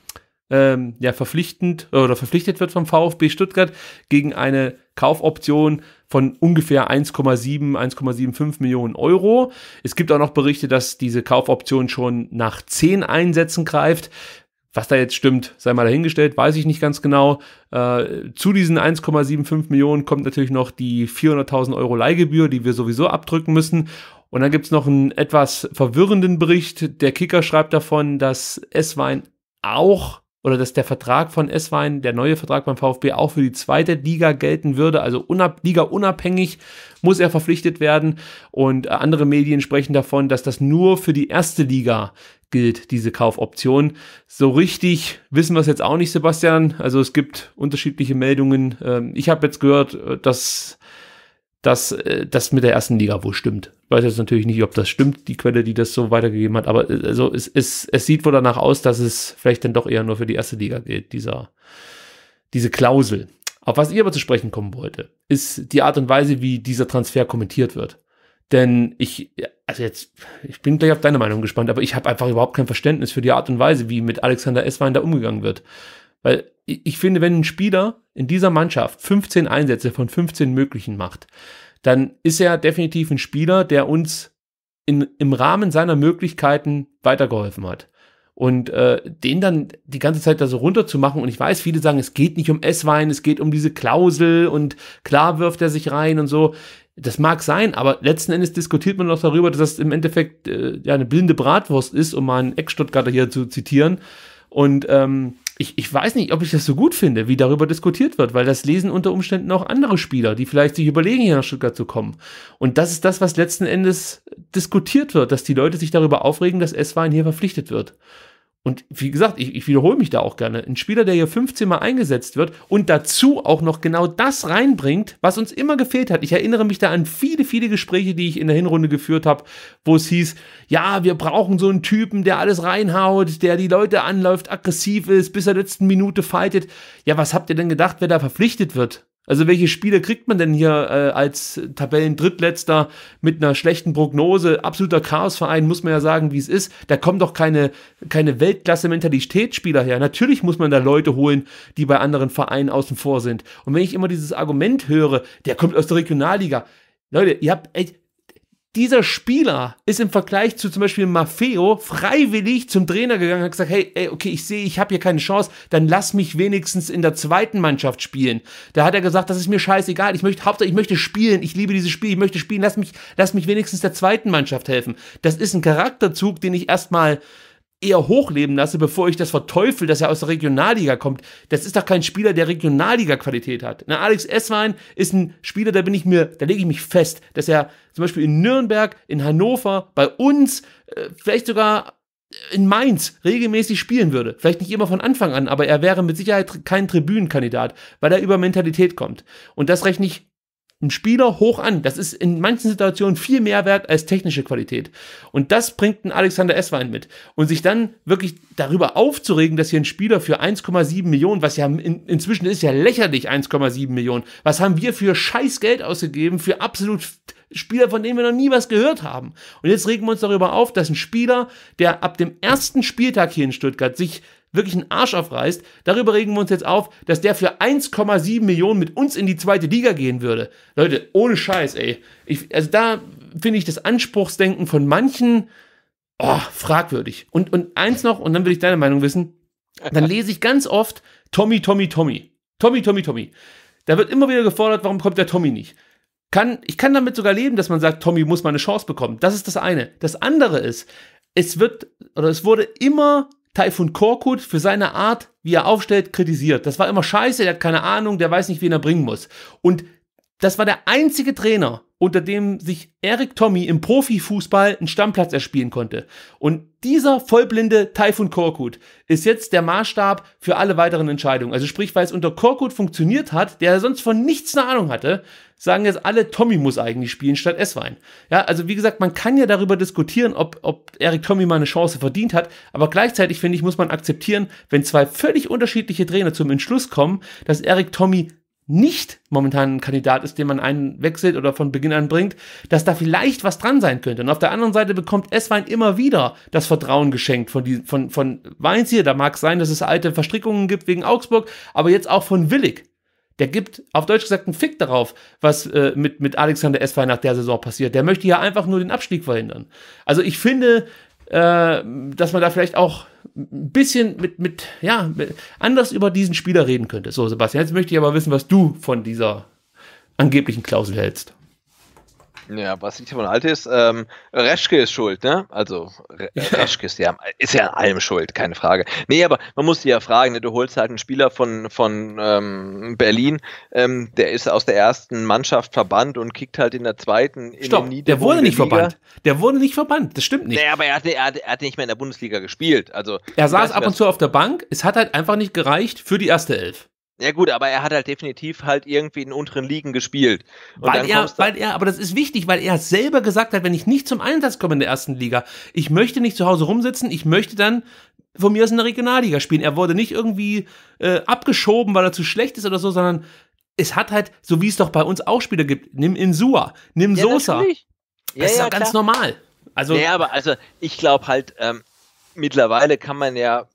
ähm, ja verpflichtend oder verpflichtet wird vom VfB Stuttgart gegen eine Kaufoption von ungefähr 1,7, 1,75 Millionen Euro. Es gibt auch noch Berichte, dass diese Kaufoption schon nach 10 Einsätzen greift. Was da jetzt stimmt, sei mal dahingestellt, weiß ich nicht ganz genau. Äh, zu diesen 1,75 Millionen kommt natürlich noch die 400.000 Euro Leihgebühr, die wir sowieso abdrücken müssen. Und dann gibt's noch einen etwas verwirrenden Bericht. Der Kicker schreibt davon, dass S-Wein auch oder dass der Vertrag von Esswein, der neue Vertrag beim VfB, auch für die zweite Liga gelten würde. Also unab, Liga unabhängig muss er verpflichtet werden. Und andere Medien sprechen davon, dass das nur für die erste Liga gilt, diese Kaufoption. So richtig wissen wir es jetzt auch nicht, Sebastian. Also es gibt unterschiedliche Meldungen. Ähm, ich habe jetzt gehört, äh, dass dass äh, das mit der ersten Liga wohl stimmt. Ich weiß jetzt natürlich nicht, ob das stimmt, die Quelle, die das so weitergegeben hat, aber äh, also es, es, es sieht wohl danach aus, dass es vielleicht dann doch eher nur für die erste Liga gilt, dieser, diese Klausel. Auf was ich aber zu sprechen kommen wollte, ist die Art und Weise, wie dieser Transfer kommentiert wird. Denn ich, also jetzt, ich bin gleich auf deine Meinung gespannt, aber ich habe einfach überhaupt kein Verständnis für die Art und Weise, wie mit Alexander Esswein da umgegangen wird. Weil ich finde, wenn ein Spieler in dieser Mannschaft 15 Einsätze von 15 möglichen macht, dann ist er definitiv ein Spieler, der uns in, im Rahmen seiner Möglichkeiten weitergeholfen hat. Und äh, den dann die ganze Zeit da so runterzumachen. Und ich weiß, viele sagen, es geht nicht um S-Wein, es geht um diese Klausel und klar wirft er sich rein und so. Das mag sein, aber letzten Endes diskutiert man doch darüber, dass das im Endeffekt äh, ja eine blinde Bratwurst ist, um mal einen Eckstuttgarter hier zu zitieren. Und ähm, ich, ich weiß nicht, ob ich das so gut finde, wie darüber diskutiert wird, weil das lesen unter Umständen auch andere Spieler, die vielleicht sich überlegen, hier nach Stuttgart zu kommen. Und das ist das, was letzten Endes diskutiert wird, dass die Leute sich darüber aufregen, dass S-Wein hier verpflichtet wird und wie gesagt, ich, ich, wiederhole mich da auch gerne, ein Spieler, der hier 15 Mal eingesetzt wird und dazu auch noch genau das reinbringt, was uns immer gefehlt hat. Ich erinnere mich da an viele, viele Gespräche, die ich in der Hinrunde geführt habe, wo es hieß, ja, wir brauchen so einen Typen, der alles reinhaut, der die Leute anläuft, aggressiv ist, bis zur letzten Minute fightet. Ja, was habt ihr denn gedacht, wer da verpflichtet wird? Also welche Spiele kriegt man denn hier äh, als Tabellendrittletzter mit einer schlechten Prognose? Absoluter Chaosverein, muss man ja sagen, wie es ist. Da kommen doch keine, keine Weltklasse-Mentalitätsspieler her. Natürlich muss man da Leute holen, die bei anderen Vereinen außen vor sind. Und wenn ich immer dieses Argument höre, der kommt aus der Regionalliga. Leute, ihr habt echt dieser Spieler ist im Vergleich zu zum Beispiel Maffeo freiwillig zum Trainer gegangen und hat gesagt, hey, ey, okay, ich sehe, ich habe hier keine Chance, dann lass mich wenigstens in der zweiten Mannschaft spielen. Da hat er gesagt, das ist mir scheißegal, ich möchte, Hauptsache, ich möchte spielen, ich liebe dieses Spiel, ich möchte spielen, lass mich, lass mich wenigstens der zweiten Mannschaft helfen. Das ist ein Charakterzug, den ich erstmal eher hochleben lasse, bevor ich das verteufel, dass er aus der Regionalliga kommt. Das ist doch kein Spieler, der Regionalliga-Qualität hat. Na, Alex Esswein ist ein Spieler, da bin ich mir, da lege ich mich fest, dass er zum Beispiel in Nürnberg, in Hannover, bei uns, äh, vielleicht sogar in Mainz regelmäßig spielen würde. Vielleicht nicht immer von Anfang an, aber er wäre mit Sicherheit kein Tribünenkandidat, weil er über Mentalität kommt. Und das rechne ich einen Spieler hoch an. Das ist in manchen Situationen viel mehr wert als technische Qualität. Und das bringt ein Alexander Esswein mit. Und sich dann wirklich darüber aufzuregen, dass hier ein Spieler für 1,7 Millionen, was ja in, inzwischen ist ja lächerlich 1,7 Millionen, was haben wir für scheiß Geld ausgegeben, für absolut Spieler, von denen wir noch nie was gehört haben. Und jetzt regen wir uns darüber auf, dass ein Spieler, der ab dem ersten Spieltag hier in Stuttgart sich wirklich einen Arsch aufreißt, darüber regen wir uns jetzt auf, dass der für 1,7 Millionen mit uns in die zweite Liga gehen würde. Leute, ohne Scheiß, ey. Ich, also da finde ich das Anspruchsdenken von manchen oh, fragwürdig. Und, und eins noch, und dann will ich deine Meinung wissen, dann lese ich ganz oft Tommy, Tommy, Tommy. Tommy, Tommy, Tommy. Da wird immer wieder gefordert, warum kommt der Tommy nicht? Kann, ich kann damit sogar leben, dass man sagt, Tommy muss mal eine Chance bekommen. Das ist das eine. Das andere ist, es wird oder es wurde immer Taifun Korkut für seine Art, wie er aufstellt, kritisiert. Das war immer scheiße, der hat keine Ahnung, der weiß nicht, wen er bringen muss. Und das war der einzige Trainer, unter dem sich Eric Tommy im Profifußball einen Stammplatz erspielen konnte. Und dieser vollblinde Typhoon Korkut ist jetzt der Maßstab für alle weiteren Entscheidungen. Also sprich, weil es unter Korkut funktioniert hat, der sonst von nichts eine Ahnung hatte, sagen jetzt alle, Tommy muss eigentlich spielen statt Esswein. Ja, also wie gesagt, man kann ja darüber diskutieren, ob, ob Eric Tommy mal eine Chance verdient hat, aber gleichzeitig finde ich, muss man akzeptieren, wenn zwei völlig unterschiedliche Trainer zum Entschluss kommen, dass Eric Tommy nicht momentan ein Kandidat ist, den man einwechselt oder von Beginn an bringt, dass da vielleicht was dran sein könnte. Und auf der anderen Seite bekommt Esswein immer wieder das Vertrauen geschenkt von, die, von, von Weins hier. Da mag es sein, dass es alte Verstrickungen gibt wegen Augsburg, aber jetzt auch von Willig. Der gibt auf Deutsch gesagt einen Fick darauf, was äh, mit, mit Alexander Esswein nach der Saison passiert. Der möchte ja einfach nur den Abstieg verhindern. Also ich finde, äh, dass man da vielleicht auch ein bisschen mit, mit, ja, mit anders über diesen Spieler reden könnte. So, Sebastian, jetzt möchte ich aber wissen, was du von dieser angeblichen Klausel hältst. Ja, was nicht von alt ist, ähm, Reschke ist schuld, ne? Also Re ja. Reschke ist ja, ist ja an allem schuld, keine Frage. Nee, aber man muss sich ja fragen, ne? du holst halt einen Spieler von, von ähm, Berlin, ähm, der ist aus der ersten Mannschaft verbannt und kickt halt in der zweiten in Stopp, der wurde nicht verbannt. Der wurde nicht verbannt, das stimmt nicht. Nee, aber er hat, er, hat, er hat nicht mehr in der Bundesliga gespielt. Also, er saß ab und zu auf der Bank, es hat halt einfach nicht gereicht für die erste Elf. Ja gut, aber er hat halt definitiv halt irgendwie in unteren Ligen gespielt. Und weil er, weil er, aber das ist wichtig, weil er selber gesagt hat, wenn ich nicht zum Einsatz komme in der ersten Liga, ich möchte nicht zu Hause rumsitzen, ich möchte dann von mir aus in der Regionalliga spielen. Er wurde nicht irgendwie äh, abgeschoben, weil er zu schlecht ist oder so, sondern es hat halt, so wie es doch bei uns auch Spieler gibt, nimm Insua, nimm ja, Sosa. Natürlich. Ja, das ist ja, ja ganz klar. normal. Also, ja, aber also ich glaube halt, ähm, mittlerweile kann man ja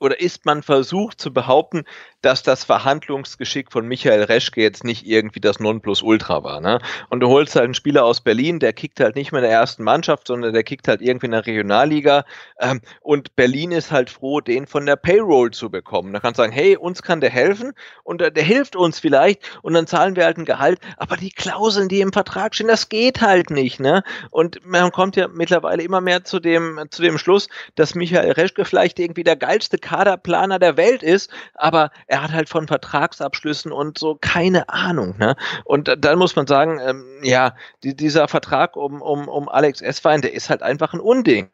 oder ist man versucht zu behaupten, dass das Verhandlungsgeschick von Michael Reschke jetzt nicht irgendwie das Nonplusultra war. Ne? Und du holst halt einen Spieler aus Berlin, der kickt halt nicht mehr in der ersten Mannschaft, sondern der kickt halt irgendwie in der Regionalliga. Ähm, und Berlin ist halt froh, den von der Payroll zu bekommen. Da kannst du sagen, hey, uns kann der helfen und äh, der hilft uns vielleicht und dann zahlen wir halt ein Gehalt. Aber die Klauseln, die im Vertrag stehen, das geht halt nicht. Ne? Und man kommt ja mittlerweile immer mehr zu dem, zu dem Schluss, dass Michael Reschke vielleicht irgendwie der geilste Kaderplaner der Welt ist, aber er hat halt von Vertragsabschlüssen und so keine Ahnung. Ne? Und dann muss man sagen, ähm, ja, die, dieser Vertrag um, um, um Alex S. Esswein, der ist halt einfach ein Unding.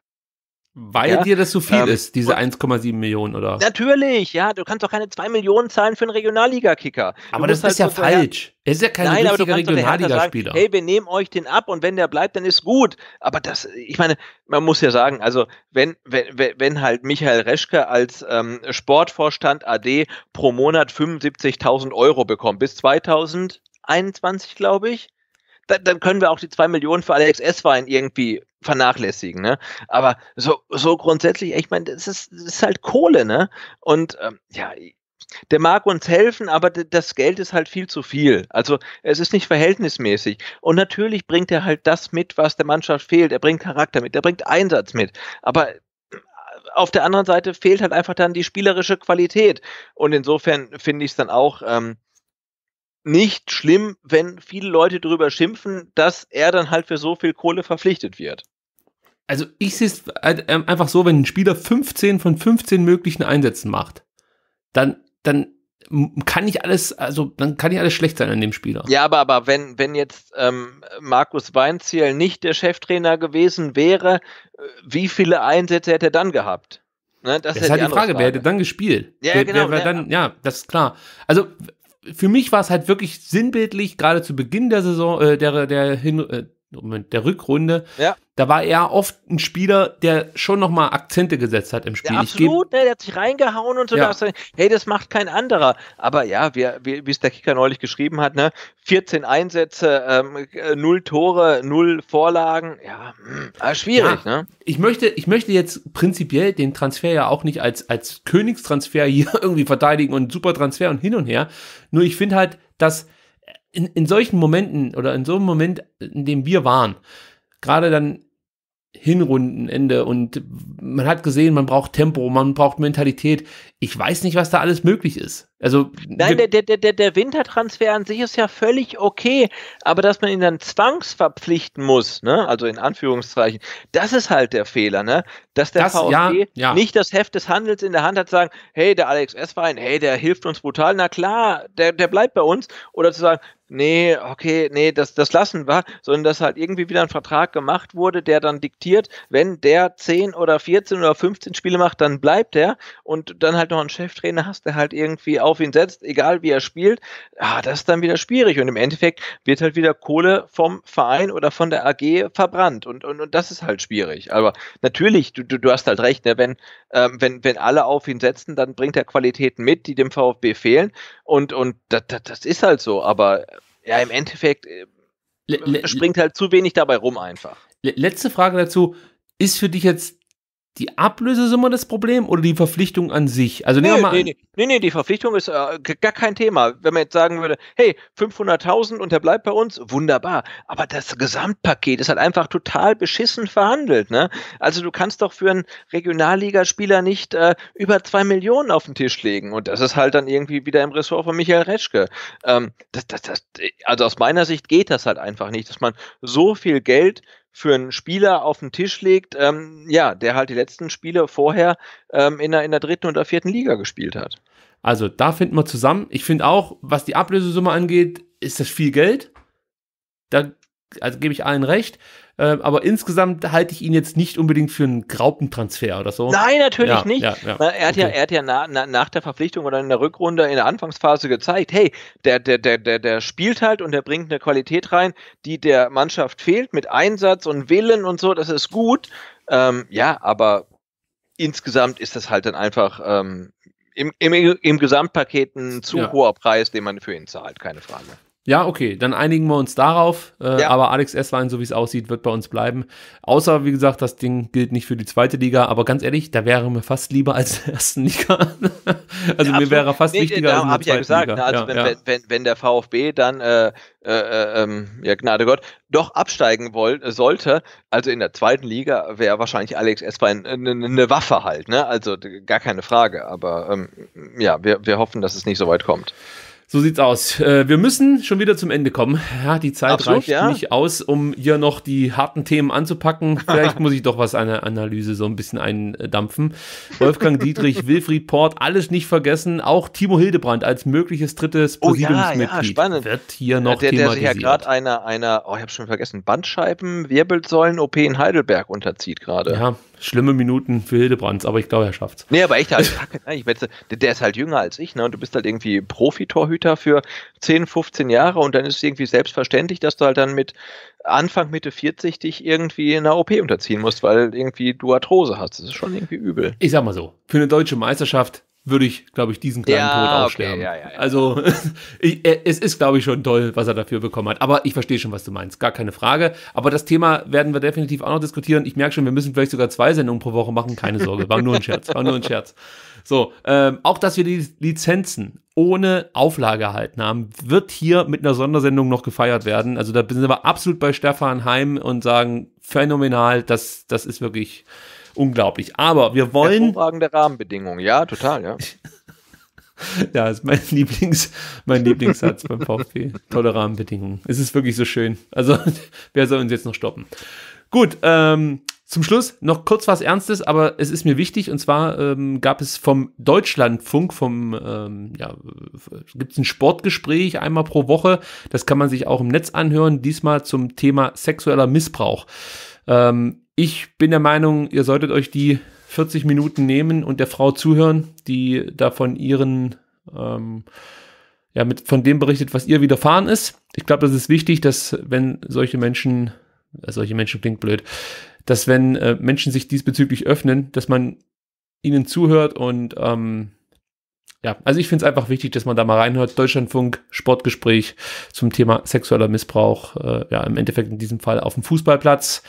Weil ja? dir das so viel ähm, ist, diese 1,7 Millionen, oder? Natürlich, ja. Du kannst doch keine 2 Millionen zahlen für einen Regionalliga-Kicker. Aber das ist halt ja so falsch. Er ist ja kein Nein, richtiger Regionalligaspieler. Hey, wir nehmen euch den ab und wenn der bleibt, dann ist gut. Aber das, ich meine, man muss ja sagen, also wenn, wenn, wenn halt Michael Reschke als ähm, Sportvorstand AD pro Monat 75.000 Euro bekommt, bis 2021, glaube ich, dann, dann können wir auch die zwei Millionen für Alex Wein irgendwie vernachlässigen. Ne? Aber so, so grundsätzlich, ich meine, das ist, das ist halt Kohle, ne? Und ähm, ja, der mag uns helfen, aber das Geld ist halt viel zu viel. Also es ist nicht verhältnismäßig. Und natürlich bringt er halt das mit, was der Mannschaft fehlt. Er bringt Charakter mit, er bringt Einsatz mit. Aber äh, auf der anderen Seite fehlt halt einfach dann die spielerische Qualität. Und insofern finde ich es dann auch ähm, nicht schlimm, wenn viele Leute darüber schimpfen, dass er dann halt für so viel Kohle verpflichtet wird. Also ich sehe es äh, ähm, einfach so, wenn ein Spieler 15 von 15 möglichen Einsätzen macht, dann, dann kann nicht alles, also dann kann nicht alles schlecht sein an dem Spieler. Ja, aber, aber wenn, wenn jetzt ähm, Markus Weinziel nicht der Cheftrainer gewesen wäre, äh, wie viele Einsätze hätte er dann gehabt? Ne, das, das ist halt die Frage, Frage, wer hätte dann gespielt? Ja, wer, genau. Wer, wer ja. Dann, ja, das ist klar. Also für mich war es halt wirklich sinnbildlich, gerade zu Beginn der Saison, äh, der, der, Hin, äh, Moment, der Rückrunde, ja. da war er oft ein Spieler, der schon nochmal Akzente gesetzt hat im Spiel. Ja, absolut, ne, der hat sich reingehauen und so. Ja. Da hey, das macht kein anderer. Aber ja, wie, wie, wie es der Kicker neulich geschrieben hat, ne, 14 Einsätze, ähm, 0 äh, Tore, 0 Vorlagen, ja, mh, hm, ah, schwierig. Ja, ne? ich, möchte, ich möchte jetzt prinzipiell den Transfer ja auch nicht als, als Königstransfer hier irgendwie verteidigen und super Transfer und hin und her. Nur ich finde halt, dass in, in solchen Momenten oder in so einem Moment, in dem wir waren, gerade dann Hinrundenende und man hat gesehen, man braucht Tempo, man braucht Mentalität. Ich weiß nicht, was da alles möglich ist. Also Nein, der, der, der, der Wintertransfer an sich ist ja völlig okay, aber dass man ihn dann zwangsverpflichten muss, ne? also in Anführungszeichen, das ist halt der Fehler, ne? dass der das, VfB ja, ja. nicht das Heft des Handels in der Hand hat, zu sagen, hey, der Alex S-Verein, hey, der hilft uns brutal, na klar, der, der bleibt bei uns, oder zu sagen, nee, okay, nee, das, das lassen wir, sondern dass halt irgendwie wieder ein Vertrag gemacht wurde, der dann diktiert, wenn der 10 oder 14 oder 15 Spiele macht, dann bleibt er und dann halt noch einen Cheftrainer hast, der halt irgendwie auch auf ihn setzt, egal wie er spielt, ah, das ist dann wieder schwierig. Und im Endeffekt wird halt wieder Kohle vom Verein oder von der AG verbrannt. Und, und, und das ist halt schwierig. Aber natürlich, du, du, du hast halt recht, ne? wenn, ähm, wenn, wenn alle auf ihn setzen, dann bringt er Qualitäten mit, die dem VfB fehlen. Und, und das, das, das ist halt so. Aber äh, ja, im Endeffekt. Äh, le springt halt zu wenig dabei rum einfach. Letzte Frage dazu. Ist für dich jetzt die Ablösesumme das Problem oder die Verpflichtung an sich? Also nehmen nee, wir mal nee, nee, nee, die Verpflichtung ist äh, gar kein Thema. Wenn man jetzt sagen würde, hey, 500.000 und der bleibt bei uns, wunderbar. Aber das Gesamtpaket ist halt einfach total beschissen verhandelt. Ne? Also du kannst doch für einen Regionalligaspieler nicht äh, über zwei Millionen auf den Tisch legen. Und das ist halt dann irgendwie wieder im Ressort von Michael Retschke. Ähm, das, das, das, äh, also aus meiner Sicht geht das halt einfach nicht, dass man so viel Geld für einen Spieler auf den Tisch legt, ähm, ja, der halt die letzten Spiele vorher ähm, in, der, in der dritten und der vierten Liga gespielt hat. Also da finden wir zusammen. Ich finde auch, was die Ablösesumme angeht, ist das viel Geld. Da also gebe ich allen recht. Ähm, aber insgesamt halte ich ihn jetzt nicht unbedingt für einen Graupentransfer oder so. Nein, natürlich ja, nicht. Ja, ja. Er hat okay. ja, er hat ja na, na, nach der Verpflichtung oder in der Rückrunde in der Anfangsphase gezeigt, hey, der, der, der, der, der spielt halt und der bringt eine Qualität rein, die der Mannschaft fehlt, mit Einsatz und Willen und so, das ist gut. Ähm, ja, aber insgesamt ist das halt dann einfach ähm, im, im, im Gesamtpaket ein zu hoher Preis, den man für ihn zahlt, keine Frage. Ja, okay, dann einigen wir uns darauf. Äh, ja. Aber Alex Esswein, so wie es aussieht, wird bei uns bleiben. Außer, wie gesagt, das Ding gilt nicht für die zweite Liga. Aber ganz ehrlich, da wäre mir fast lieber als der ersten Liga. also ja, mir wäre fast wichtiger nee, als in der ich ja gesagt, Liga. Ne, also ja, wenn, wenn, wenn, wenn, der VfB dann, äh, äh, äh ähm, ja Gnade Gott, doch absteigen wollt, sollte, also in der zweiten Liga wäre wahrscheinlich Alex Esswein eine äh, ne, ne Waffe halt. Ne? Also gar keine Frage. Aber ähm, ja, wir, wir hoffen, dass es nicht so weit kommt. So sieht's aus. Äh, wir müssen schon wieder zum Ende kommen. Ja, die Zeit Absolut, reicht ja. nicht aus, um hier noch die harten Themen anzupacken. Vielleicht muss ich doch was an der Analyse so ein bisschen eindampfen. Wolfgang Dietrich, Wilfried Port, alles nicht vergessen. Auch Timo Hildebrand als mögliches drittes Präsidiumsmitglied oh, ja, ja, wird hier noch der, der thematisiert. Der sich ja gerade einer, einer, oh, ich habe schon vergessen, Bandscheiben, Wirbelsäulen, OP in Heidelberg unterzieht gerade. Ja, schlimme Minuten für Hildebrands, aber ich glaube, er schafft's. Nee, aber echt halt, ich meine, der ist halt jünger als ich, ne? Und du bist halt irgendwie Profitorhüter für 10, 15 Jahre und dann ist es irgendwie selbstverständlich, dass du halt dann mit Anfang, Mitte 40 dich irgendwie in einer OP unterziehen musst, weil irgendwie du Arthrose hast. Das ist schon irgendwie übel. Ich sag mal so, für eine deutsche Meisterschaft würde ich, glaube ich, diesen kleinen ja, Tod auch okay, sterben. Ja, ja, also äh, es ist, glaube ich, schon toll, was er dafür bekommen hat. Aber ich verstehe schon, was du meinst, gar keine Frage. Aber das Thema werden wir definitiv auch noch diskutieren. Ich merke schon, wir müssen vielleicht sogar zwei Sendungen pro Woche machen. Keine Sorge, war nur ein Scherz, war nur ein Scherz. So, ähm, auch dass wir die Lizenzen ohne Auflage erhalten haben, wird hier mit einer Sondersendung noch gefeiert werden. Also da sind wir absolut bei Stefan Heim und sagen, phänomenal, das, das ist wirklich unglaublich. Aber wir wollen. Hervorragende Rahmenbedingungen, ja, total, ja. ja, ist mein, Lieblings, mein Lieblingssatz beim VfB. Tolle Rahmenbedingungen. Es ist wirklich so schön. Also, wer soll uns jetzt noch stoppen? Gut, ähm, zum Schluss noch kurz was Ernstes, aber es ist mir wichtig. Und zwar ähm, gab es vom Deutschlandfunk, vom ähm, ja, gibt es ein Sportgespräch einmal pro Woche. Das kann man sich auch im Netz anhören. Diesmal zum Thema sexueller Missbrauch. Ähm, ich bin der Meinung, ihr solltet euch die 40 Minuten nehmen und der Frau zuhören, die da von ihren, ähm, ja, mit, von dem berichtet, was ihr widerfahren ist. Ich glaube, das ist wichtig, dass wenn solche Menschen, äh, solche Menschen klingt blöd, dass wenn äh, Menschen sich diesbezüglich öffnen, dass man ihnen zuhört und ähm, ja, also ich finde es einfach wichtig, dass man da mal reinhört. Deutschlandfunk, Sportgespräch zum Thema sexueller Missbrauch, äh, ja, im Endeffekt in diesem Fall auf dem Fußballplatz.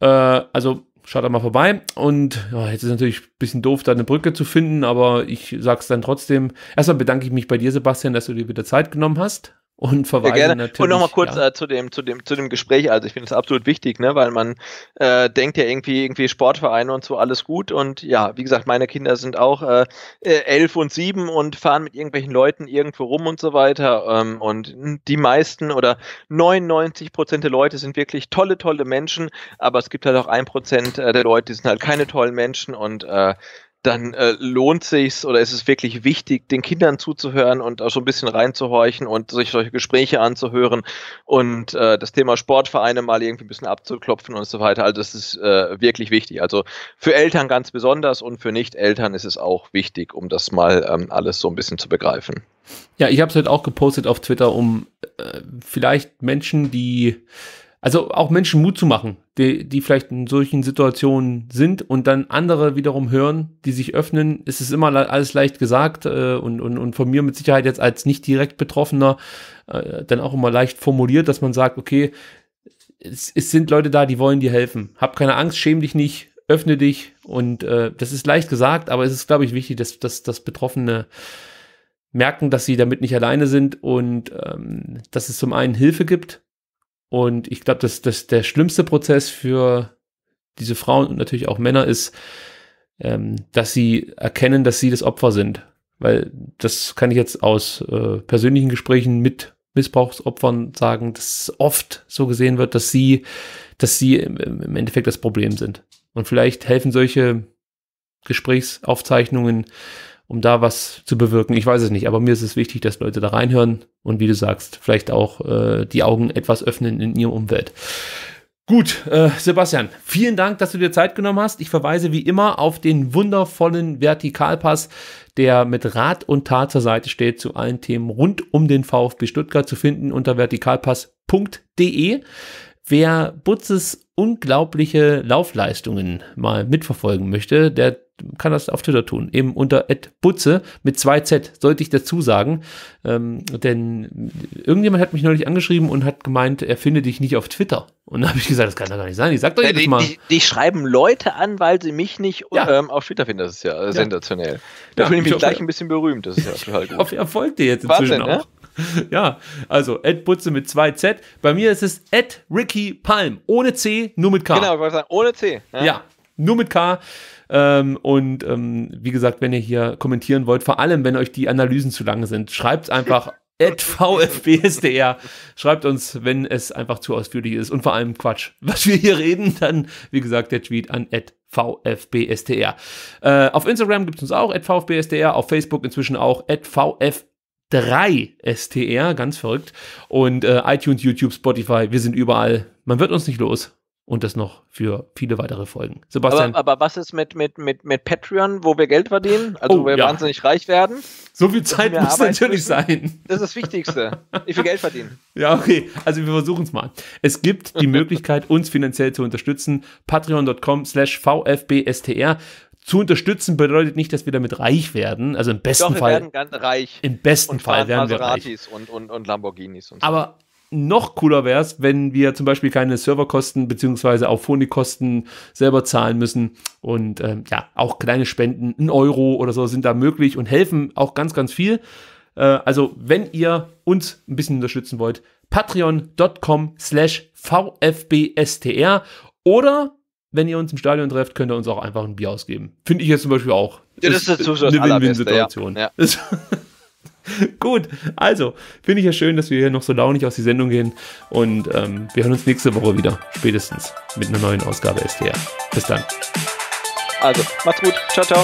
Äh, also schaut da mal vorbei. Und ja, jetzt ist natürlich ein bisschen doof, da eine Brücke zu finden, aber ich sag's dann trotzdem. Erstmal bedanke ich mich bei dir, Sebastian, dass du dir wieder Zeit genommen hast und verweise ja, gerne. natürlich. Und nochmal kurz ja. äh, zu dem zu dem zu dem Gespräch. Also ich finde es absolut wichtig, ne, weil man äh, denkt ja irgendwie irgendwie Sportvereine und so alles gut und ja, wie gesagt, meine Kinder sind auch äh, äh elf und sieben und fahren mit irgendwelchen Leuten irgendwo rum und so weiter. Ähm, und die meisten oder 99 Prozent der Leute sind wirklich tolle tolle Menschen, aber es gibt halt auch ein Prozent äh, der Leute, die sind halt keine tollen Menschen und äh, dann äh, lohnt sich's oder ist es wirklich wichtig, den Kindern zuzuhören und auch so ein bisschen reinzuhorchen und sich solche Gespräche anzuhören und äh, das Thema Sportvereine mal irgendwie ein bisschen abzuklopfen und so weiter. Also das ist äh, wirklich wichtig. Also für Eltern ganz besonders und für Nicht-Eltern ist es auch wichtig, um das mal ähm, alles so ein bisschen zu begreifen. Ja, ich habe es heute halt auch gepostet auf Twitter, um äh, vielleicht Menschen, die also auch Menschen Mut zu machen, die, die vielleicht in solchen Situationen sind und dann andere wiederum hören, die sich öffnen, ist es immer alles leicht gesagt äh, und, und, und von mir mit Sicherheit jetzt als nicht direkt Betroffener äh, dann auch immer leicht formuliert, dass man sagt, okay, es, es sind Leute da, die wollen dir helfen. Hab keine Angst, schäm dich nicht, öffne dich und äh, das ist leicht gesagt, aber es ist, glaube ich, wichtig, dass, dass, dass Betroffene merken, dass sie damit nicht alleine sind und ähm, dass es zum einen Hilfe gibt und ich glaube, dass, dass der schlimmste Prozess für diese Frauen und natürlich auch Männer ist, ähm, dass sie erkennen, dass sie das Opfer sind. Weil das kann ich jetzt aus äh, persönlichen Gesprächen mit Missbrauchsopfern sagen, dass oft so gesehen wird, dass sie, dass sie im Endeffekt das Problem sind. Und vielleicht helfen solche Gesprächsaufzeichnungen um da was zu bewirken. Ich weiß es nicht, aber mir ist es wichtig, dass Leute da reinhören und wie du sagst, vielleicht auch äh, die Augen etwas öffnen in ihrem Umfeld. Gut, äh, Sebastian, vielen Dank, dass du dir Zeit genommen hast. Ich verweise wie immer auf den wundervollen Vertikalpass, der mit Rat und Tat zur Seite steht, zu allen Themen rund um den VfB Stuttgart zu finden unter vertikalpass.de. Wer Butzes unglaubliche Laufleistungen mal mitverfolgen möchte, der kann das auf Twitter tun, eben unter @butze mit 2 Z, sollte ich dazu sagen, ähm, denn irgendjemand hat mich neulich angeschrieben und hat gemeint, er finde dich nicht auf Twitter. Und da habe ich gesagt, das kann doch gar nicht sein. Ich sag doch jedes Mal. Die, die, die schreiben Leute an, weil sie mich nicht ja. ähm, auf Twitter finden. Das ist ja, ja. sensationell. Da ja, fühle ich mich gleich ein bisschen berühmt. Das ist ja total gut. Auf Erfolg dir jetzt inzwischen Wahnsinn, ne? auch. Ne? ja, also Ed Butze mit 2 Z. Bei mir ist es Ed Ricky Palm. Ohne C, nur mit K. Genau, ich wollte sagen, ohne C. Ja, ne? ja nur mit K. Ähm, und ähm, wie gesagt, wenn ihr hier kommentieren wollt, vor allem wenn euch die Analysen zu lang sind, schreibt einfach VfBSDR. Schreibt uns, wenn es einfach zu ausführlich ist und vor allem Quatsch, was wir hier reden, dann wie gesagt der Tweet an VfBSDR. Äh, auf Instagram gibt es uns auch VfBSDR, auf Facebook inzwischen auch at VfBSDR. 3 STR, ganz verrückt. Und äh, iTunes, YouTube, Spotify, wir sind überall. Man wird uns nicht los und das noch für viele weitere Folgen. Sebastian. Aber, aber was ist mit, mit, mit, mit Patreon, wo wir Geld verdienen, also oh, wo wir ja. wahnsinnig reich werden? So viel Zeit muss natürlich müssen. sein. Das ist das Wichtigste. Ich will Geld verdienen. Ja, okay. Also wir versuchen es mal. Es gibt die Möglichkeit, uns finanziell zu unterstützen. Patreon.com slash VFBSTR zu unterstützen bedeutet nicht, dass wir damit reich werden. Also im besten Doch, wir Fall. Wir werden ganz reich. Im besten und Fall werden wir reich. Und, und, und Lamborghinis und so. Aber noch cooler wäre es, wenn wir zum Beispiel keine Serverkosten bzw. auch Phonikkosten selber zahlen müssen. Und ähm, ja, auch kleine Spenden, ein Euro oder so sind da möglich und helfen auch ganz, ganz viel. Äh, also, wenn ihr uns ein bisschen unterstützen wollt, patreon.com slash vfbstr oder wenn ihr uns im Stadion trefft, könnt ihr uns auch einfach ein Bier ausgeben. Finde ich jetzt zum Beispiel auch. Ja, das ist, ist eine Win-Win-Situation. Ja. Gut, also finde ich ja schön, dass wir hier noch so launig aus die Sendung gehen und ähm, wir hören uns nächste Woche wieder, spätestens mit einer neuen Ausgabe STR. Bis dann. Also, macht's gut. Ciao, ciao.